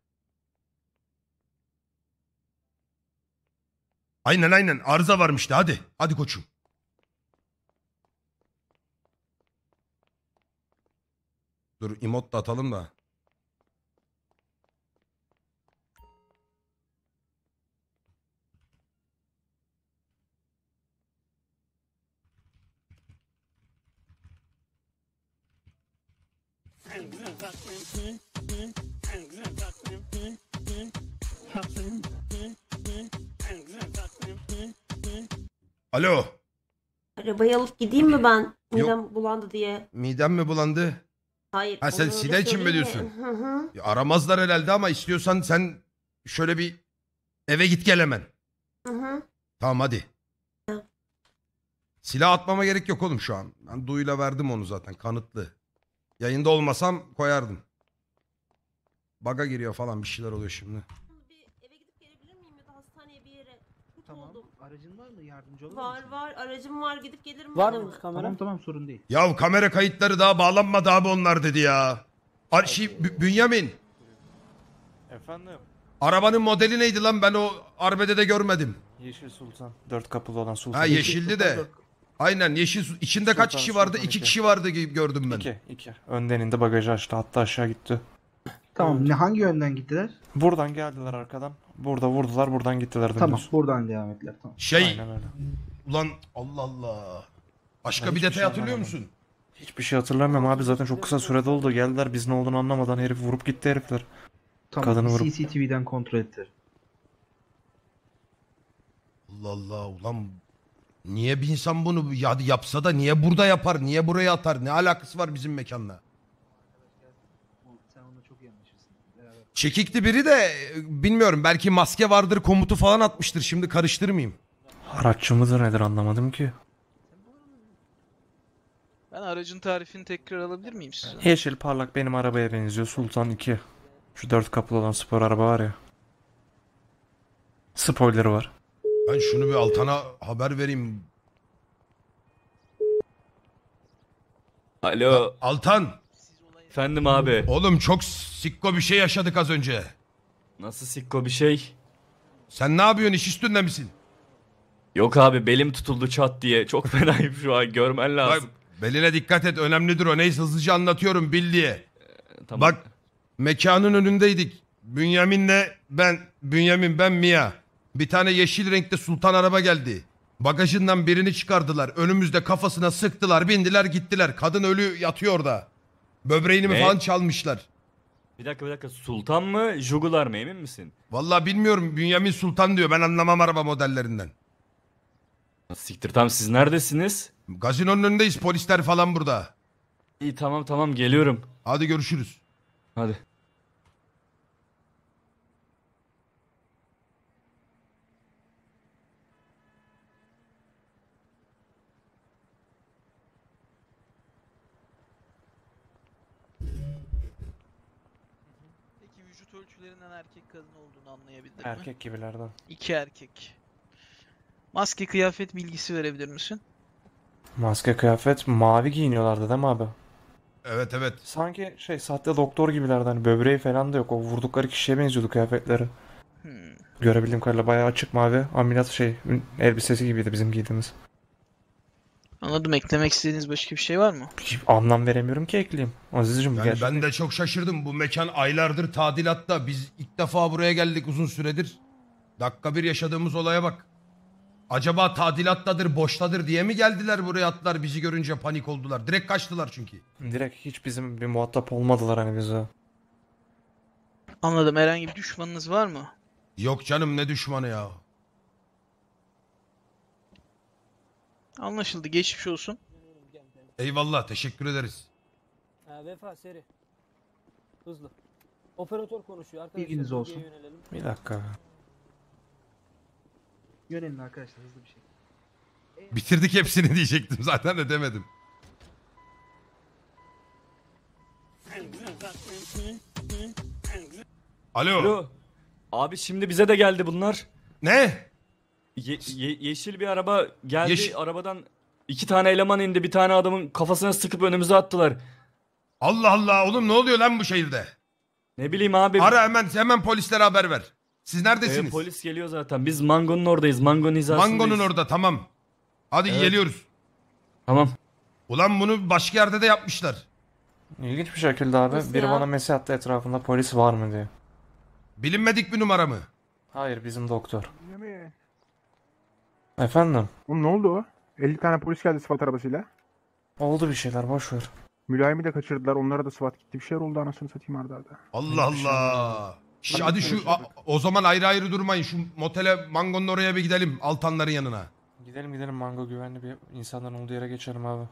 Aynen aynen arıza varmıştı. hadi. Hadi koçum. Dur emot da atalım da. Alo. Arabayı alıp gideyim mi ben? Midem bulandı diye. Midem mi bulandı? Hayır. Ha sen onu için mi diyorsun? Hı hı. aramazlar herhalde ama istiyorsan sen şöyle bir eve git gel hemen. Hı hı. Tamam hadi. Tamam. Silah atmama gerek yok oğlum şu an. Ben duyuyla verdim onu zaten kanıtlı. Yayında olmasam koyardım. Baga giriyor falan bir şeyler oluyor şimdi. eve gidip gelebilir miyim ya da hastaneye bir yere? Kötü Aracın var mı? Yardımcı olur Var musun? var aracım var gidip gelirim. Var mı kamera? Tamam tamam sorun değil. Ya kamera kayıtları daha bağlanmadı abi onlar dedi ya. Ar şey, Bünyamin Efendim? arabanın modeli neydi lan ben o arbedede de görmedim. Yeşil Sultan. Dört kapılı olan Sultan. Ha yeşildi de. Aynen yeşil su- içinde kaç kişi vardı? Sultan İki iki. kişi vardı gibi gördüm ben. İki. iki. Öndeninde bagajı açtı. Hatta aşağı gitti. Tamam. Evet. Ne hangi yönden gittiler? Buradan geldiler arkadan. Burada vurdular, buradan gittiler dümdüz. Tamam, buradan devam ettiler. Tamam. Şey. Aynen öyle. Ulan Allah Allah. Başka ben bir detay şey hatırlıyor musun? Hiçbir şey hatırlamıyorum abi zaten çok kısa sürede oldu. Geldiler biz ne olduğunu anlamadan herif vurup gitti herifler. Tamam, Kadını vurup. CCTV'den kontrol ettiler. Allah Allah ulan niye bir insan bunu ya yapsa da niye burada yapar, niye buraya atar, ne alakası var bizim mekanla? Çekikti biri de e, bilmiyorum belki maske vardır komutu falan atmıştır şimdi karıştırmayayım. Araççımız nedir anlamadım ki. Ben aracın tarifini tekrar alabilir miyim size? Yeşil parlak benim arabaya benziyor Sultan 2. Şu dört kapılı olan spor araba var ya. Spoiler'ı var. Ben şunu bir Altan'a haber vereyim. Alo. Altan Efendim abi. Oğlum çok sikko bir şey yaşadık az önce. Nasıl sikko bir şey? Sen ne yapıyorsun iş üstünde misin? Yok abi belim tutuldu çat diye. Çok fenayım şu an görmen lazım. Bak, beline dikkat et önemlidir o. Neyse hızlıca anlatıyorum bil diye. Ee, tamam. Bak mekanın önündeydik. Bünyamin'le ben, Bünyamin ben Mia. Bir tane yeşil renkte sultan araba geldi. Bagajından birini çıkardılar. Önümüzde kafasına sıktılar, bindiler, gittiler. Kadın ölü yatıyor orada. Böbreğini mi falan çalmışlar. Bir dakika bir dakika. Sultan mı Jugular mı emin misin? Vallahi bilmiyorum Bünyamin Sultan diyor ben anlamam araba modellerinden. Siktir tam siz neredesiniz? Gazinonun önündeyiz polisler falan burada. İyi tamam tamam geliyorum. Hadi görüşürüz. Hadi. Erkek, erkek mi? gibilerden. İki erkek. Maske kıyafet bilgisi verebilir misin? Maske kıyafet mavi giyiniyorlardı değil mi abi? Evet evet. Sanki şey sahte doktor gibilerden hani böbreği falan da yok. O vurdukları kişiye benziyordu kıyafetleri. Hmm. Görebildiğim kadarıyla bayağı açık mavi ameliyat şey elbisesi gibiydi bizim giydiğimiz. Anladım. Eklemek istediğiniz başka bir şey var mı? Anlam veremiyorum ki ekleyeyim. Azizciğim yani gerçekten. Ben de çok şaşırdım. Bu mekan aylardır tadilatta. Biz ilk defa buraya geldik uzun süredir. Dakika bir yaşadığımız olaya bak. Acaba tadilattadır, boştadır diye mi geldiler buraya atlar bizi görünce panik oldular. Direkt kaçtılar çünkü. Direkt hiç bizim bir muhatap olmadılar hani bize. Anladım. Herhangi bir düşmanınız var mı? Yok canım ne düşmanı ya. Anlaşıldı. Geçmiş olsun. Eyvallah. Teşekkür ederiz. Ha, vefa seri. Hızlı. Operatör konuşuyor. Arkadaşlar Bilginiz olsun. Yönelelim. Bir dakika. Yönelin arkadaşlar hızlı bir şey. Bitirdik hepsini diyecektim zaten de demedim. Alo. Alo. Abi şimdi bize de geldi bunlar. Ne? Ye- ye- yeşil bir araba geldi. Yeşil- Arabadan iki tane eleman indi. Bir tane adamın kafasına sıkıp önümüze attılar. Allah Allah oğlum ne oluyor lan bu şehirde? Ne bileyim abi. Ara hemen hemen polislere haber ver. Siz e, neredesiniz? Ee, polis geliyor zaten. Biz Mango'nun oradayız. Mango'nun hizasındayız. Mango'nun orada tamam. Hadi Evet. geliyoruz. Tamam. Ulan bunu başka yerde de yapmışlar. İlginç bir şekilde abi Nasıl biri ya? bana mesaj attı etrafında polis var mı diye. Bilinmedik bir numara mı? Hayır bizim doktor. Efendim? Oğlum ne oldu o? 50 tane polis geldi SWAT arabasıyla. Oldu bir şeyler boş ver. Mülayimi de kaçırdılar. Onlara da SWAT gitti. Bir şeyler oldu anasını satayım arda arda. Allah şey Allah. Şş, Hadi hadi şu a- o zaman ayrı ayrı durmayın. Şu motele Mangon'un oraya bir gidelim. Altanların yanına. Gidelim gidelim mango güvenli bir insanların olduğu yere geçerim abi.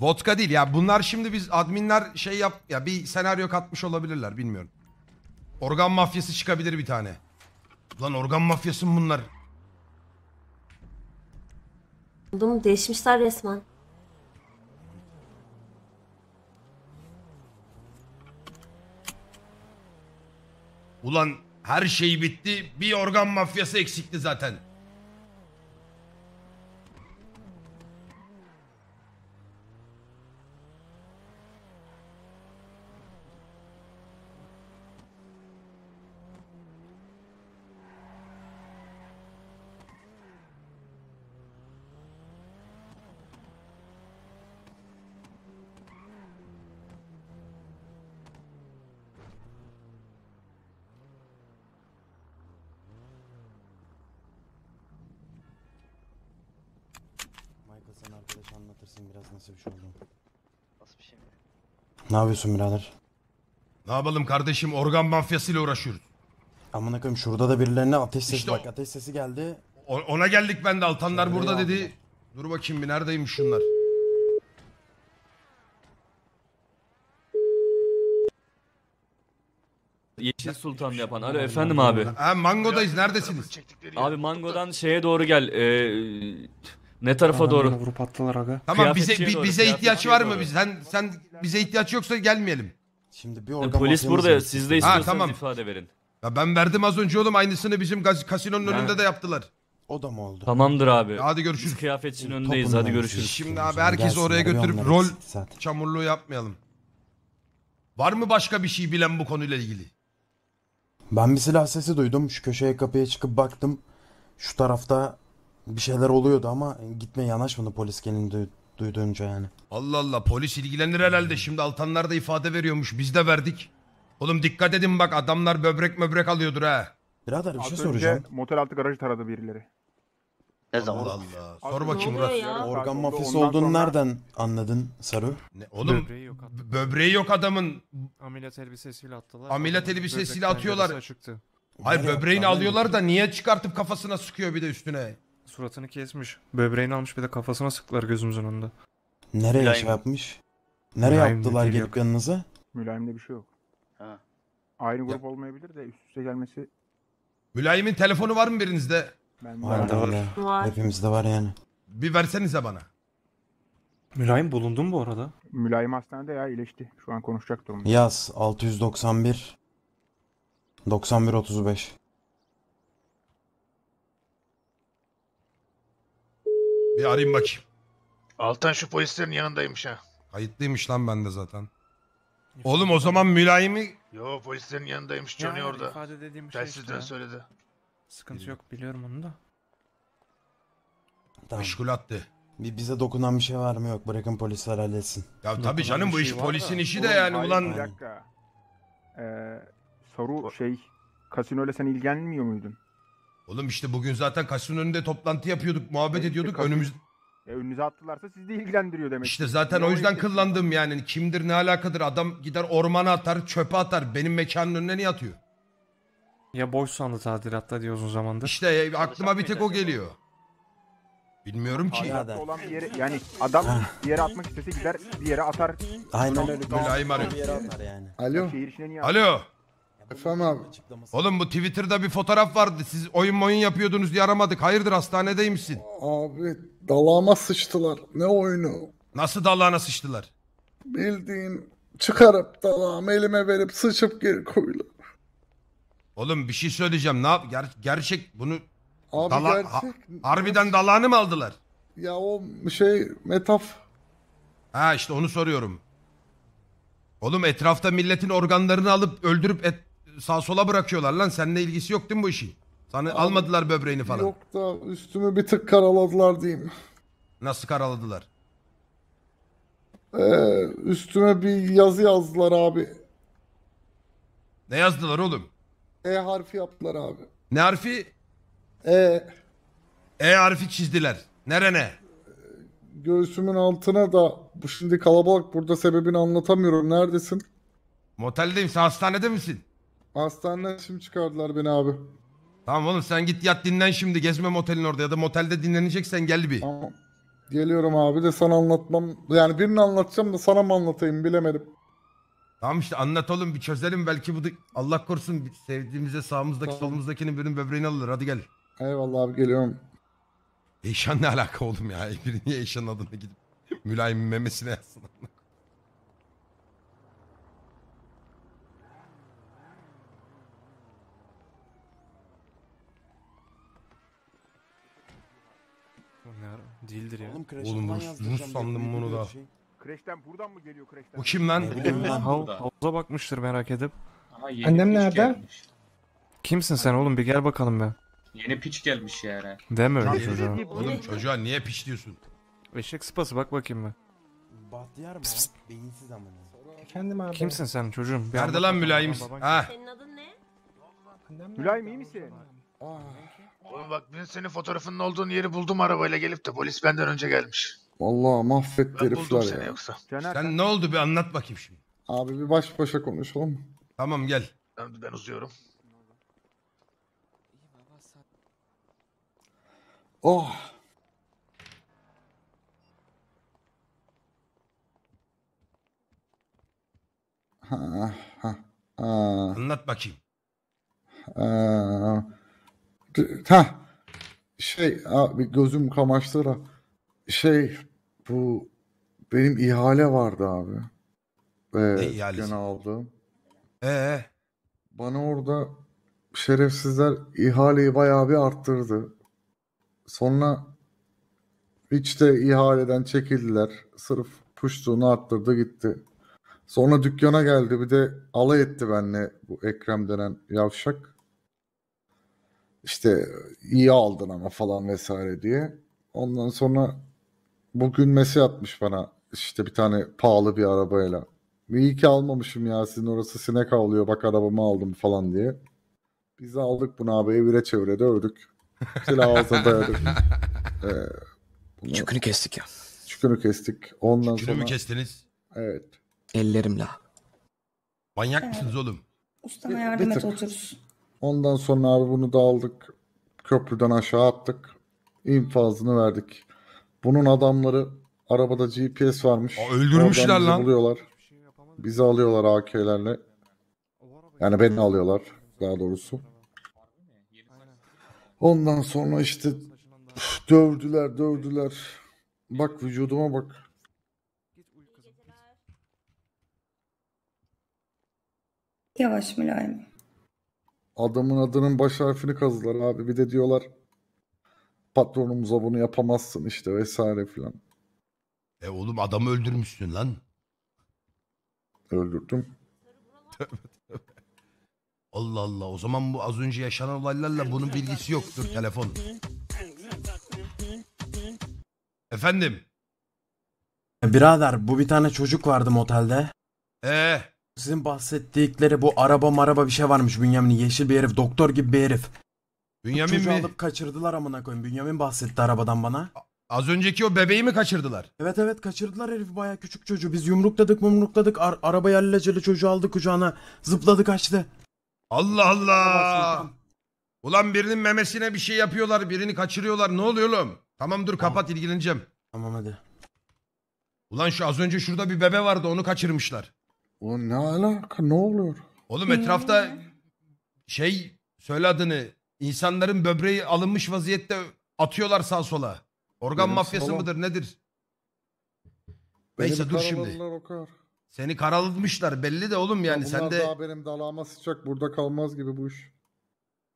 Vodka değil ya. Bunlar şimdi biz adminler şey yap ya bir senaryo katmış olabilirler bilmiyorum. Organ mafyası çıkabilir bir tane. Ulan organ mafyası mı bunlar? Oldum değişmişler resmen. Ulan her şey bitti bir organ mafyası eksikti zaten. Ne yapıyorsun birader? Ne yapalım kardeşim organ mafyasıyla uğraşıyoruz. Amına koyayım şurada da birilerine ateş sesi İşte o- ateş sesi geldi. O- ona geldik ben de altanlar Şöyle burada ya. dedi. Dur bakayım bir neredeymiş şunlar. Yeşil Sultan yapan. Alo efendim abi. Ha mangodayız neredesiniz? Abi Mango'dan şeye doğru gel. Ee, ne tarafa Adamlara doğru? Vurup attılar aga. Tamam bize bi- bize ihtiyaç var mı biz? Sen sen bize ihtiyaç yoksa gelmeyelim. Şimdi bir organ Polis burada. var. Siz de istiyorsanız tamam. ifade verin. Ya ben verdim az önce oğlum aynısını bizim gaz- kasinonun Ha. önünde de yaptılar. O da mı oldu? Tamamdır abi. Ya hadi Biz görüşürüz. kıyafetçinin önündeyiz. Hadi görüşürüz. Şimdi abi herkes oraya bir götürüp rol- siktir zaten. Çamurluğu yapmayalım. Var mı başka bir şey bilen bu konuyla ilgili? Ben bir silah sesi duydum. Şu köşeye kapıya çıkıp baktım. Şu tarafta bir şeyler oluyordu ama gitme yanaşmadı polis gelince du duyduğunca yani. Allah Allah polis ilgilenir herhalde. Şimdi altanlar da ifade veriyormuş. Biz de verdik. Oğlum dikkat edin bak adamlar böbrek möbrek alıyordur ha. Birader bir şey soracağım. motel altı garajı taradı birileri. Ne zaman? Allah Allah. Sor bakayım Murat. Organ mafyası Ondan olduğunu sonra- nereden anladın Saru? Ne, oğlum Böbreği yok hatta. b- böbreği yok adamın. Ameliyat elbisesiyle attılar. Ameliyat Adamın elbisesiyle atıyorlar. Çıktı. Hayır böbreğini alıyorlar da niye çıkartıp kafasına sıkıyor bir de üstüne. Suratını kesmiş. Böbreğini almış bir de kafasına sıktılar gözümüzün önünde. Nereye Mülayim. şey yapmış? Nereye Mülayim yaptılar gelip yok. yanınıza? Mülayimde bir şey yok. Ha. Aynı grup Ya- olmayabilir de üst üste gelmesi Mülayim'in telefonu var mı birinizde? ben Var var. Hepimizde var yani. Bir versenize bana. Mülayim bulundu mu bu arada? Mülayim hastanede ya iyileşti. Şu an konuşacak durumda. Yaz 691 91 35. Bir arayayım bakayım. Altan şu polislerin yanındaymış ha. Kayıtlıymış lan bende zaten. Oğlum o zaman mülayimi... Yo polislerin yanındaymış Johnny Yani orada. ifade dediğim şey işte Telsizden söyledi. Sıkıntı yok biliyorum onu da. Tamam. meşgul Bir bize dokunan bir şey var mı yok? Bırakın polisler halletsin. Ya tabii canım bu şey iş polisin işi de yani hayır, Bir ulan. dakika. Ee, soru şey, kasinoyla sen ilgilenmiyor muydun? Oğlum işte bugün zaten Kasım'ın önünde toplantı yapıyorduk, muhabbet e, ediyorduk. Kasım- Önümüz E, önünüze attılarsa sizi de ilgilendiriyor demek. işte zaten o yüzden kıllandım yani. Kimdir ne alakadır? Adam gider ormana atar, çöpe atar. Benim mekanın önüne niye atıyor? Ya boş sandı tadilatta diye uzun zamandır. İşte e, aklıma bir tek o geliyor. Bilmiyorum ki. Birader. olan bir yere yani adam bir yere atmak istese gider bir yere atar. Aynen öyle. Mülayim arıyor. Bir yere atar yani. Alo. Şehir içine niye Alo. Efendim abi. Oğlum bu Twitter'da bir fotoğraf vardı. Siz oyun oyun yapıyordunuz diye aramadık. Hayırdır hastanedeymişsin. Abi dalağıma sıçtılar. Ne oyunu? Nasıl dalağına sıçtılar? Bildiğin çıkarıp dalağımı elime verip sıçıp geri koyuyorlar. Oğlum bir şey söyleyeceğim. Ne yap? Ger gerçek bunu Abi Dala gerçek. Ha harbiden dalağını mı aldılar? Ya o şey metaf. Ha işte onu soruyorum. Oğlum etrafta milletin organlarını alıp öldürüp et sağ sola bırakıyorlar lan. Seninle ilgisi yok değil mi bu işin? Sana almadılar böbreğini falan. Yok da üstümü bir tık karaladılar diyeyim. Nasıl karaladılar? Ee, üstüme bir yazı yazdılar abi. Ne yazdılar oğlum? E harfi yaptılar abi. Ne harfi? E. E harfi çizdiler. Nere ne? Göğsümün altına da bu şimdi kalabalık burada sebebini anlatamıyorum. Neredesin? Moteldeyim. Sen hastanede misin? Hastaneden şimdi çıkardılar beni abi. Tamam oğlum sen git yat dinlen şimdi. Gezme motelin orada ya da motelde dinleneceksen gel bir. Tamam. Geliyorum abi de sana anlatmam. Yani birini anlatacağım da sana mı anlatayım bilemedim. Tamam işte anlat oğlum bir çözelim belki bu da- Allah korusun bir sevdiğimize sağımızdaki Tamam. solumuzdakinin birinin böbreğini alır hadi gel. Eyvallah abi geliyorum. Eyşan ne alaka oğlum ya? Biri niye Eyşan'ın adına gidip mülayim memesine yazsın? Dildir ya. Oğlum Crash'e Oğlum falan Rus sandım bunu da. Şey. buradan mı geliyor Crash'ten? Bu kim lan? Hav- havuza bakmıştır merak edip. Aha, Annem nerede? Kimsin sen oğlum bir gel bakalım be. Yeni piç gelmiş yere. Deme öyle çocuğa. Oğlum çocuğa niye piç diyorsun? Eşek sıpası bak bakayım be. Bahtiyar mı? Beyinsiz amına. Efendim abi. Kimsin sen çocuğum? Bir Nerede lan mülayim? Baban Ha. Senin adın ne? Mülayim iyi misin? Ah, Oğlum bak dün senin fotoğrafının olduğun yeri buldum arabayla gelip de polis benden önce gelmiş. Vallahi mahvetti Ben herifler ya. yoksa. Sen ne oldu bir anlat bakayım şimdi. Abi bir baş başa konuşalım. Tamam gel. Ben, ben uzuyorum. Oh. Ha, ha, ha. Anlat bakayım. Ee, ha şey abi gözüm kamaştı da şey bu benim ihale vardı abi. Ee, ne ihalesi? aldığım. Ee? E. Bana orada şerefsizler ihaleyi bayağı bir arttırdı. Sonra hiç de ihaleden çekildiler. Sırf puştuğunu arttırdı gitti. Sonra dükkana geldi bir de alay etti benle bu Ekrem denen yavşak işte iyi aldın ama falan vesaire diye. Ondan sonra bugün mesaj atmış bana işte bir tane pahalı bir arabayla. İyi ki almamışım ya sizin orası sinek avlıyor bak arabamı aldım falan diye. Biz aldık bunu abi evire çevrede övdük. Silah ağzına dayadık. ee, bunu... Çükünü kestik ya. Çükünü kestik. Ondan Çükünü sonra... mü kestiniz? Evet. Ellerimle. Manyak evet. mısınız oğlum? Ustana yardım et oturuz. Ondan sonra abi bunu da aldık. Köprüden aşağı attık. İnfazını verdik. Bunun adamları arabada GPS varmış. Aa, öldürmüşler bizi lan. Buluyorlar. Bizi alıyorlar AK'lerle. Yani beni alıyorlar daha doğrusu. Ondan sonra işte dövdüler dövdüler. Bak vücuduma bak. Yavaş mülayim. Adamın adının baş harfini kazılar abi. Bir de diyorlar patronumuza bunu yapamazsın işte vesaire filan. E oğlum adamı öldürmüşsün lan. Öldürdüm. Allah Allah o zaman bu az önce yaşanan olaylarla bunun bilgisi yoktur telefon. Efendim? Birader bu bir tane çocuk vardı motelde. Eee? Sizin bahsettikleri bu araba maraba bir şey varmış Bünyamin'in. Yeşil bir herif, doktor gibi bir herif. Bünyamin Çocuğu mi? alıp kaçırdılar amına koyayım. Bünyamin bahsetti arabadan bana. Az önceki o bebeği mi kaçırdılar? Evet evet kaçırdılar herifi bayağı küçük çocuğu. Biz yumrukladık mumrukladık. Ar araba alelacele çocuğu aldı kucağına. Zıpladı kaçtı. Allah Allah. Ulan birinin memesine bir şey yapıyorlar. Birini kaçırıyorlar. Ne oluyor oğlum? Tamam dur kapat ilgileneceğim. Tamam hadi. Ulan şu az önce şurada bir bebe vardı onu kaçırmışlar. O ne alaka ne oluyor? Oğlum etrafta şey söyle adını İnsanların böbreği alınmış vaziyette atıyorlar sağ sola. Organ Benim mafyası salam. mıdır nedir? Neyse dur şimdi. o kadar. Seni karalamışlar belli de oğlum yani Bunlar sen de daha benim dalağıma sıçacak burada kalmaz gibi bu iş.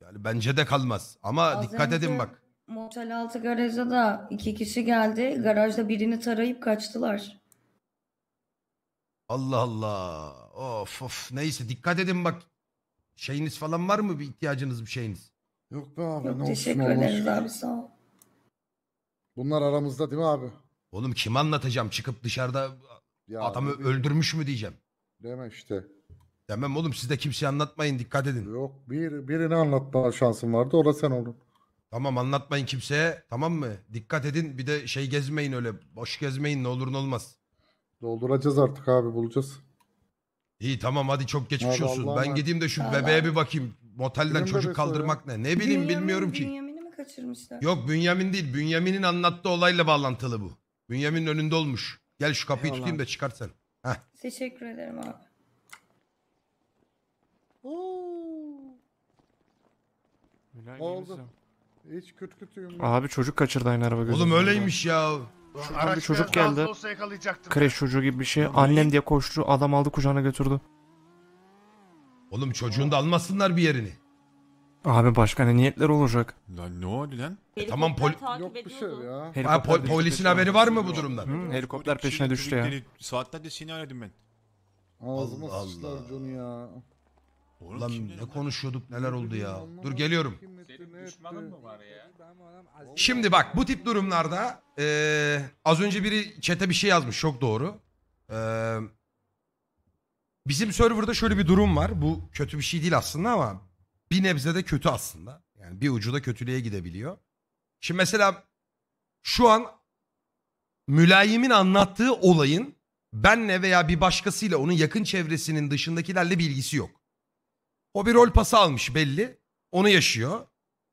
yani bence de kalmaz ama Az dikkat edin bak. Motel altı garaja da iki kişi geldi. Garajda birini tarayıp kaçtılar. Allah Allah. Of of. Neyse dikkat edin bak. Şeyiniz falan var mı? Bir ihtiyacınız bir şeyiniz? Yok be abi. Yok, ne teşekkür olsun, ederiz olsun. abi sağ ol. Bunlar aramızda değil mi abi? Oğlum kim anlatacağım? Çıkıp dışarıda ya, adamı ne öldürmüş mü diyeceğim. Deme işte. Demem oğlum siz de kimseye anlatmayın dikkat edin. Yok bir, birini anlatma şansım vardı o da sen oldun. Tamam anlatmayın kimseye tamam mı? Dikkat edin bir de şey gezmeyin öyle boş gezmeyin ne olur ne olmaz. Dolduracağız artık abi bulacağız. İyi tamam hadi çok geçmiş Hadi olsun. Allah'a Ben emanet. gideyim de şu bebeğe bir bakayım. Motelden Kimin çocuk bebesi o kaldırmak ne? Ne bileyim Bünyamin- bilmiyorum ki. Bünyamin'i mi kaçırmışlar? Yok Bünyamin değil. Bünyamin'in anlattığı olayla bağlantılı bu. Bünyamin'in önünde olmuş. Gel şu kapıyı Eyvallah. tutayım da çıkart sen. Teşekkür ederim abi. Oldu. Hiç küt kütüyüm. Abi çocuk kaçırdı aynı araba gözünden. Oğlum öyleymiş ya. Şuradan bir çocuk geldi. daha Kreş çocuğu gibi bir şey. Annem diye koştu. Adam aldı kucağına götürdü. Oğlum çocuğunu da almasınlar bir yerini. Abi başka ne niyetler olacak? Lan ne oldu lan? E, tamam, poli- Yok bir şey ya. Ha, pol- polisin haberi var mı bu durumdan? Hı, helikopter şey peşine şey düştü ya. Saatlerde seni aradım ben. Ağzıma Allah Allah. sıçtılar ya. Oğlum Lan ne konuşuyorduk neler oldu ya. Dur geliyorum. Senin mı var ya? Şimdi bak bu tip durumlarda eee, az önce biri çete bir şey yazmış çok doğru. Eee, bizim serverda şöyle bir durum var. Bu kötü bir şey değil aslında ama bir nebze de kötü aslında. Yani bir ucu da kötülüğe gidebiliyor. Şimdi mesela şu an mülayimin anlattığı olayın benle veya bir başkasıyla onun yakın çevresinin dışındakilerle bir ilgisi yok. O bir rol pası almış belli. Onu yaşıyor.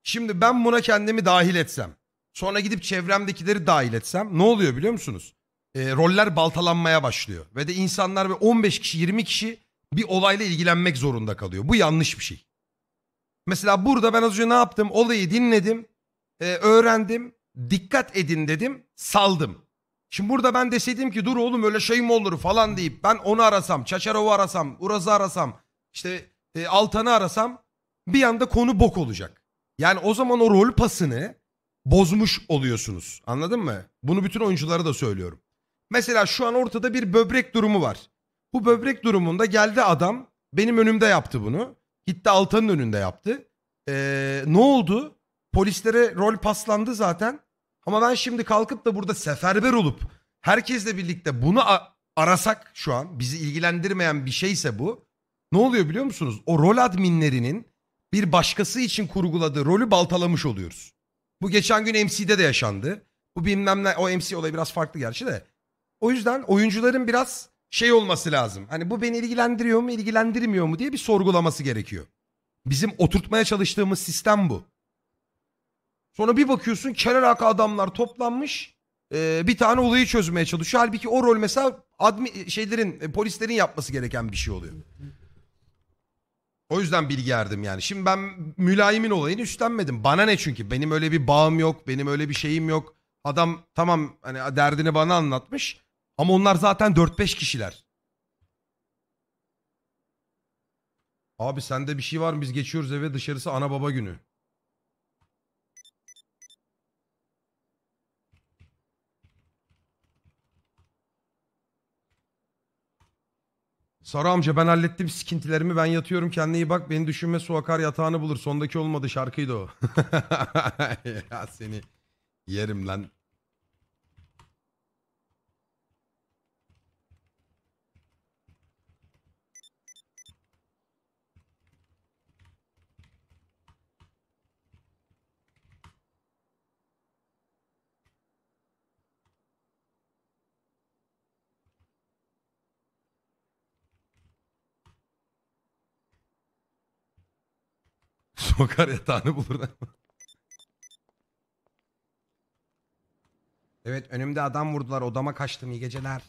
Şimdi ben buna kendimi dahil etsem. Sonra gidip çevremdekileri dahil etsem. Ne oluyor biliyor musunuz? E, roller baltalanmaya başlıyor. Ve de insanlar ve 15 kişi 20 kişi bir olayla ilgilenmek zorunda kalıyor. Bu yanlış bir şey. Mesela burada ben az önce ne yaptım? Olayı dinledim. E, öğrendim. Dikkat edin dedim. Saldım. Şimdi burada ben deseydim ki dur oğlum öyle şey mi olur falan deyip ben onu arasam, Çaçarov'u arasam, Uraz'ı arasam, işte e, Altan'ı arasam bir anda konu bok olacak. Yani o zaman o rol pasını bozmuş oluyorsunuz. Anladın mı? Bunu bütün oyunculara da söylüyorum. Mesela şu an ortada bir böbrek durumu var. Bu böbrek durumunda geldi adam benim önümde yaptı bunu. Gitti Altan'ın önünde yaptı. Ee, ne oldu? Polislere rol paslandı zaten. Ama ben şimdi kalkıp da burada seferber olup herkesle birlikte bunu arasak şu an bizi ilgilendirmeyen bir şeyse bu. Ne oluyor biliyor musunuz? O rol adminlerinin bir başkası için kurguladığı rolü baltalamış oluyoruz. Bu geçen gün MC'de de yaşandı. Bu bilmem ne o MC olayı biraz farklı gerçi de. O yüzden oyuncuların biraz şey olması lazım. Hani bu beni ilgilendiriyor mu ilgilendirmiyor mu diye bir sorgulaması gerekiyor. Bizim oturtmaya çalıştığımız sistem bu. Sonra bir bakıyorsun kenar arka adamlar toplanmış e, bir tane olayı çözmeye çalışıyor. Halbuki o rol mesela admi, şeylerin e, polislerin yapması gereken bir şey oluyor. O yüzden bilgi verdim yani. Şimdi ben mülayimin olayını üstlenmedim. Bana ne çünkü? Benim öyle bir bağım yok. Benim öyle bir şeyim yok. Adam tamam hani derdini bana anlatmış. Ama onlar zaten 4-5 kişiler. Abi sende bir şey var mı? Biz geçiyoruz eve dışarısı ana baba günü. Sarı amca ben hallettim sıkıntılarımı ben yatıyorum kendine iyi bak beni düşünme su akar yatağını bulur sondaki olmadı şarkıydı o. ya seni yerim lan. Sokar yatağını bulur. evet önümde adam vurdular odama kaçtım iyi geceler.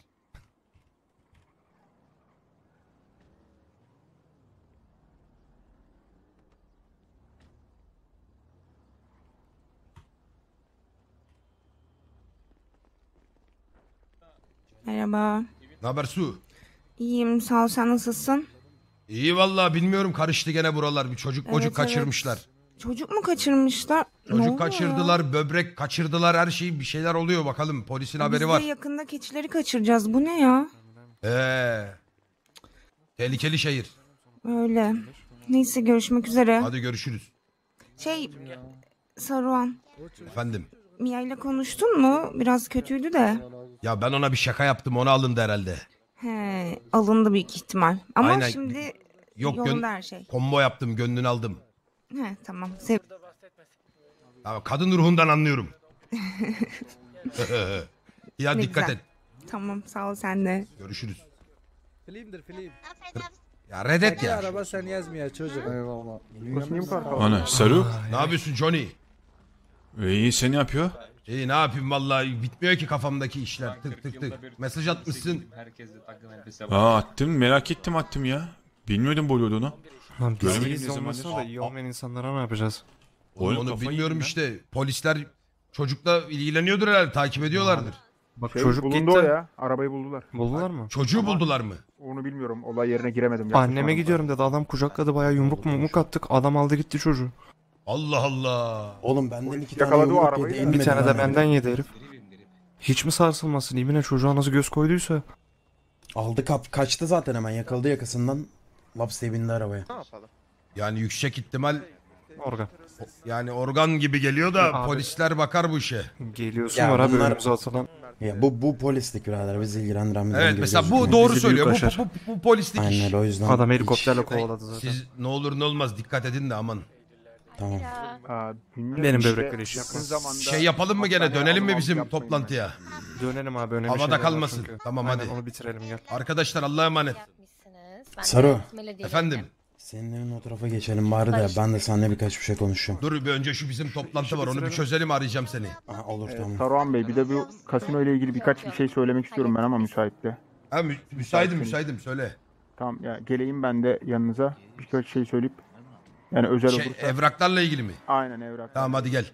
Merhaba. Ne haber Su? İyiyim sağ ol sen nasılsın? İyi vallahi bilmiyorum karıştı gene buralar. Bir çocuk çocuk evet. kaçırmışlar. Çocuk mu kaçırmışlar? Çocuk oluyor? kaçırdılar, böbrek kaçırdılar, her şey bir şeyler oluyor bakalım. Polisin Biz haberi de var. yakında keçileri kaçıracağız. Bu ne ya? Ee, tehlikeli şehir. Öyle. Neyse görüşmek üzere. Hadi görüşürüz. Şey Saruhan, Efendim. Mia ile konuştun mu? Biraz kötüydü de. Ya ben ona bir şaka yaptım, onu alındı herhalde. He, alındı büyük ihtimal. Ama Aynen. şimdi Yok yolunda her şey. Kombo yaptım gönlünü aldım. He, tamam. Sev Ama kadın ruhundan anlıyorum. ya Ne dikkat güzel. et. tamam sağ ol sen de. Görüşürüz. Filmdir film. Ya reddet ya. araba sen yazmıyor çocuk. Eyvallah. Ana Saru. Ne yapıyorsun Johnny? ve iyi seni yapıyor. İyi ne yapayım vallahi bitmiyor ki kafamdaki işler. Tık tık tık. Mesaj atmışsın. Herkesle Aa attım merak ettim attım ya. Bilmiyordum böyle olduğunu. Lan biz olmasa da iyi olmayan insanlara ne yapacağız? Oğlum, onu bilmiyorum işte. Polisler çocukla ilgileniyordur herhalde. Takip ediyorlardır. Bak Şey, çocuk bulundu gitti. ya. Arabayı buldular. Buldular mı? Çocuğu buldular mı? Onu bilmiyorum. Olay yerine giremedim. Anneme gidiyorum dedi adam kucakladı bayağı yumruk mumuk attık adam aldı gitti çocuğu. Allah Allah. Oğlum benden iki tane Yakaladı o yumruk arabayı. yedi. Bir tane de benden yedi herif. Hiç mi sarsılmasın? Yeminle çocuğa nasıl göz koyduysa. Aldı kap kaçtı zaten hemen yakaladı yakasından. Laps diye bindi arabaya. Ne yapalım? Yani yüksek ihtimal Organ. yani organ gibi geliyor da Abi. polisler bakar bu işe. Geliyorsun Ya var abi bunlar- önümüze atılan. Ya bu bu polislik birader bizi ilgilendiren bir durum Evet mesela bu doğru Bizi söylüyor. Bu, bu, bu, bu polislik iş. Aynen öyle, o yüzden. Adam helikopterle kovaladı zaten. Siz ne olur ne olmaz dikkat edin de aman. Tamam. Aa, Benim işte, böbrekler işi yakın zamanda Şey yapalım mı gene dönelim mi bizim toplantıya? Dönelim abi önemli Havada kalmasın. Tamam, Aynen, hadi. Onu bitirelim gel. Arkadaşlar Allah'a emanet. Saru, Ben de Saro. Efendim. Seninle o tarafa geçelim bari de ben de seninle birkaç bir şey konuşacağım. Dur bir önce şu bizim toplantı var onu bir çözelim arayacağım seni. Ha, olur ee, tamam. Saruhan Bey bir de bu kasino ile ilgili birkaç bir şey söylemek istiyorum ben ama müsait şey. müsaitte. Ha mü- müsaitim müsaitim söyle. Tamam ya geleyim ben de yanınıza birkaç şey söyleyip yani özel Şey, olursa. evraklarla ilgili mi? Aynen evrak. Tamam hadi gel.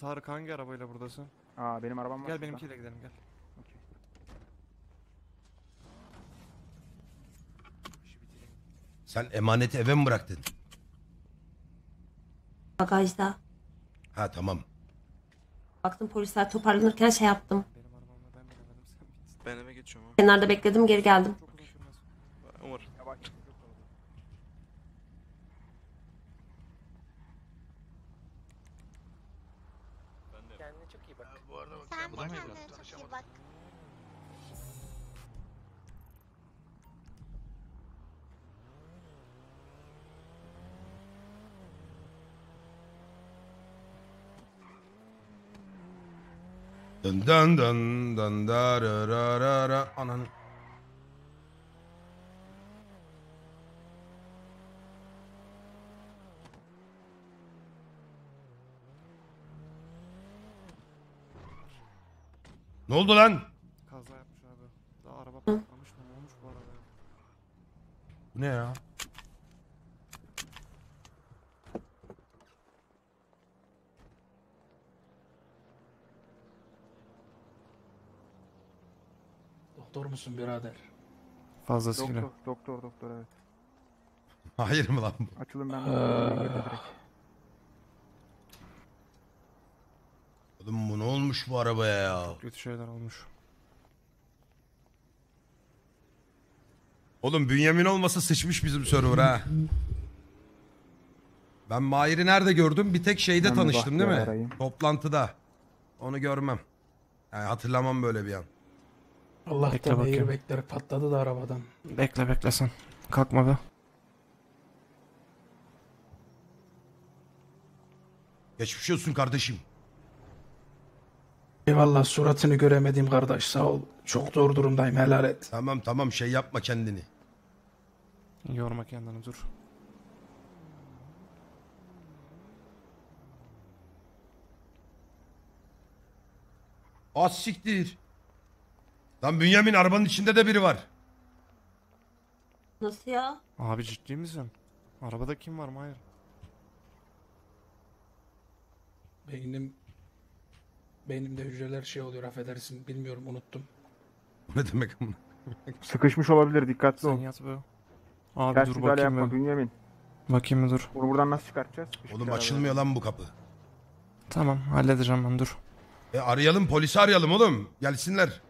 Tarık hangi arabayla buradasın? Aa, benim arabam var. Gel benimkiyle gidelim gel. Sen emaneti eve mi bıraktın? Bagajda. Ha tamam. Baktım polisler toparlanırken şey yaptım. Ben eve geçiyorum abi. Kenarda bekledim geri geldim. Ama kendine çok iyi bak. Dın dın dın dın da ra ra ra ra ananı. Ne oldu lan? Kaza yapmış abi. Daha araba patlamış mı? Olmuş bu araba ya. Bu ne ya? Doktor musun birader? Fazlasıyla. Doktor, doktor, doktor evet. Hayır mı lan bu? Açılın ben. de- ee, Oğlum bu ne olmuş bu arabaya ya? Kötü şeyler olmuş. Oğlum Bünyamin olmasa sıçmış bizim server ha. Ben Mahir'i nerede gördüm? Bir tek şeyde Ben bir tanıştım değil mi? arayayım. Toplantıda. Onu görmem. Yani hatırlamam böyle bir an. Bekle Allah'tan bakayım. airbagler patladı da arabadan. Bekle bekle sen. Kalkma be. Geçmiş olsun kardeşim. Eyvallah suratını göremedim kardeş sağ ol. Çok doğru durumdayım helal et. Tamam tamam şey yapma kendini. Yorma kendini dur. Az siktir. Lan Bünyamin arabanın içinde de biri var. Nasıl ya? Abi ciddi misin? Arabada kim var Mahir? Beynim beynimde hücreler şey oluyor affedersin bilmiyorum unuttum. Bu ne demek amına? Sıkışmış olabilir dikkatli Sen ol. yat be. Abi Ters dur bakayım yapma ben. Bünyamin. Bakayım bir dur. Bunu buradan nasıl çıkartacağız? Sıkışık Oğlum açılmıyor lan bu kapı. Tamam halledeceğim ben dur. E arayalım polisi arayalım oğlum. Gelsinler.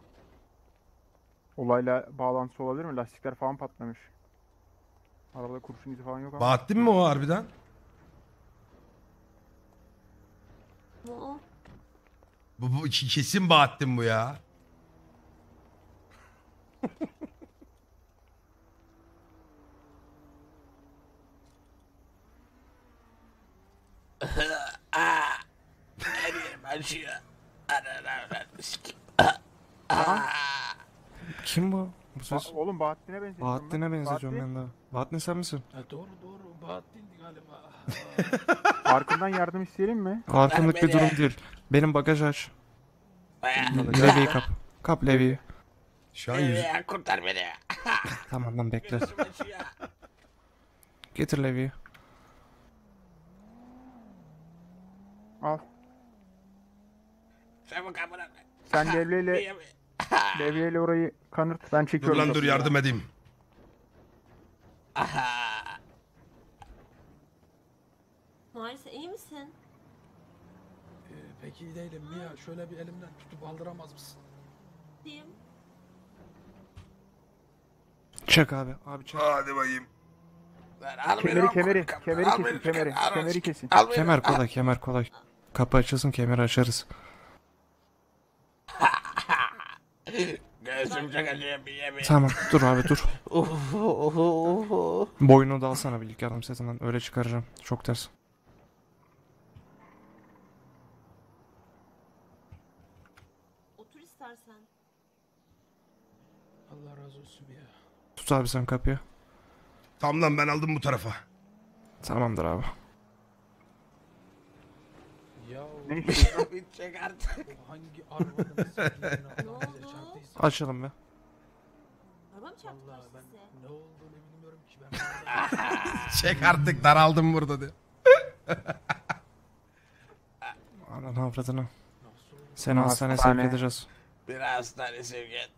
Olayla bağlantısı olabilir mi? Lastikler falan patlamış. Arabada kurşun izi falan yok ama. Bahattin mi o harbiden? Bu o. Bu, bu kesin Bahattin bu ya. Kim bu? Bu ses. Oğlum Bahattin'e benziyor. Bahattin'e benziyor ben de. Bahattin sen misin? Ha, doğru doğru Bahattin'di galiba. Arkamdan yardım isteyelim mi? Arkamlık bir durum değil. Benim bagaj aç. Levi'yi kap. Kap Levi'yi. Şu an yüz... Levi'ye kurtar beni. Tamam lan bekle. Getir Levi'yi. Al. Çabuk amına. Sen devleyle... devleyle orayı kanırt. Ben Dur lan dur yardım edeyim. Aha. Paris'e iyi misin? Ee, pek iyi değilim Mia. Şöyle bir elimden tutup aldıramaz mısın? Diyeyim. Çek abi. Abi çek. Hadi bakayım. Kemeri kemeri. Kemeri kesin kemeri. Kemeri kesin. Kemer kolay kemer kolay. Kapı açılsın kemeri açarız. Gözüm çok acıyor bir yemeğe. Tamam dur abi dur. Boynu da alsana bir ilk yardım setinden öyle çıkaracağım. Çok ters. Tut abi sen kapıyı. Tamam lan ben aldım bu tarafa. Tamamdır abi. Ya bitecek artık. Hangi arabanın Açalım be. Araba mı çarptı ben ne olduğunu bilmiyorum ki Çek artık daraldım burada diyor. Anan avradını. Seni hastaneye sevk edeceğiz. Bir hastane sevk et.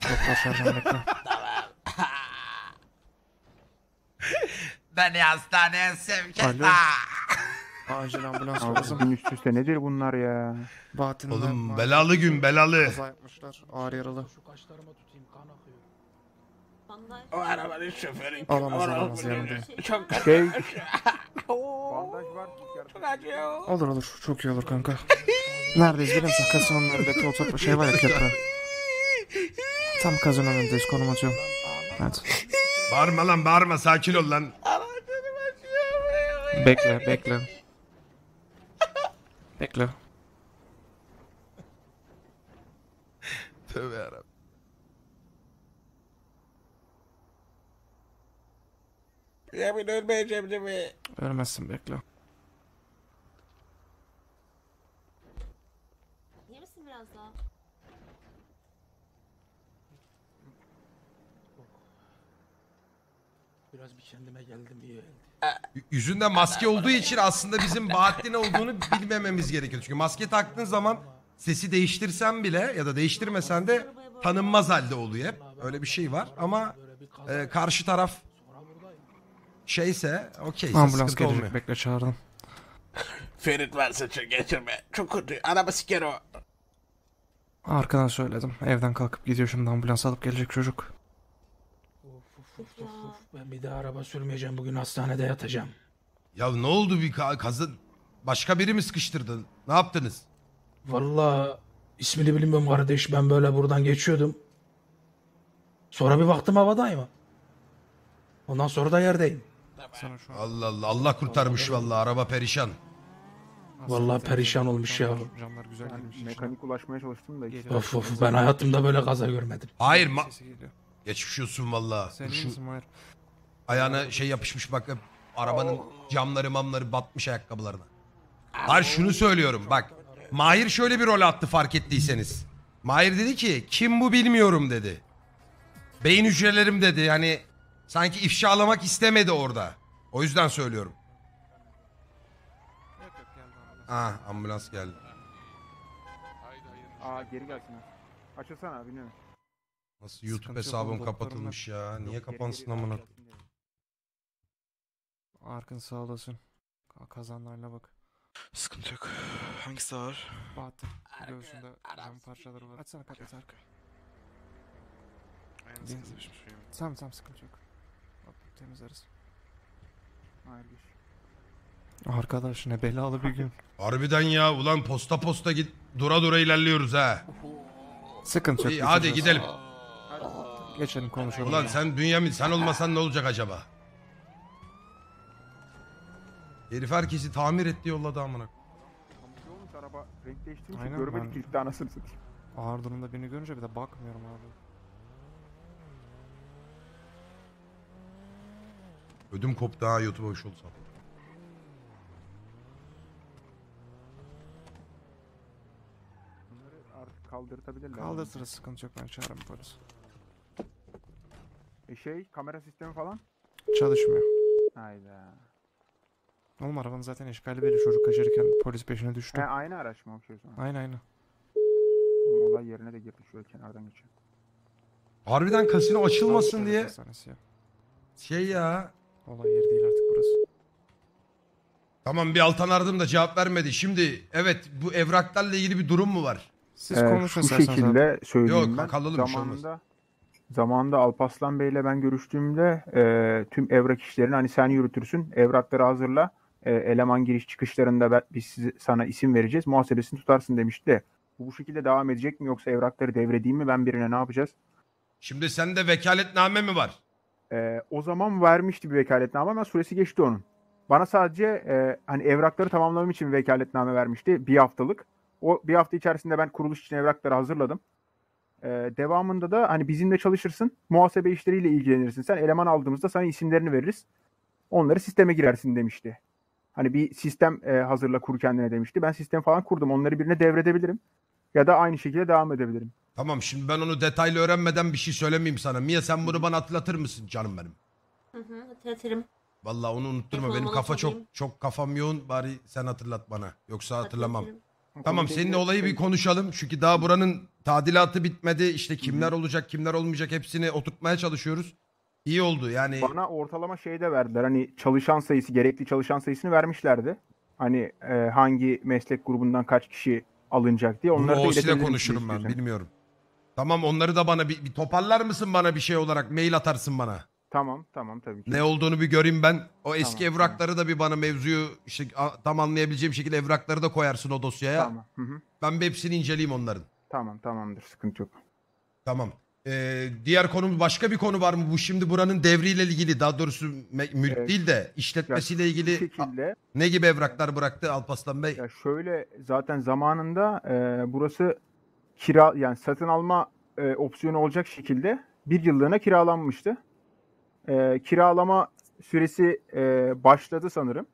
Çok başarılı. tamam. Beni hastaneye sevk et. Alo. Acil ambulans Abi bugün lazım. üst üste nedir bunlar ya? Bahattin'in Oğlum hayatı- belalı gün belalı. Kaza yapmışlar. Ağır yaralı. Bandaj. O arabanın şoförü kim? Olamaz, Olamaz, olamaz, yanımda. Şey, çok Şey... Bandaj var. acıyor. Olur olur. Çok iyi olur kanka. Neredeyiz biliyor musun? Kasinonun önündeki o top şey var ya köprü. Tam kasinonun önündeyiz. Konum atıyorum. Evet. Bağırma lan bağırma sakin ol lan. Bekle bekle. Bekle. Tövbe yarabbim. Ya ben ölmeyeceğim değil mi? Ölmezsin bekle. Biraz bir kendime geldim iyi geldi. E, yüzünde maske olduğu için aslında bizim Bahattin olduğunu bilmememiz gerekiyor. Çünkü maske taktığın zaman sesi değiştirsen bile ya da değiştirmesen de tanınmaz halde oluyor Öyle bir şey var ama e, karşı taraf şeyse okey Ambulans sıkıntı olmuyor. bekle çağırdım. Ferit varsa çok geçirme. Çok kötü. Araba siker o. Arkadan söyledim. Evden kalkıp gidiyor şimdi ambulans alıp gelecek çocuk of, of. Ben bir daha araba sürmeyeceğim. Bugün hastanede yatacağım. Ya ne oldu bir kazın? Başka biri mi sıkıştırdı? Ne yaptınız? Vallahi ismini bilmiyorum kardeş. Ben böyle buradan geçiyordum. Sonra bir baktım havadayım. Ondan sonra da yerdeyim. Allah Allah Allah kurtarmış vallahi araba perişan. Vallahi perişan olmuş ya. güzel Mekanik ulaşmaya çalıştım da. Of of ben hayatımda böyle kaza görmedim. Hayır ma- Geçmiş olsun valla. Sen iyi misin Mahir? ayağına şey yapışmış bak arabanın camları mamları batmış ayakkabılarına. Hayır şunu söylüyorum bak. Mahir şöyle bir rol attı fark ettiyseniz. Mahir dedi ki kim bu bilmiyorum dedi. Beyin hücrelerim dedi yani sanki ifşalamak istemedi orada. O yüzden söylüyorum. Ah ambulans geldi. Aa geri gelsin ha. Açılsana abi ne? Nasıl YouTube Sıkıntı hesabım doktorum kapatılmış ya? Niye kapansın amına? Arkın sağ olasın. Ka- bak. Sıkıntı yok. Hangisi ağır? Bahattin göğsünde cam parçaları var. Açsana kapat arka. Aynen Değil mi? sıkıntı şey yok. Tamam tamam sıkıntı yok. Bak, temizleriz. Hayırdır. Arkadaş ne belalı bir gün. Harbiden ya ulan posta posta git dura dura ilerliyoruz ha. sıkıntı yok. İyi hadi bitireceğiz. gidelim geçelim konuşalım. Ulan ya. sen Bünyamin sen olmasan ne olacak acaba? Herif herkesi tamir etti yolladı amına. Olmuş araba renk Aynen, görmedik ben... ilk anasını satayım. Ağır durumda birini görünce bir de bakmıyorum abi. Ödüm koptu ha YouTube'a hoş olsam. Bunları kaldırtabilirler. Kaldır sıkıntı yok ben çağırırım polisi. E şey kamera sistemi falan? Çalışmıyor. Hayda. Oğlum arabanın zaten eşkali belli çocuk kaçırırken polis peşine düştü. He aynı araç mı okuyorsun? Aynı aynı. Oğlum, olay yerine de girdi şöyle kenardan geçiyor. Harbiden kasino açılmasın diye ya. şey ya. Olay yeri değil artık burası. Tamam bir Altan aradım da cevap vermedi. Şimdi evet bu evraklarla ilgili bir durum mu var? Siz ee, konuşun şu isterseniz abi. şekilde söyleyeyim Yok, ben. kalkalım, bir şey olmaz. Zamanında Zamanında Alpaslan Bey'le ben görüştüğümde e, tüm evrak işlerini hani sen yürütürsün, evrakları hazırla, e, eleman giriş çıkışlarında ben, biz size, sana isim vereceğiz, muhasebesini tutarsın demişti. De, bu bu şekilde devam edecek mi yoksa evrakları devredeyim mi ben birine ne yapacağız? Şimdi sende vekaletname mi var? E, o zaman vermişti bir vekaletname ama süresi geçti onun. Bana sadece e, hani evrakları tamamlamam için bir vekaletname vermişti bir haftalık. O bir hafta içerisinde ben kuruluş için evrakları hazırladım. Ee, devamında da hani bizimle çalışırsın, muhasebe işleriyle ilgilenirsin. Sen eleman aldığımızda sana isimlerini veririz. Onları sisteme girersin demişti. Hani bir sistem e, hazırla kur kendine demişti. Ben sistem falan kurdum. Onları birine devredebilirim. Ya da aynı şekilde devam edebilirim. Tamam şimdi ben onu detaylı öğrenmeden bir şey söylemeyeyim sana. Mia sen bunu bana hatırlatır mısın canım benim? Hı hı hatırlatırım. Vallahi onu unutturma. Benim kafa çok çok kafam yoğun. Bari sen hatırlat bana. Yoksa hatırlamam. Hatırlatırım. Tamam seninle olayı bir konuşalım. Çünkü daha buranın tadilatı bitmedi. İşte kimler olacak kimler olmayacak hepsini oturtmaya çalışıyoruz. İyi oldu yani. Bana ortalama şey de verdiler. Hani çalışan sayısı, gerekli çalışan sayısını vermişlerdi. Hani e, hangi meslek grubundan kaç kişi alınacak diye. Onları Bunu da konuşurum ben bilmiyorum. Tamam onları da bana bir, bir toparlar mısın bana bir şey olarak mail atarsın bana. Tamam tamam tabii ki. Ne olduğunu bir göreyim ben. O eski Tamam, evrakları da bir bana mevzuyu işte tam anlayabileceğim şekilde evrakları da koyarsın o dosyaya. Tamam. Hı hı. Ben bir hepsini inceleyeyim onların. Tamam tamamdır sıkıntı yok. Tamam. Ee, diğer konumuz başka bir konu var mı? Bu şimdi buranın devriyle ilgili daha doğrusu mülk Evet. değil de işletmesiyle Bu ilgili şekilde ne gibi evraklar bıraktı Alpaslan Bey? ya şöyle zaten zamanında e, burası kira yani satın alma e, opsiyonu olacak şekilde bir yıllığına kiralanmıştı e, kiralama süresi e, başladı sanırım.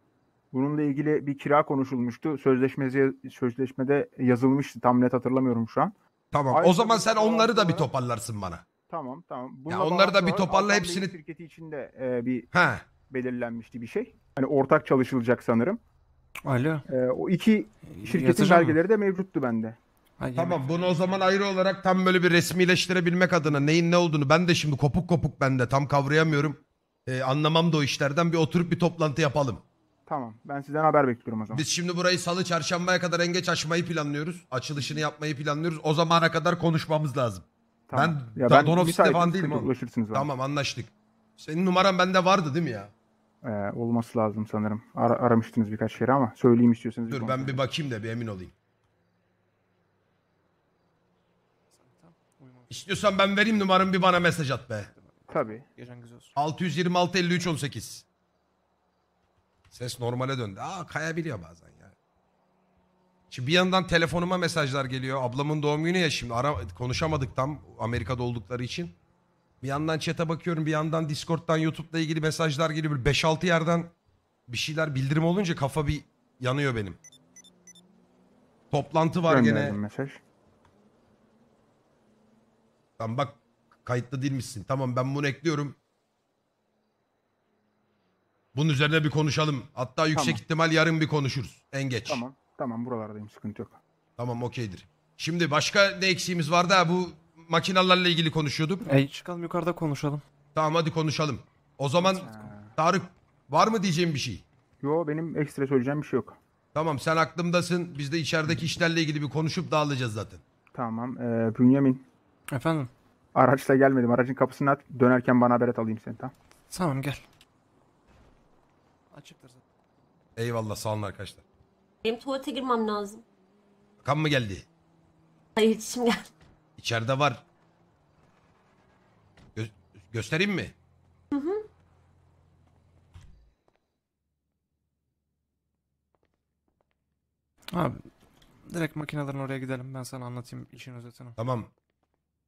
Bununla ilgili bir kira konuşulmuştu. Sözleşmesi sözleşmede yazılmıştı. Tam net hatırlamıyorum şu an. Tamam. Ayrıca o zaman sen onları da bir toparlarsın bana. Tamam, tamam. Bununla ya onları da bir toparla hepsini. Şirketi içinde e, bir ha. belirlenmişti bir şey. Hani ortak çalışılacak sanırım. Alo. E, o iki şirketin Yatacağım belgeleri mı? de mevcuttu bende. Ha, yemek. Tamam bunu o zaman ayrı olarak tam böyle bir resmileştirebilmek adına neyin ne olduğunu ben de şimdi kopuk kopuk bende tam kavrayamıyorum. Ee, anlamam da o işlerden bir oturup bir toplantı yapalım. Tamam. Ben sizden haber bekliyorum o zaman. Biz şimdi burayı salı çarşambaya kadar en geç açmayı planlıyoruz. Açılışını yapmayı planlıyoruz. O zamana kadar konuşmamız lazım. Tamam. Ben, ya ben Donovic'te falan değilim. Tamam anlaştık. Senin numaran bende vardı değil mi ya? Ee, olması lazım sanırım. Ar aramıştınız birkaç yeri ama söyleyeyim istiyorsanız. Dur bir ben bir bakayım da bir emin olayım. İstiyorsan ben vereyim numaramı bir bana mesaj at be. Tabii. Gecen güzel olsun. 626 53 18. Ses normale döndü. Aa kayabiliyor bazen ya. Şimdi bir yandan telefonuma mesajlar geliyor. Ablamın doğum günü ya şimdi ara, konuşamadık tam Amerika'da oldukları için. Bir yandan chat'e bakıyorum bir yandan Discord'dan YouTube'la ilgili mesajlar geliyor. Böyle 5-6 yerden bir şeyler bildirim olunca kafa bir yanıyor benim. Toplantı var gene. mesaj. Tamam bak kayıtlı değilmişsin. Tamam ben bunu ekliyorum. Bunun üzerine bir konuşalım. Hatta yüksek Tamam. ihtimal yarın bir konuşuruz. En geç. Tamam. Tamam buralardayım sıkıntı yok. Tamam okeydir. Şimdi başka ne eksiğimiz vardı ha bu makinalarla ilgili konuşuyorduk. E çıkalım yukarıda konuşalım. Tamam hadi konuşalım. O zaman Tarık var mı diyeceğim bir şey? Yo benim ekstra söyleyeceğim bir şey yok. Tamam sen aklımdasın. Biz de içerideki işlerle ilgili bir konuşup dağılacağız zaten. Tamam. Ee, Bünyamin Efendim? Araçla gelmedim. Aracın kapısını at. Dönerken bana haber et alayım seni tamam. Tamam gel. Açıktır zaten. Eyvallah sağ olun arkadaşlar. Benim tuvalete girmem lazım. Kan mı geldi? Hayır içim geldi. İçeride var. Gö- göstereyim mi? Hı hı. Abi direkt makinelerin oraya gidelim ben sana anlatayım işin özetini. Tamam.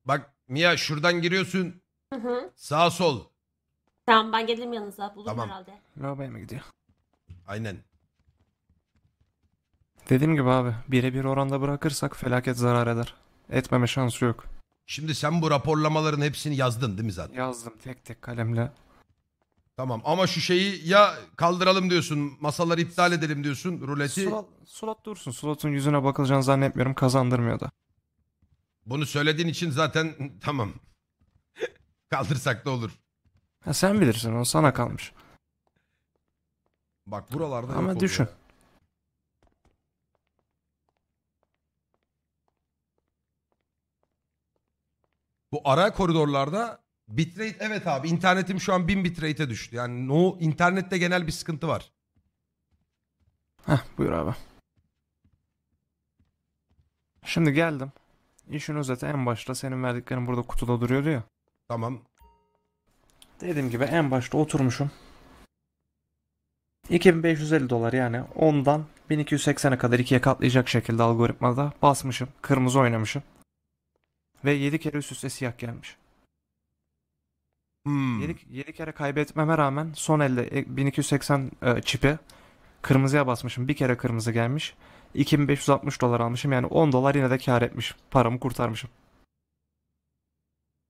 Bak Mia şuradan giriyorsun. Hı hı. Sağ sol. Tamam ben gelirim yanınıza. Bulurum Tamam. herhalde. Lavaboya mı gidiyor? Aynen. Dediğim gibi abi birebir oranda bırakırsak felaket zarar eder. Etmeme şansı yok. Şimdi sen bu raporlamaların hepsini yazdın değil mi zaten? Yazdım tek tek kalemle. Tamam ama şu şeyi ya kaldıralım diyorsun. Masaları iptal edelim diyorsun. Ruleti. Slot, slot dursun. Slotun yüzüne bakılacağını zannetmiyorum kazandırmıyor da. Bunu söylediğin için zaten tamam. Kaldırsak da olur. Ha, sen bilirsin o sana kalmış. Bak buralarda Ama yok düşün. Bu ara koridorlarda bitrate evet abi internetim şu an 1000 bitrate'e düştü. Yani no internette genel bir sıkıntı var. Heh buyur abi. Şimdi geldim. İşin özeti en başta senin verdiklerin burada kutuda duruyordu ya. Tamam. Dediğim gibi en başta oturmuşum. 2550 dolar yani ondan 1280'e kadar ikiye katlayacak şekilde algoritmada basmışım. Kırmızı oynamışım. Ve 7 kere üst üste siyah gelmiş. Hmm. 7, 7 kere kaybetmeme rağmen son elde 1280 e, e, çipi Kırmızıya basmışım. Bir kere kırmızı gelmiş. 2560 dolar almışım. Yani 10 dolar yine de kar etmiş. Paramı kurtarmışım.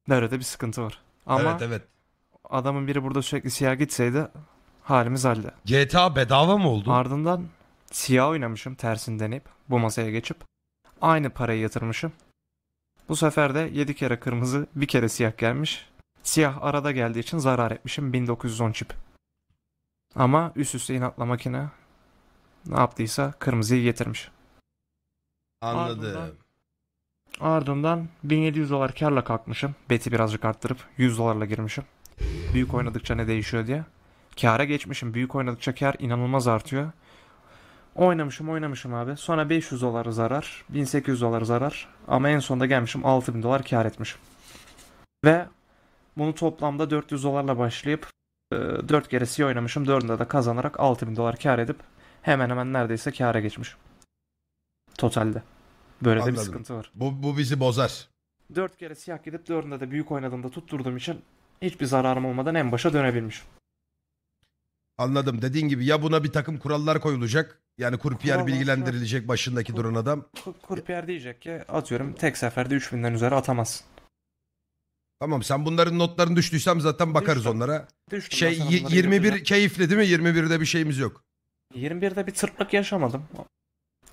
Nerede bir sıkıntı var. Ama evet evet. adamın biri burada sürekli siyah gitseydi halimiz halde. GTA bedava mı oldu? Ardından siyah oynamışım tersini deneyip bu masaya geçip aynı parayı yatırmışım. Bu sefer de 7 kere kırmızı bir kere siyah gelmiş. Siyah arada geldiği için zarar etmişim 1910 çip. Ama üst üste inatla makine ne yaptıysa kırmızıyı getirmiş. Anladım. Ardından, ardından 1700 dolar karla kalkmışım. Beti birazcık arttırıp 100 dolarla girmişim. Büyük oynadıkça ne değişiyor diye. Kâra geçmişim. Büyük oynadıkça kâr inanılmaz artıyor. Oynamışım oynamışım abi. Sonra 500 dolar zarar, 1800 dolar zarar. Ama en sonunda gelmişim 6000 dolar kâr etmişim. Ve bunu toplamda 400 dolarla başlayıp 4 ee, kere C oynamışım. 4'ünde de kazanarak 6000 dolar kar edip hemen hemen neredeyse kâra geçmiş. Totalde. Böyle Anladım. de bir sıkıntı var. Bu, bu bizi bozar. 4 kere siyah gidip 4'ünde de büyük oynadığımda tutturduğum için hiçbir zararım olmadan en başa dönebilmiş. Anladım. Dediğin gibi ya buna bir takım kurallar koyulacak. Yani kurpiyer Kurallar- bilgilendirilecek başındaki duran adam. Kur- Kurpiyer diyecek ki atıyorum tek seferde 3000'den üzeri atamazsın. Tamam sen bunların notların düştüysem zaten bakarız Düştüm. onlara. Düştüm Şey y- 21 keyifli değil mi? 21'de bir şeyimiz yok. 21'de bir tırtlık yaşamadım.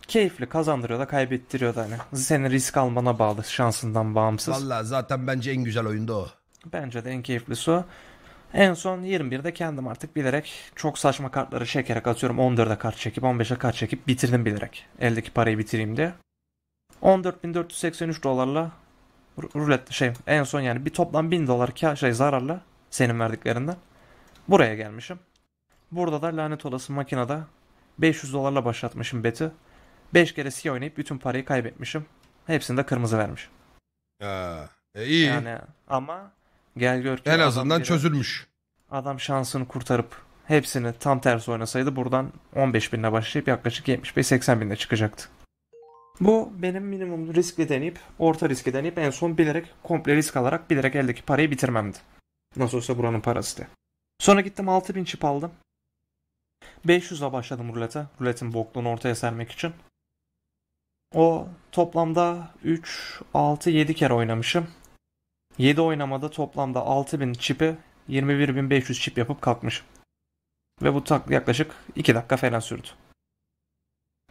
Keyifli kazandırıyor da kaybettiriyor da hani. Senin risk almana bağlı şansından bağımsız. Valla zaten bence en güzel oyunda o. Bence de en keyiflisi o. En son 21'de kendim artık bilerek çok saçma kartları çekerek atıyorum 14'e kart çekip 15'e kart çekip bitirdim bilerek. Eldeki parayı bitireyim diye. 14.483 dolarla rulet şey en son yani bir toplam 1000 dolar kar şey zararla senin verdiklerinden buraya gelmişim. Burada da lanet olası makinede 500 dolarla başlatmışım beti. 5 kere siyah oynayıp bütün parayı kaybetmişim. Hepsini de kırmızı vermiş. Aa, e iyi. Yani ama gel gör ki en azından biri, çözülmüş. Adam şansını kurtarıp hepsini tam tersi oynasaydı buradan 15 binle başlayıp yaklaşık 75-80 binle çıkacaktı. Bu benim minimum riskli deneyip, orta riskli deneyip en son bilerek komple risk alarak bilerek eldeki parayı bitirmemdi. Nasıl olsa buranın parası diye. Sonra gittim 6000 çip aldım. 500'e başladım rulete. Ruletin bokluğunu ortaya sermek için. O toplamda 3, 6, 7 kere oynamışım. 7 oynamada toplamda 6000 çipi 21500 çip yapıp kalkmışım. Ve bu tak yaklaşık 2 dakika falan sürdü.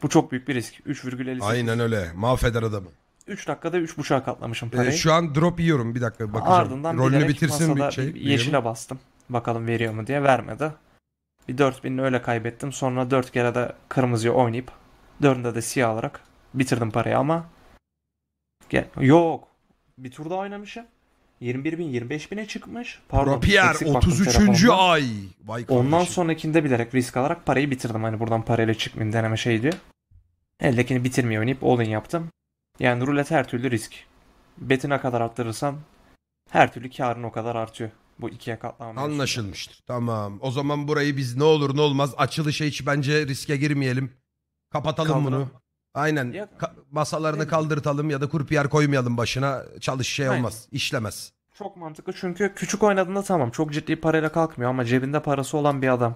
Bu çok büyük bir risk. 3,58. Aynen öyle. Mahveder adamı. 3 dakikada 3.5'a katlamışım ee, parayı. Ee, şu an drop yiyorum. Bir dakika bakacağım. Ardından Rolünü bitirsin bir şey. Yeşile bastım. Bakalım veriyor mu diye vermedi. Bir 4000'ini öyle kaybettim. Sonra 4 kere de kırmızıya oynayıp 4'ünde de siyah alarak bitirdim parayı ama Gel. yok. Bir turda oynamışım. 21 bin 25 bine çıkmış. Pardon. Rapier 33. ay. Vay Ondan sonrakinde bilerek risk alarak parayı bitirdim. Hani buradan parayla çıkmayayım deneme şey diye. Eldekini bitirmeyi oynayıp all-in yaptım. Yani rulet her türlü risk. Betine kadar arttırırsan her türlü karın o kadar artıyor. Bu ikiye katlanma. Anlaşılmıştır. Tamam. O zaman burayı biz ne olur ne olmaz açılışa hiç bence riske girmeyelim. Kapatalım Kaldıralım. bunu. Aynen. Ya, Ka- masalarını kaldırtalım ya da kurpiyer koymayalım başına. Çalış şey olmaz. Aynen. İşlemez. Çok mantıklı çünkü küçük oynadığında tamam çok ciddi parayla kalkmıyor ama cebinde parası olan bir adam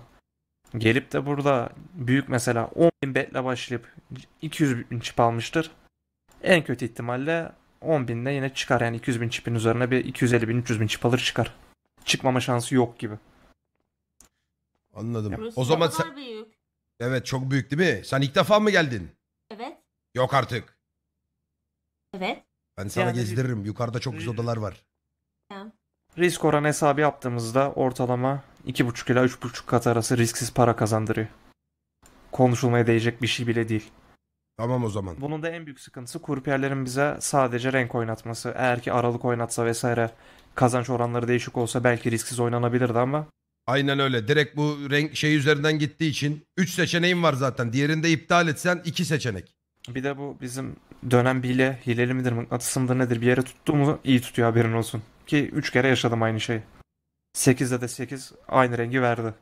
Gelip de burada büyük mesela 10 bin betle başlayıp 200 bin çip almıştır. En kötü ihtimalle 10 binde yine çıkar yani 200 bin çipin üzerine bir 250 bin 300 bin çip alır çıkar. Çıkmama şansı yok gibi. Anladım. Burası o zaman sen... büyük. Evet çok büyük değil mi? Sen ilk defa mı geldin? Evet. Yok artık. Evet. Ben sana Yani- gezdiririm. Yukarıda çok güzel odalar var. Tamam. Risk oran hesabı yaptığımızda ortalama 2,5 ila 3,5 kat arası risksiz para kazandırıyor. Konuşulmaya değecek bir şey bile değil. Tamam o zaman. Bunun da en büyük sıkıntısı kuryerlerin bize sadece renk oynatması. Eğer ki aralık oynatsa vesaire kazanç oranları değişik olsa belki risksiz oynanabilirdi ama. Aynen öyle. Direkt bu renk şey üzerinden gittiği için 3 seçeneğim var zaten. Diğerinde iptal etsen 2 seçenek. Bir de bu bizim dönem bile hileli midir mıknatısı mıdır nedir bir yere tuttu mu iyi tutuyor haberin olsun. Ki 3 kere yaşadım aynı şeyi. 8'de de 8 aynı rengi verdi.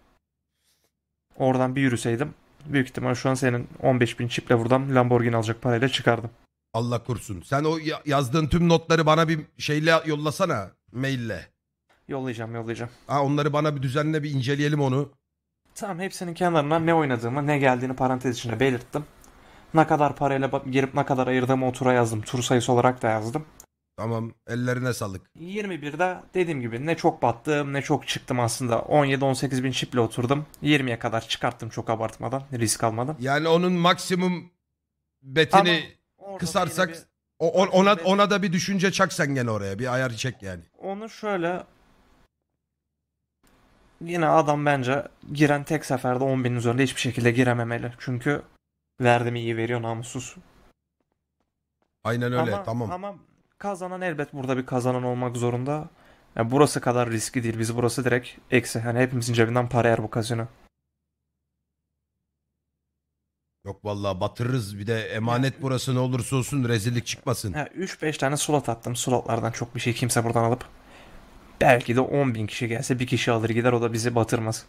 Oradan bir yürüseydim büyük ihtimal şu an senin 15 bin çiple buradan Lamborghini alacak parayla çıkardım. Allah kursun. Sen o yazdığın tüm notları bana bir şeyle yollasana. Maille. Yollayacağım yollayacağım. Ha, onları bana bir düzenle bir inceleyelim onu. Tamam hepsinin kenarına ne oynadığımı ne geldiğini parantez içinde belirttim. Ne kadar parayla ba- girip ne kadar ayırdığımı otura yazdım. Tur sayısı olarak da yazdım. Tamam ellerine sağlık. 21'de dediğim gibi ne çok battım ne çok çıktım aslında. 17-18 bin çiple oturdum. 20'ye kadar çıkarttım çok abartmadan risk almadan. Yani onun maksimum betini Ama kısarsak bir... o, ona, ona da bir düşünce çak sen gene oraya bir ayar çek yani. Onu şöyle yine adam bence giren tek seferde 10 bin üzerinde hiçbir şekilde girememeli. Çünkü verdim iyi veriyor namussuz. Aynen öyle ama, tamam. Ama Kazanan elbet burada bir kazanan olmak zorunda. Yani burası kadar riski değil. Biz burası direkt eksi. Yani hepimizin cebinden para yer bu kazino. Yok vallahi batırırız. Bir de emanet burası ne olursa olsun rezillik çıkmasın. Ya 3-5 tane slot attım. Slotlardan çok bir şey kimse buradan alıp. Belki de 10 bin kişi gelse bir kişi alır gider o da bizi batırmaz.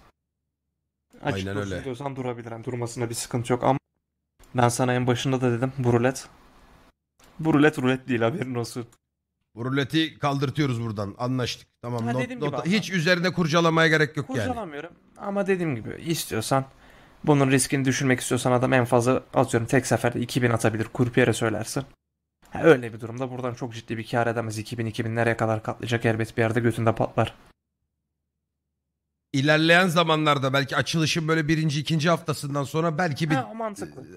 Açık Aynen öyle. diyorsan durabilir. Yani durmasına bir sıkıntı yok ama ben sana en başında da dedim bu rulet bu rulet rulet değil haberin olsun. Bu ruleti kaldırtıyoruz buradan. Anlaştık. Tamam. Ha, not, dediğim gibi not, hiç üzerine kurcalamaya gerek yok yani. Kurcalamıyorum ama dediğim gibi istiyorsan bunun riskini düşürmek istiyorsan adam en fazla atıyorum tek seferde 2000 atabilir. Kurpiyere söylersin. Ha, öyle bir durumda buradan çok ciddi bir kar edemez. 2000-2000 nereye kadar katlayacak elbet bir yerde götünde patlar. İlerleyen zamanlarda belki açılışın böyle birinci ikinci haftasından sonra belki bir Ha,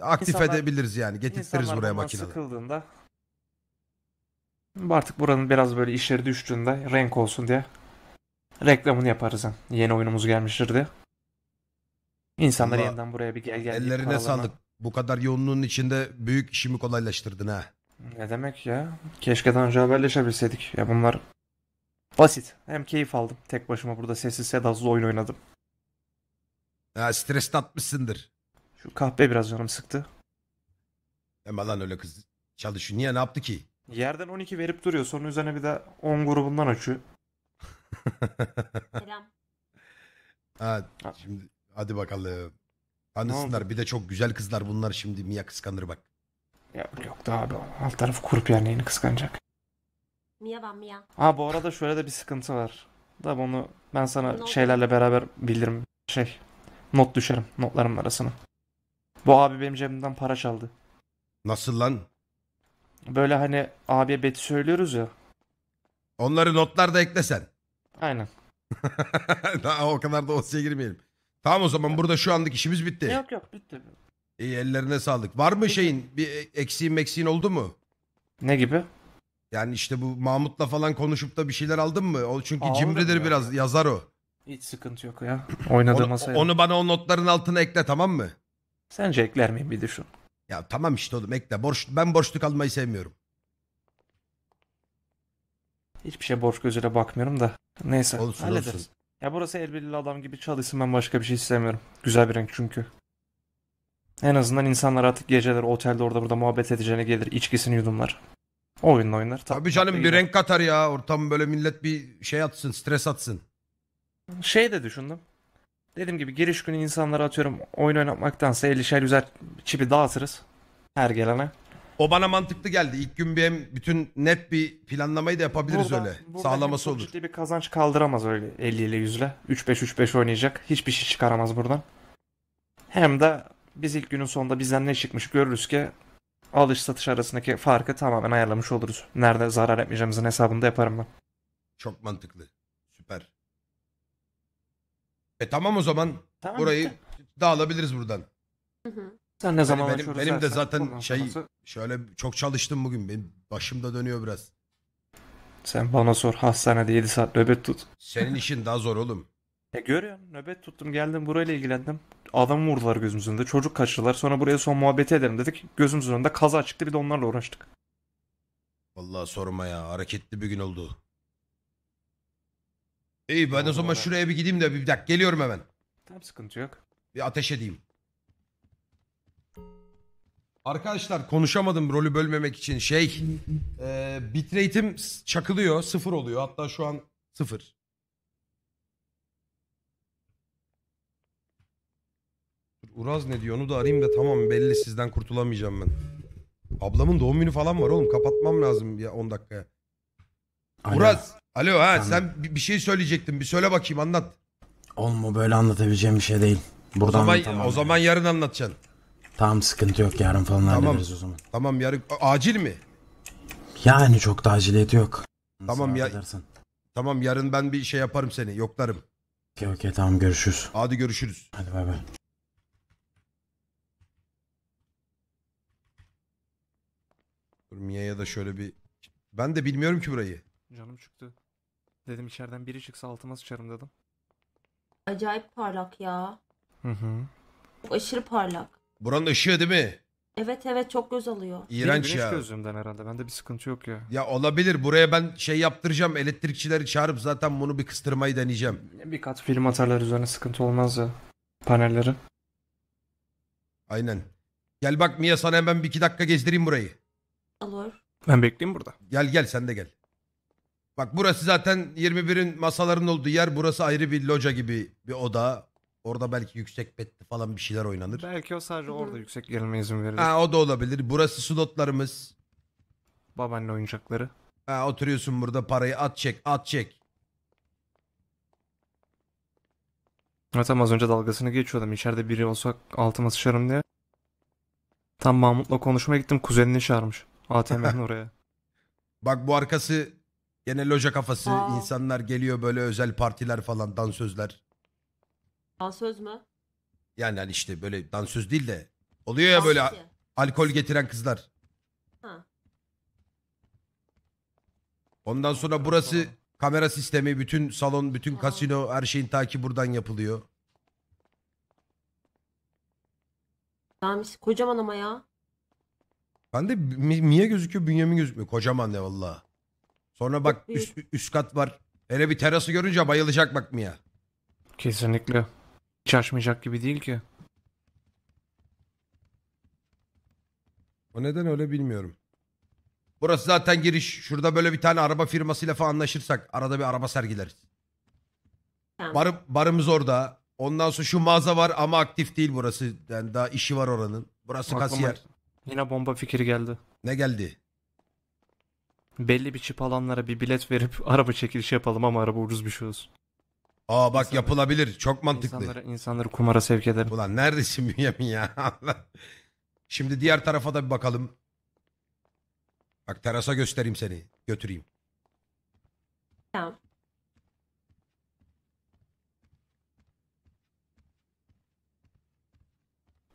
e, aktif İnsanlar- edebiliriz yani. Getirtiriz İnsanlar buraya bundan makineleri. sıkıldığında Artık buranın biraz böyle işleri düştüğünde renk olsun diye reklamını yaparız. Yeni oyunumuz gelmiştir diye. İnsanlar Ama yeniden buraya bir gel gel. Ellerine sağlık. Bu kadar yoğunluğun içinde büyük işimi kolaylaştırdın ha. Ne demek ya? Keşke daha önce haberleşebilseydik. Ya bunlar basit. Hem keyif aldım. Tek başıma burada sessiz sedasız oyun oynadım. Ha stresini atmışsındır. Şu kahve biraz canım sıktı. Hem lan öyle kız çalışıyor. Niye ne yaptı ki? Yerden 12 verip duruyor. Sonra üzerine bir de 10 grubundan açıyor. Selam. Ha, şimdi hadi bakalım. Tanısınlar bir de çok güzel kızlar bunlar şimdi Mia kıskanır bak. Ya yok da abi alt taraf kurup yani neyini kıskanacak. Mia var Mia. Ha bu arada şöyle de bir sıkıntı var. Da bunu ben sana Ne şeylerle beraber bildirim şey not düşerim notlarım arasına. Bu abi benim cebimden para çaldı. Nasıl lan? Böyle hani abiye beti söylüyoruz ya. Onları notlarda eklesen. Aynen. Daha o kadar da dosyaya girmeyelim. Tamam o zaman burada şu anlık işimiz bitti. Yok yok bitti. İyi ellerine sağlık. Var mı şeyin bir eksiğin meksiğin oldu mu? Ne gibi? Yani işte bu Mahmut'la falan konuşup da bir şeyler aldın mı? O çünkü Aldım cimridir ya. biraz yazar o. Hiç sıkıntı yok ya. Oynadığıma onu, Onu bana o notların altına ekle tamam mı? Sence ekler miyim bir düşün. Ya tamam işte oğlum ekle. Borç, ben borçlu kalmayı sevmiyorum. Hiçbir şey borç gözüyle bakmıyorum da. Neyse. Olsun hallederiz. olsun. Ya burası elbirli adam gibi çalışsın ben başka bir şey istemiyorum. Güzel bir renk çünkü. En azından insanlar artık geceler otelde orada burada muhabbet edeceğine gelir içkisini yudumlar. Oyunla oynar. Tabii canım bir renk katar ya. Ortam böyle millet bir şey atsın, stres atsın. Şey de düşündüm. Dediğim gibi giriş günü insanları atıyorum oyun oynatmaktansa 50'şer yüzer çipi dağıtırız her gelene. O bana mantıklı geldi. İlk gün bir hem bütün net bir planlamayı da yapabiliriz Burada- öyle. burada Sağlaması olur. Ciddi bir kazanç kaldıramaz öyle 50 ile 100 ile. 3-5-3-5 oynayacak. Hiçbir şey çıkaramaz buradan. Hem de biz ilk günün sonunda bizden ne çıkmış görürüz ki alış satış arasındaki farkı tamamen ayarlamış oluruz. Nerede zarar etmeyeceğimizin hesabını da yaparım ben. Çok mantıklı. E tamam o zaman Tamam burayı işte. dağılabiliriz buradan. Sen ne zaman Yani benim, benim de zaten ondan şey sonrası- şöyle çok çalıştım bugün. Benim başımda dönüyor biraz. Sen bana sor hastanede 7 saat nöbet tut. Senin işin daha zor oğlum. E görüyorsun nöbet tuttum geldim burayla ilgilendim. Adam vurdular gözümüzün önünde. Çocuk kaçırdılar. Sonra buraya son muhabbeti edelim dedik. Gözümüzün önünde kaza çıktı bir de onlarla uğraştık. Vallahi sorma ya. Hareketli bir gün oldu. İyi ben o zaman şuraya bir gideyim de bir dakika geliyorum hemen. Tamam sıkıntı yok. Bir ateş edeyim. Arkadaşlar konuşamadım rolü bölmemek için şey e, bitrate'im çakılıyor sıfır oluyor hatta şu an sıfır. Uraz ne diyor onu da arayayım da tamam belli sizden kurtulamayacağım ben. Ablamın doğum günü falan var oğlum kapatmam lazım ya 10 dakikaya. Uraz Alo ha Anladım. sen bir şey söyleyecektin. Bir söyle bakayım anlat. Olma böyle anlatabileceğim bir şey değil. O Buradan tamam. o zaman yarın anlatacaksın. Tamam sıkıntı yok yarın falan Tamam. hallederiz o zaman. Tamam yarın acil mi? Yani çok da aciliyeti yok. Tamam ya- Edersen. Tamam yarın ben bir şey yaparım seni. Yoklarım. Okey okey tamam görüşürüz. Hadi görüşürüz. Hadi bay bay. Dur Mia'ya da şöyle bir... Ben de bilmiyorum ki burayı. Canım çıktı. Dedim içeriden biri çıksa altıma sıçarım dedim. Acayip parlak ya. Hı hı. Çok aşırı parlak. Buranın ışığı değil mi? Evet evet çok göz alıyor. Benim İğrenç ya. gözlüğümden herhalde. Bende bir sıkıntı yok ya. Ya olabilir. Buraya ben şey yaptıracağım. Elektrikçileri çağırıp zaten bunu bir kıstırmayı deneyeceğim. Bir kat film atarlar üzerine sıkıntı olmaz ya. Panelleri. Aynen. Gel bak Mia sana hemen bir iki dakika gezdireyim burayı. Alır. Ben bekleyeyim burada. Gel gel sen de gel. Bak burası zaten 21'in masaların olduğu yer. Burası ayrı bir loca gibi bir oda. Orada belki yüksek betli falan bir şeyler oynanır. Belki o sadece orada yüksek gelme izin verilir. Ha, o da olabilir. Burası slotlarımız. Babaanne oyuncakları. Ha, oturuyorsun burada parayı at çek at çek. Evet tam az önce dalgasını geçiyordum. İçeride biri olsa altıma sıçarım diye. Tam Mahmut'la konuşmaya gittim. Kuzenini çağırmış. ATM'nin oraya. Bak bu arkası Gene loja kafası Aa. insanlar geliyor böyle özel partiler falan dansözler. Dansöz mü? Yani hani işte böyle dansöz değil de oluyor ya Dans böyle ki. alkol getiren kızlar. Ondan sonra burası kamera sistemi bütün salon bütün Ha. kasino her şeyin takip buradan yapılıyor. Damis kocaman ama ya. Ben de mi- Mia gözüküyor Bünyamin gözükmüyor kocaman ne valla. Sonra bak üst, üst kat var. Hele bir terası görünce bayılacak bak Mia. Kesinlikle. Hiç açmayacak gibi değil ki. O neden öyle bilmiyorum. Burası zaten giriş. Şurada böyle bir tane araba firmasıyla falan anlaşırsak arada bir araba sergileriz. Tamam. Bar, barımız orada. Ondan sonra şu mağaza var ama aktif değil burası. Yani daha işi var oranın. Burası Aklıma kasiyer. Yine bomba fikri geldi. Ne geldi? belli bir çip alanlara bir bilet verip araba çekilişi yapalım ama araba ucuz bir şey olsun. Aa bak İnsanlar- yapılabilir. Çok mantıklı. İnsanları, insanları kumara sevk ederim. Ulan neredesin Bünyamin ya? Şimdi diğer tarafa da bir bakalım. Bak terasa göstereyim seni. Götüreyim. Tamam.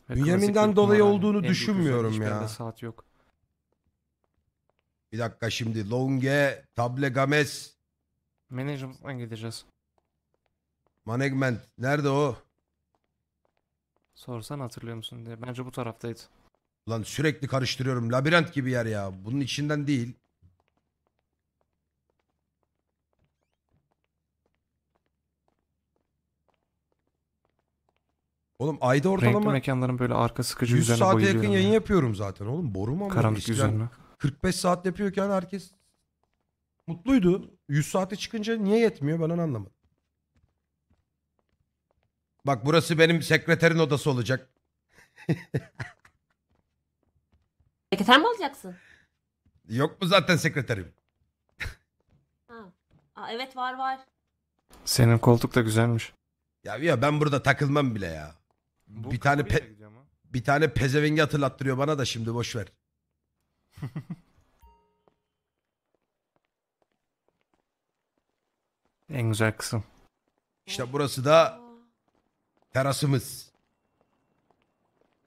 Bünyamin'den dolayı olduğunu düşünmüyorum ya. Saat yok. Bir dakika şimdi. Longe, Table Games, Management'a gideceğiz. Management. Nerede o? Sorsan hatırlıyor musun diye. Bence bu taraftaydı. Ulan sürekli karıştırıyorum. Labirent gibi yer ya. Bunun içinden değil. Oğlum ayda Renkli mekanların böyle arka sıkıcı 100 üzerine saate yakın yayın ya. yapıyorum zaten oğlum. Borum ama. Karanlık Eskiden- 45 saat yapıyorken herkes mutluydu. 100 saate çıkınca niye yetmiyor ben onu anlamadım. Bak burası benim sekreterin odası olacak. Sekreter mi olacaksın? Yok mu zaten sekreterim? Ha. Aa, evet var var. Senin koltuk da güzelmiş. Ya ya ben burada takılmam bile ya. Bu bir tane pe- bir tane pezevenge hatırlattırıyor bana da şimdi boş ver. en güzel kısım. İşte burası da terasımız.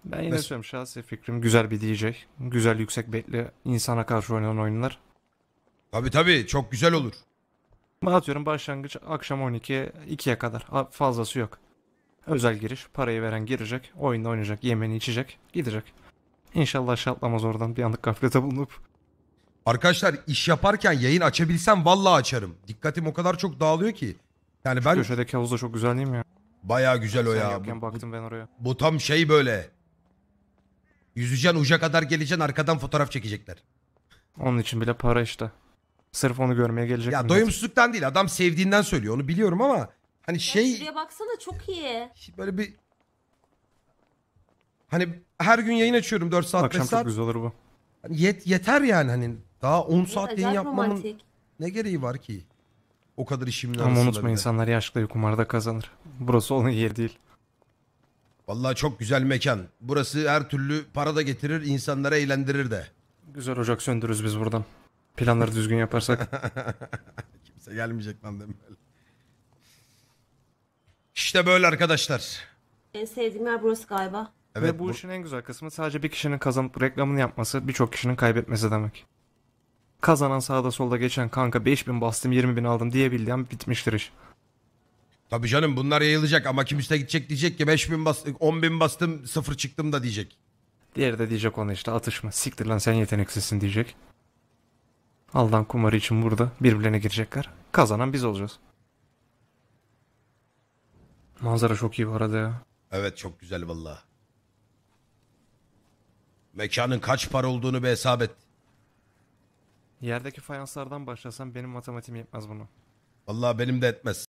Ben yine Mes- söylüyorum şahsi fikrim güzel bir DJ. Güzel yüksek betli insana karşı oynanan oyunlar. Tabii tabi, çok güzel olur. Ama Atıyorum başlangıç akşam 12 2'ye kadar fazlası yok. Özel giriş parayı veren girecek oyunda oynayacak yemeni içecek gidecek. İnşallah aşağı oradan bir anlık gaflete bulunup. Arkadaşlar iş yaparken yayın açabilsem vallahi açarım. Dikkatim o kadar çok dağılıyor ki. Yani ben Köşedeki havuz da çok güzel değil mi ya? baya güzel o Sen ya. Sen Bu, baktım ben oraya. bu tam şey böyle. Yüzeceksin uca kadar geleceksin arkadan fotoğraf çekecekler. Onun için bile para işte. Sırf onu görmeye gelecek Ya millet. doyumsuzluktan değil adam sevdiğinden söylüyor onu biliyorum ama. Hani şey Şuraya baksana çok iyi. böyle bir Hani her gün yayın açıyorum 4 saat Akşam 5 saat. çok güzel olur bu. Hani yet, yeter yani hani daha 10 saat yayın acayip yapmamın romantik. ne gereği var ki? O kadar işimin Ama unutma bir insanlar yaşları kumarda kazanır. Burası onun yeri değil. Vallahi çok güzel mekan. Burası her türlü para da getirir, insanları eğlendirir de. Güzel ocak söndürürüz biz buradan. Planları düzgün yaparsak. Kimse gelmeyecek lan demin İşte böyle arkadaşlar. En sevdiğim yer burası galiba. Evet, Ve bu, bu işin en güzel kısmı sadece bir kişinin kazanıp reklamını yapması birçok kişinin kaybetmesi demek. Kazanan sağda solda geçen kanka 5000 bastım 20 bin aldım diyebildiğim bitmiştir iş. Tabii canım bunlar yayılacak ama kimse gidecek diyecek ki 5000 bastım bin bastım sıfır çıktım da diyecek. Diğeri de diyecek ona işte atışma siktir lan sen yeteneksizsin diyecek. Aldan kumarı için burada birbirlerine girecekler. Kazanan biz olacağız. Manzara çok iyi bu arada ya. Evet çok güzel vallahi. Mekanın kaç para olduğunu bir hesap et. Yerdeki fayanslardan başlasam benim matematiğim yetmez bunu. Vallahi benim de etmez.